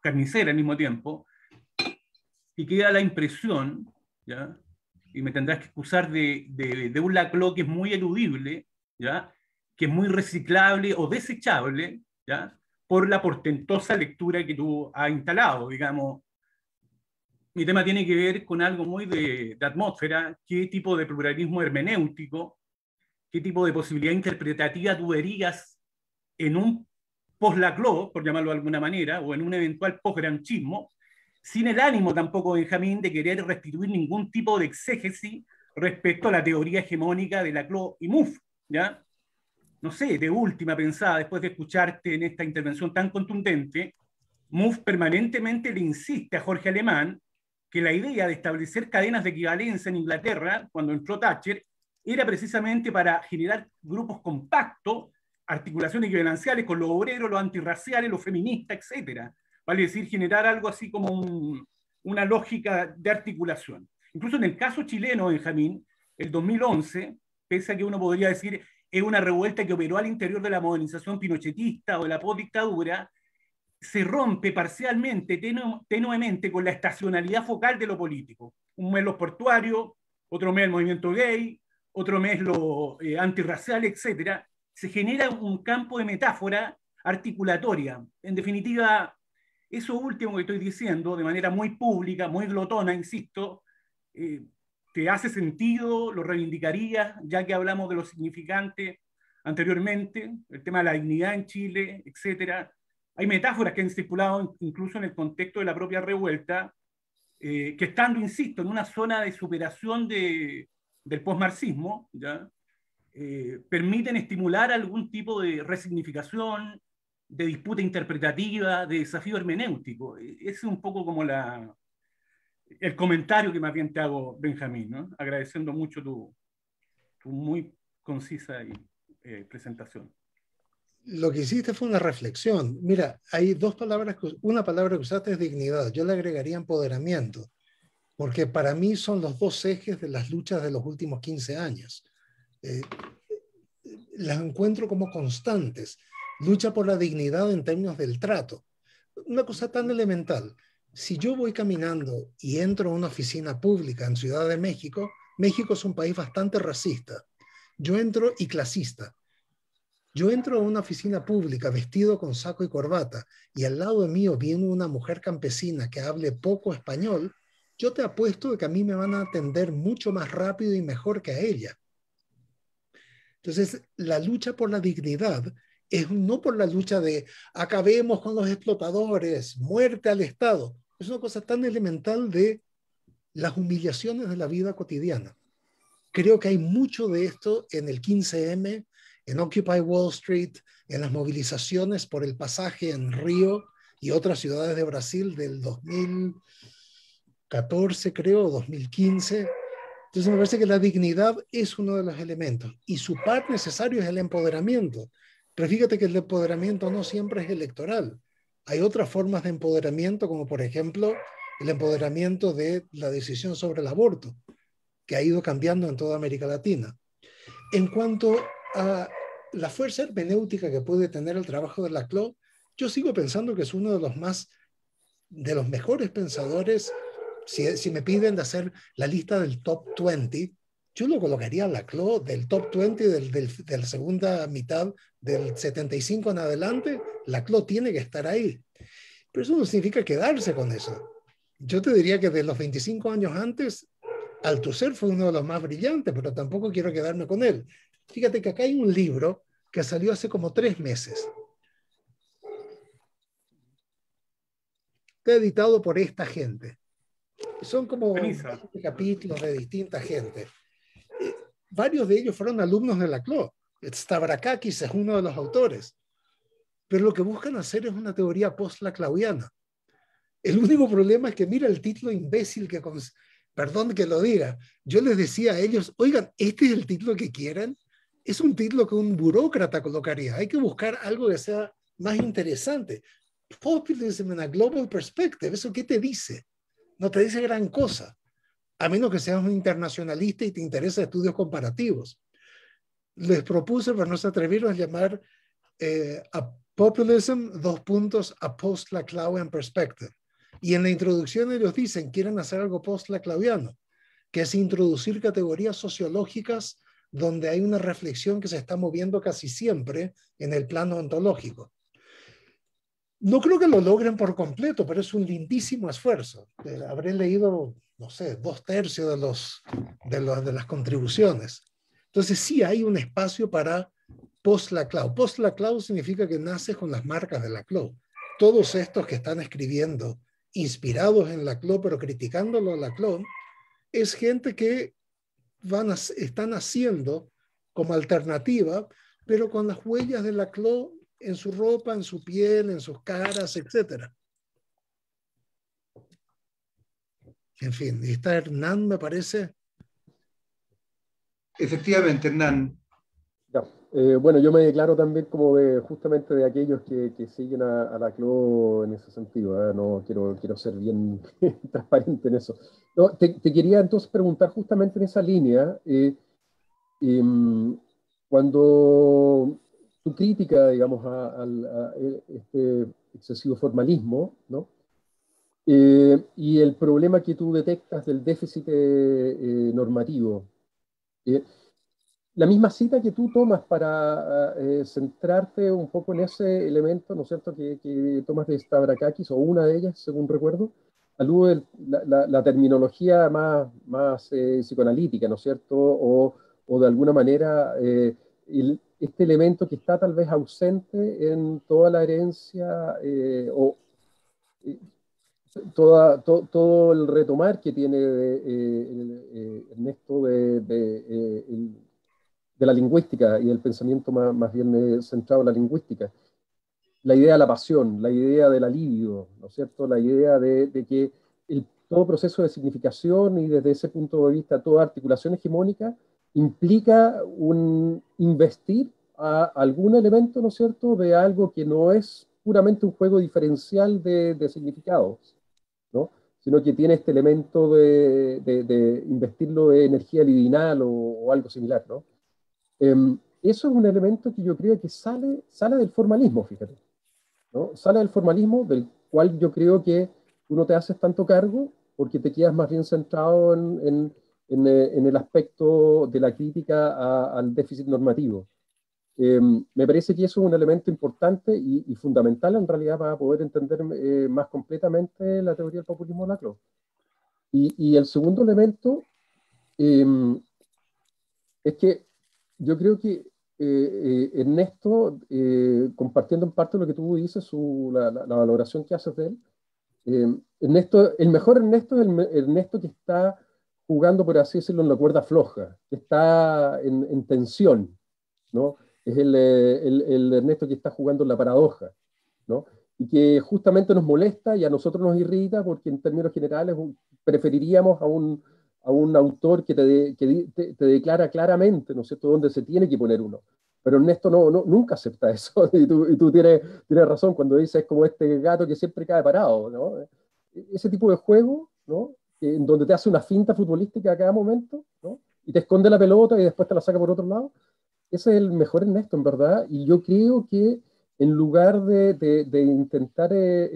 Speaker 3: carnicera al mismo tiempo, y queda la impresión, y me tendrás que excusar de, de, de un laclo que es muy eludible, ¿ya? que es muy reciclable o desechable, ¿ya? por la portentosa lectura que tú has instalado, digamos, mi tema tiene que ver con algo muy de, atmósfera, qué tipo de pluralismo hermenéutico, qué tipo de posibilidad interpretativa tú verías en un post-Laclau, por llamarlo de alguna manera, o en un eventual post-granchismo, sin el ánimo tampoco, Benjamín, de querer restituir ningún tipo de exégesis respecto a la teoría hegemónica de Laclau y Mouffe, ¿ya? No sé, de última pensada, después de escucharte en esta intervención tan contundente, Mouffe permanentemente le insiste a Jorge Alemán que la idea de establecer cadenas de equivalencia en Inglaterra, cuando entró Thatcher, era precisamente para generar grupos compactos, articulaciones equivalenciales con los obreros, los antirraciales, los feministas, etc. Vale decir, generar algo así como una lógica de articulación. Incluso en el caso chileno, Benjamín, el 2011, pese a que uno podría decir es una revuelta que operó al interior de la modernización pinochetista o de la postdictadura, se rompe parcialmente, tenuemente, con la estacionalidad focal de lo político. Un mes los portuarios, otro mes el movimiento gay, otro mes lo eh, antirracial, etc. Se genera un campo de metáfora articulatoria. En definitiva, eso último que estoy diciendo, de manera muy pública, muy glotona, insisto, eh, te hace sentido, lo reivindicaría, ya que hablamos de lo significante anteriormente, el tema de la dignidad en Chile, etcétera, hay metáforas que han circulado incluso en el contexto de la propia revuelta, eh, que estando, insisto, en una zona de superación del posmarxismo, eh, permiten estimular algún tipo de resignificación, de disputa interpretativa, de desafío hermenéutico. Ese es un poco como el comentario que más bien te hago, Benjamín, agradeciendo mucho tu, muy concisa eh, presentación
Speaker 4: lo que hiciste fue una reflexión. Mira, hay dos palabras, una palabra que usaste es dignidad, yo le agregaría empoderamiento, porque para mí son los dos ejes de las luchas de los últimos 15 años. Eh, las encuentro como constantes. Lucha por la dignidad en términos del trato. Una cosa tan elemental. Si yo voy caminando y entro a una oficina pública en Ciudad de México, México es un país bastante racista. Yo entro y clasista yo entro a una oficina pública vestido con saco y corbata y al lado de mío viene una mujer campesina que hable poco español, yo te apuesto de que a mí me van a atender mucho más rápido y mejor que a ella. Entonces, la lucha por la dignidad es no por la lucha de acabemos con los explotadores, muerte al Estado. Es una cosa tan elemental de las humillaciones de la vida cotidiana. Creo que hay mucho de esto en el 15M, en Occupy Wall Street, en las movilizaciones por el pasaje en Río y otras ciudades de Brasil del 2014, creo, 2015. Entonces me parece que la dignidad es uno de los elementos y su par necesario es el empoderamiento. Pero fíjate que el empoderamiento no siempre es electoral. Hay otras formas de empoderamiento, como por ejemplo el empoderamiento de la decisión sobre el aborto, que ha ido cambiando en toda América Latina. En cuanto la fuerza hermenéutica que puede tener el trabajo de Laclau, yo sigo pensando que es uno de los más, de los mejores pensadores. Si, me piden de hacer la lista del top 20, yo lo colocaría a Laclau del top 20 de la segunda mitad del 75 en adelante. Laclau tiene que estar ahí. Pero eso no significa quedarse con eso. Yo te diría que de los 25 años antes, Althusser fue uno de los más brillantes, pero tampoco quiero quedarme con él. Fíjate que acá hay un libro que salió hace como tres meses. Está editado por esta gente. Son como capítulos de distinta gente. Eh, varios de ellos fueron alumnos de la CLO. Stavrakakis es uno de los autores. Pero lo que buscan hacer es una teoría post laclaudiana El único problema es que mira el título imbécil que, perdón que lo diga, yo les decía a ellos, oigan, ¿este es el título que quieren? es un título que un burócrata colocaría. Hay que buscar algo que sea más interesante. Populism in a Global Perspective, ¿eso qué te dice? No te dice gran cosa, a menos que seas un internacionalista y te interesa estudios comparativos. Les propuse, para no se atrevieron, llamar eh, a Populism, dos puntos, a post-Laclauian Perspective. Y en la introducción ellos dicen, quieren hacer algo post-Laclauiano, que es introducir categorías sociológicas donde hay una reflexión que se está moviendo casi siempre en el plano ontológico. No creo que lo logren por completo, pero es un lindísimo esfuerzo. Eh, habré leído, no sé, dos tercios de, los, de, las contribuciones. Entonces sí hay un espacio para post-Laclau. Post-Laclau significa que naces con las marcas de Laclau. Todos estos que están escribiendo, inspirados en Laclau, pero criticándolo a Laclau, es gente que van a, están haciendo como alternativa, pero con las huellas de la CLO en su ropa, en su piel, en sus caras, etc. En fin, está Hernán, me
Speaker 5: parece. Efectivamente, Hernán. Eh, bueno, yo me declaro también como de justamente de aquellos que, siguen a, la CLO en ese sentido. ¿eh? No quiero, quiero ser bien *laughs* transparente en eso. te, quería entonces preguntar justamente en esa línea, eh, em, cuando tu crítica, digamos, a, e, este excesivo formalismo, ¿no? y el problema que tú detectas del déficit normativo la misma cita que tú tomas para eh, centrarte un poco en ese elemento, ¿no es cierto?, que, tomas de Stavrakakis, o una de ellas, según recuerdo, alude la, la, la terminología más, eh, psicoanalítica, ¿no es cierto?, o, de alguna manera eh, este elemento que está tal vez ausente en toda la herencia o todo el retomar que tiene de, Ernesto de, de la lingüística y del pensamiento más, bien eh, centrado en la lingüística. La idea de la pasión, la idea del alivio, ¿no es cierto? La idea de, que el, todo proceso de significación y desde ese punto de vista toda articulación hegemónica implica un investir a algún elemento, ¿no es cierto?, de algo que no es puramente un juego diferencial de, significados, ¿no? sino que tiene este elemento de, investirlo de energía libidinal o, o algo similar, ¿no? Em, eso es un elemento que yo creo que sale, sale del formalismo, fíjate. ¿no? Sale del formalismo del cual yo creo que tú no te haces tanto cargo porque te quedas más bien centrado en, en, eh, el aspecto de la crítica al déficit normativo. Em, me parece que eso es un elemento importante y, fundamental en realidad para poder entender eh, más completamente la teoría del populismo Laclau. Y, y el segundo elemento em, es que yo creo que eh, eh, Ernesto, eh, compartiendo en parte lo que tú dices, la, valoración que haces de él, Ernesto, el mejor Ernesto es el Ernesto que está jugando, por así decirlo, en la cuerda floja, que está en, tensión, ¿no? Es el, el, Ernesto que está jugando en la paradoja, ¿no? Y que justamente nos molesta y a nosotros nos irrita porque en términos generales preferiríamos a un, a un autor que, te, declara claramente, ¿no es cierto?, dónde se tiene que poner uno. Pero Ernesto no, no nunca acepta eso, *laughs* y tú, y tú tienes, tienes, razón cuando dices, es como este gato que siempre cae parado, ¿no? E, ese tipo de juego, ¿no? En donde te hace una finta futbolística a cada momento, ¿no? Y te esconde la pelota y después te la saca por otro lado. Ese es el mejor Ernesto, en verdad, y yo creo que en lugar de, intentar eh,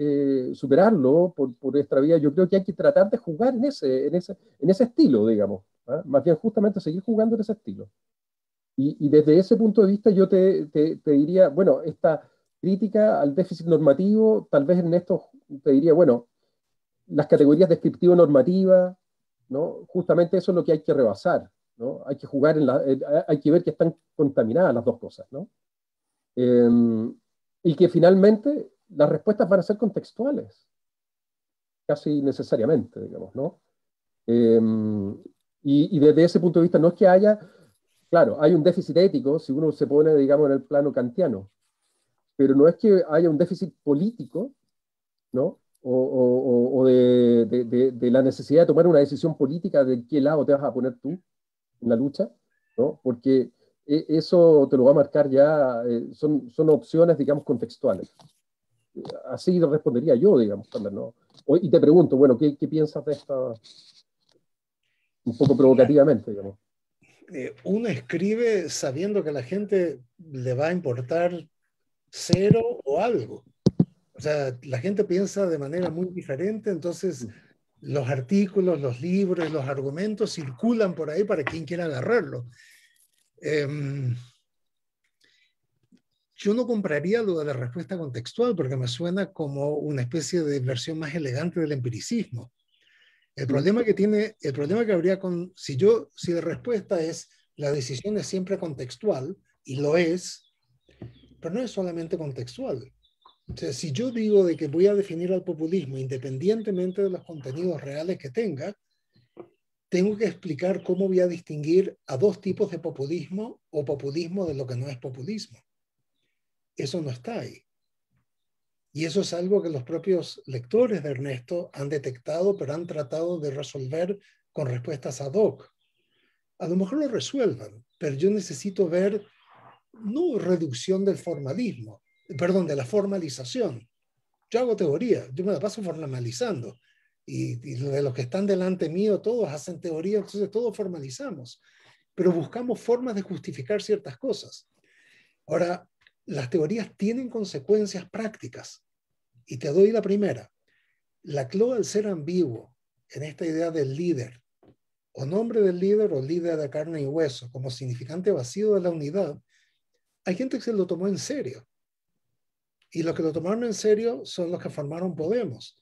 Speaker 5: eh, superarlo por, por esta vía, yo creo que hay que tratar de jugar en ese, en ese, estilo, digamos. ¿ah? Más bien justamente seguir jugando en ese estilo. Y, desde ese punto de vista yo te, te, diría, bueno, esta crítica al déficit normativo, tal vez en esto te diría, bueno, las categorías descriptivo-normativa, ¿no? justamente eso es lo que hay que rebasar. ¿no? Hay que jugar, en la, eh, hay que ver que están contaminadas las dos cosas. ¿no? Em, y que finalmente las respuestas van a ser contextuales, casi necesariamente, digamos, ¿no? Em, y, desde ese punto de vista no es que haya, claro, hay un déficit ético si uno se pone, digamos, en el plano kantiano, pero no es que haya un déficit político, ¿no? O, o, o de, de, de, la necesidad de tomar una decisión política de qué lado te vas a poner tú en la lucha, ¿no? Porque e, eso te lo va a marcar ya, eh, son, son opciones, digamos, contextuales. Así respondería yo, digamos, también, ¿no? y te pregunto, bueno, ¿qué, ¿qué, piensas de esto? un poco provocativamente, digamos? Eh, uno escribe sabiendo que a la gente
Speaker 4: le va a importar cero o algo. O sea, la gente piensa de manera muy diferente, entonces mm. los artículos, los libros, los argumentos circulan por ahí para quien quiera agarrarlo. Em, yo no compraría lo de la respuesta contextual porque me suena como una especie de versión más elegante del empiricismo. El mm. problema que tiene, el problema que habría con, si yo, si la respuesta es la decisión es siempre contextual y lo es, pero no es solamente contextual. O sea, si yo digo de que voy a definir al populismo independientemente de los contenidos reales que tenga, tengo que explicar cómo voy a distinguir a dos tipos de populismo o populismo de lo que no es populismo. Eso no está ahí. Y eso es algo que los propios lectores de Ernesto han detectado, pero han tratado de resolver con respuestas ad hoc. A lo mejor lo resuelvan, pero yo necesito ver no reducción del formalismo, perdón, de la formalización. Yo hago teoría, yo me la paso formalizando, y, de los que están delante mío, todos hacen teorías, entonces todos formalizamos, pero buscamos formas de justificar ciertas cosas. Ahora, las teorías tienen consecuencias prácticas, y te doy la primera. la clave al ser ambiguo en esta idea del líder, o nombre del líder o líder de carne y hueso, como significante vacío de la unidad, hay gente que se lo tomó en serio. Y los que lo tomaron en serio son los que formaron Podemos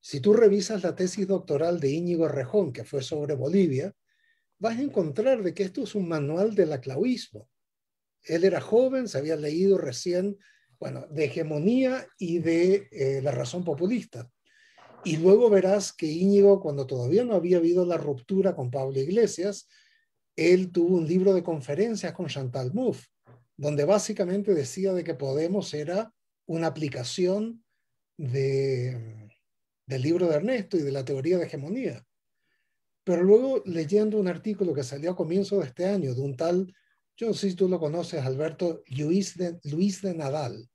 Speaker 4: si tú revisas la tesis doctoral de Íñigo Rejón, que fue sobre Bolivia, vas a encontrar de que esto es un manual del aclauismo. Él era joven, se había leído recién, bueno, de hegemonía y de eh, la razón populista. Y luego verás que Íñigo, cuando todavía no había habido la ruptura con Pablo Iglesias, él tuvo un libro de conferencias con Chantal Mouffe, donde básicamente decía de que Podemos era una aplicación de, del libro de Ernesto y de la teoría de hegemonía. Pero luego leyendo un artículo que salió a comienzo de este año de un tal, yo no sé si tú lo conoces, Alberto Luis de, Luis de Nadal.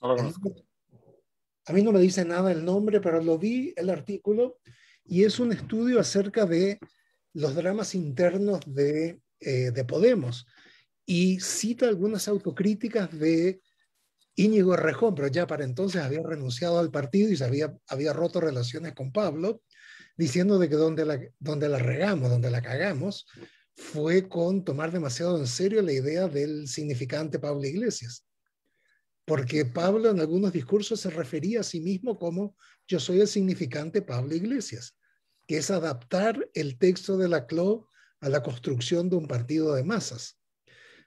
Speaker 4: A mí no me dice nada el nombre, pero lo vi el artículo y es un estudio acerca de los dramas internos de, eh, de Podemos y cita algunas autocríticas de Íñigo Rejón, pero ya para entonces había renunciado al partido y se había, había roto relaciones con Pablo, diciendo de que donde la, donde la regamos, donde la cagamos, fue con tomar demasiado en serio la idea del significante Pablo Iglesias. Porque Pablo en algunos discursos se refería a sí mismo como yo soy el significante Pablo Iglesias, que es adaptar el texto de la CLO a la construcción de un partido de masas.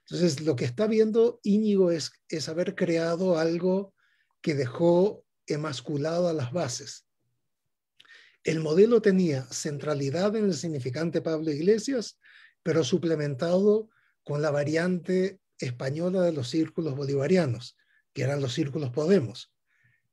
Speaker 4: Entonces, lo que está viendo Íñigo es, haber creado algo que dejó emasculado a las bases. El modelo tenía centralidad en el significante Pablo Iglesias, pero suplementado con la variante española de los círculos bolivarianos, que eran los círculos Podemos,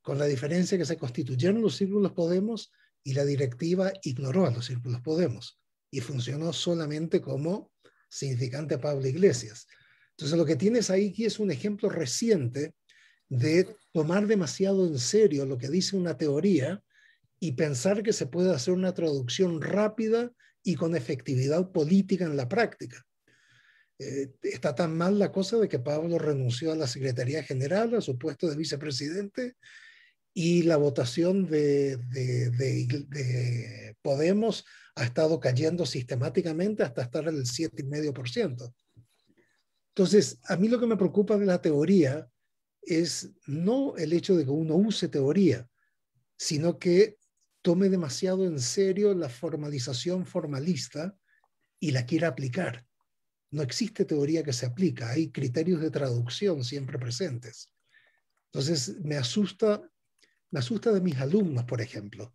Speaker 4: con la diferencia que se constituyeron los círculos Podemos y la directiva ignoró a los círculos Podemos y funcionó solamente como significante Pablo Iglesias. Entonces lo que tienes ahí aquí es un ejemplo reciente de tomar demasiado en serio lo que dice una teoría y pensar que se puede hacer una traducción rápida y con efectividad política en la práctica. Eh, está tan mal la cosa de que Pablo renunció a la Secretaría General, a su puesto de vicepresidente, y la votación de, de Podemos ha estado cayendo sistemáticamente hasta estar en el 7,5%. Entonces, a mí lo que me preocupa de la teoría es no el hecho de que uno use teoría, sino que tome demasiado en serio la formalización formalista y la quiera aplicar. No existe teoría que se aplica, hay criterios de traducción siempre presentes. Entonces, me asusta, me asusta de mis alumnos, por ejemplo.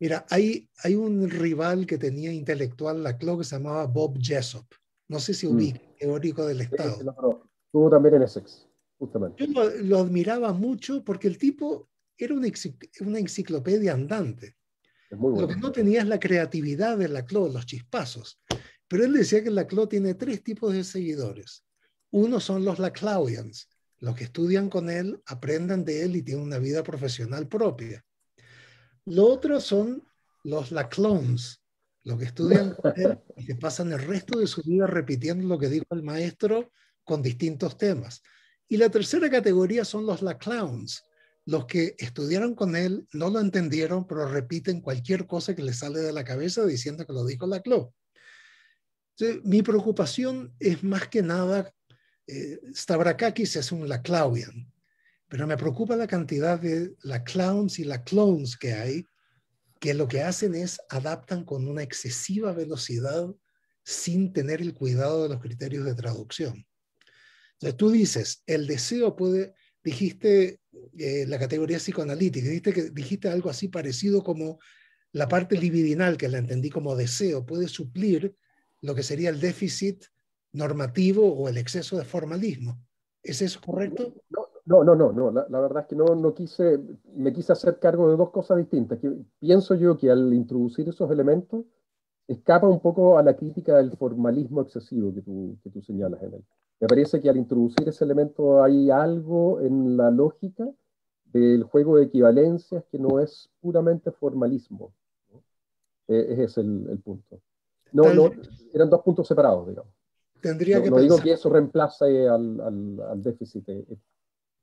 Speaker 4: Mira, hay, un rival que tenía intelectual la CLO que se llamaba Bob Jessop no sé si mm. ubica, teórico del Estado. Estuvo también en Essex, justamente. Yo lo, admiraba mucho porque el tipo era una, enciclopedia andante. Lo que no tenía es la creatividad de Clo, los chispazos. Pero él decía que la Clo tiene tres tipos de seguidores. Uno son los Laclaudians, los que estudian con él, aprenden de él y tienen una vida profesional propia. Lo otro son los Laclones. Lo que estudian y se pasan el resto de su vida repitiendo lo que dijo el maestro con distintos temas. Y la tercera categoría son los la clowns, los que estudiaron con él, no lo entendieron, pero repiten cualquier cosa que le sale de la cabeza diciendo que lo dijo la clo. Mi preocupación es más que nada, eh, Stavrakakis es un Laclauian, pero me preocupa la cantidad de la clowns y la clones que hay que lo que hacen es adaptan con una excesiva velocidad sin tener el cuidado de los criterios de traducción. Entonces tú dices, el deseo puede, dijiste eh, la categoría psicoanalítica, dijiste, que, dijiste algo así parecido como la parte libidinal, que la entendí como deseo, puede suplir lo que sería el déficit normativo o el exceso de
Speaker 5: formalismo. ¿Es eso correcto? No, no, no, no. La, verdad es que no, no quise, me quise hacer cargo de dos cosas distintas. Que pienso yo que al introducir esos elementos escapa un poco a la crítica del formalismo excesivo que tú, que tú señalas en él. Me parece que al introducir ese elemento hay algo en la lógica del juego de equivalencias que no es puramente formalismo. E, ese es el, punto. No, no, eran dos puntos separados, digamos. Tendría no, que no digo que eso reemplace al, al, al déficit eh,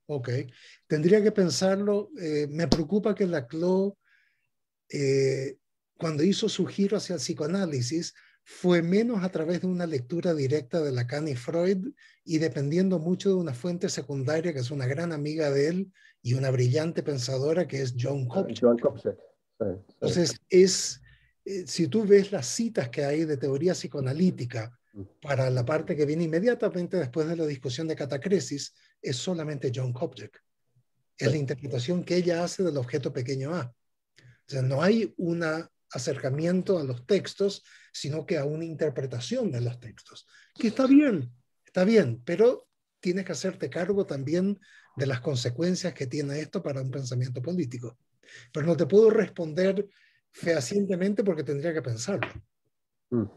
Speaker 4: Ok, tendría que pensarlo. Eh, me preocupa que Laclau, eh, cuando hizo su giro hacia el psicoanálisis, fue menos a través de una lectura directa de Lacan y Freud y dependiendo mucho de una fuente secundaria que es una gran amiga de él y una brillante pensadora que es John ah, Kopchak. Entonces, es, eh, si tú ves las citas que hay de teoría psicoanalítica para la parte que viene inmediatamente después de la discusión de catacresis, es solamente John object. Es la interpretación que ella hace del objeto pequeño a. O sea, no hay un acercamiento a los textos, sino que a una interpretación de los textos. Que está bien, está bien, pero tienes que hacerte cargo también de las consecuencias que tiene esto para un pensamiento político. Pero no te puedo responder fehacientemente porque tendría que pensarlo.
Speaker 2: Mm.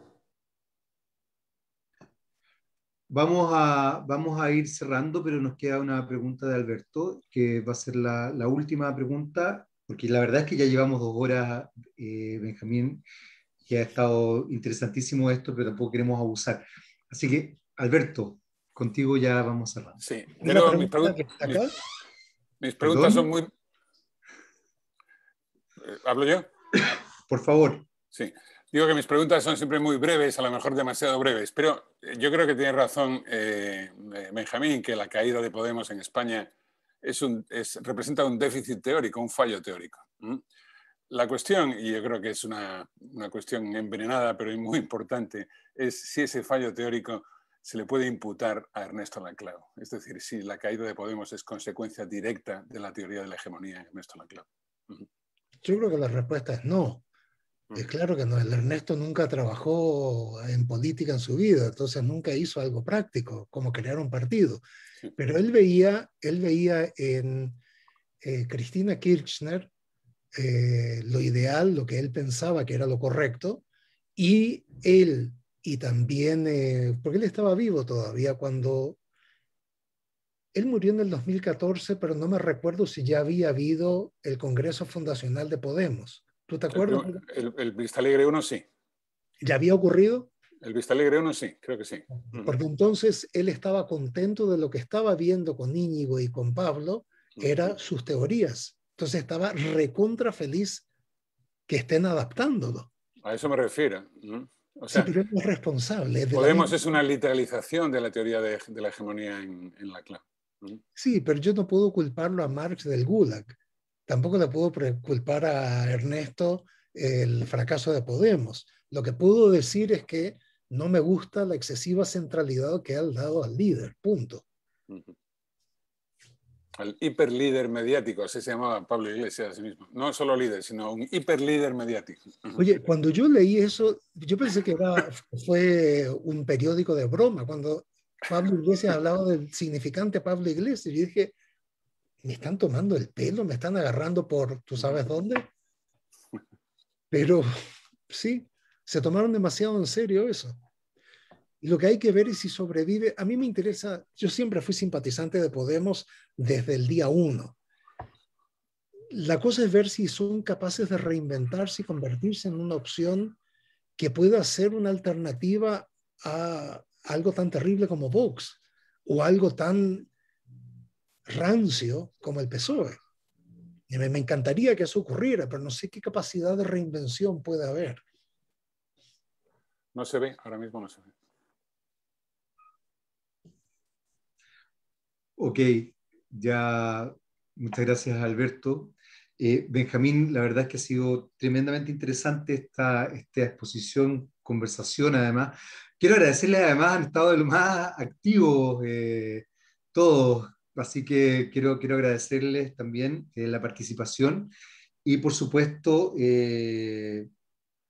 Speaker 2: Vamos a, vamos a ir cerrando, pero nos queda una pregunta de Alberto, que va a ser la, última pregunta, porque la verdad es que ya llevamos dos horas, eh, Benjamín, y ha estado interesantísimo esto, pero tampoco queremos abusar. Así que, Alberto, contigo ya vamos cerrando. Sí,
Speaker 1: mis, preguntas son muy... Eh, ¿Hablo yo?
Speaker 2: Por favor.
Speaker 1: Sí. Digo que mis preguntas son siempre muy breves, a lo mejor demasiado breves, pero eh, yo creo que tiene razón eh, eh, Benjamín que la caída de Podemos en España es representa un déficit teórico, un fallo teórico. La cuestión, y yo creo que es una, cuestión envenenada, pero muy importante, es si ese fallo teórico se le puede imputar a Ernesto Laclau. Es decir, si la caída de Podemos es consecuencia directa de la teoría de la hegemonía de Ernesto Laclau.
Speaker 4: Yo creo que la respuesta es no. Mm. Es claro que no, Ernesto nunca trabajó en política en su vida, entonces nunca hizo algo práctico, como crear un partido. Pero él veía, él veía en eh, Cristina Kirchner eh, lo ideal, lo que él pensaba que era lo correcto, y él, y también, eh, porque él estaba vivo todavía cuando... Él murió en el 2014, pero no me recuerdo si ya había habido el Congreso Fundacional de Podemos ¿Tú te acuerdas?
Speaker 1: El, Vista Alegre 1 sí. ¿Ya había ocurrido? El Vista Alegre 1 sí, creo que sí. Porque
Speaker 4: entonces él estaba contento de lo que estaba viendo con Íñigo y con Pablo, eran sus teorías. Entonces estaba recontra feliz que estén adaptándolo.
Speaker 1: A eso me refiero.
Speaker 4: O sea, es responsable. Podemos es
Speaker 1: una literalización de la teoría de, la hegemonía en, la clase.
Speaker 4: Sí, pero yo no puedo culparlo a Marx del Gulag. Tampoco le pudo culpar a Ernesto el fracaso de Podemos. Lo que pudo decir es que no me gusta la excesiva centralidad que ha dado al líder, punto.
Speaker 1: Al hiperlíder mediático, así se llamaba Pablo Iglesias a sí mismo. No solo líder, sino un hiperlíder mediático.
Speaker 4: Oye, cuando yo leí eso, yo pensé que era, fue un periódico de broma. Cuando Pablo Iglesias hablaba del significante Pablo Iglesias, yo dije, me están tomando el pelo, me están agarrando por tú sabes dónde. Pero sí, se tomaron demasiado en serio eso. Y lo que hay que ver es si sobrevive. A mí me interesa, yo siempre fui simpatizante de Podemos desde el día uno. La cosa es ver si son capaces de reinventarse y convertirse en una opción que pueda ser una alternativa a algo tan terrible como Vox o algo tan rancio como el PSOE. me, encantaría que eso ocurriera, pero no sé qué capacidad de reinvención puede haber.
Speaker 1: No se ve, ahora mismo no se ve.
Speaker 2: Ok, ya muchas gracias Alberto. Eh, Benjamín, la verdad es que ha sido tremendamente interesante esta, esta exposición, conversación además. Quiero agradecerle además han estado de lo más activos eh, todos Así que quiero, quiero agradecerles también eh, la participación y por supuesto, eh,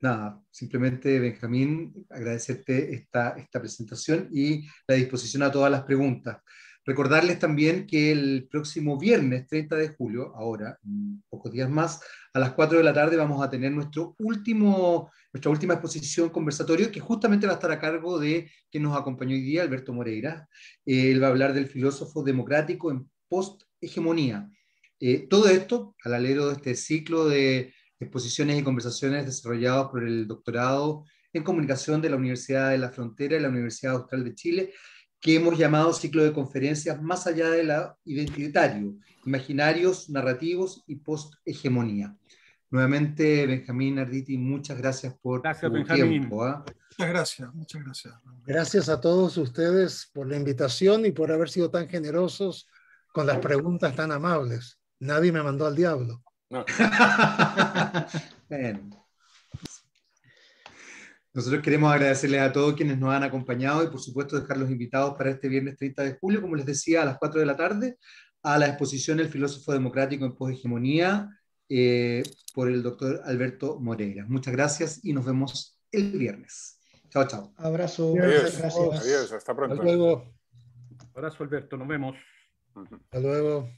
Speaker 2: nada, simplemente Benjamín, agradecerte esta, esta presentación y la disposición a todas las preguntas. Recordarles también que el próximo viernes 30 de julio, ahora, pocos días más, a las 4 de la tarde vamos a tener nuestro último, nuestra última exposición conversatorio que justamente va a estar a cargo de quien nos acompañó hoy día, Alberto Moreira. Eh, él va a hablar del filósofo democrático en post-hegemonía. Eh, todo esto al alero de este ciclo de exposiciones y conversaciones desarrollados por el doctorado en comunicación de la Universidad de la Frontera y la Universidad Austral de Chile que hemos llamado ciclo de conferencias más allá de la identitario, imaginarios, narrativos y post-hegemonía. Nuevamente, Benjamín Arditi, muchas gracias por gracias, tu tiempo.
Speaker 5: ¿ah? Muchas gracias, muchas gracias.
Speaker 4: Gracias a todos ustedes por la invitación y por haber sido tan generosos con las preguntas tan amables. Nadie me mandó al diablo. *laughs*
Speaker 2: Nosotros queremos agradecerles a todos quienes nos han acompañado y por supuesto dejarlos invitados para este viernes 30 de julio, como les decía, a las 4 de la tarde, a la exposición El filósofo democrático en poshegemonía eh, por el doctor Alberto Moreira. Muchas gracias y nos vemos el viernes. Chao, chao.
Speaker 4: Abrazo. Gracias. Adiós. Hasta pronto. Hasta luego.
Speaker 5: Abrazo,
Speaker 3: Alberto. Nos vemos. Hasta luego.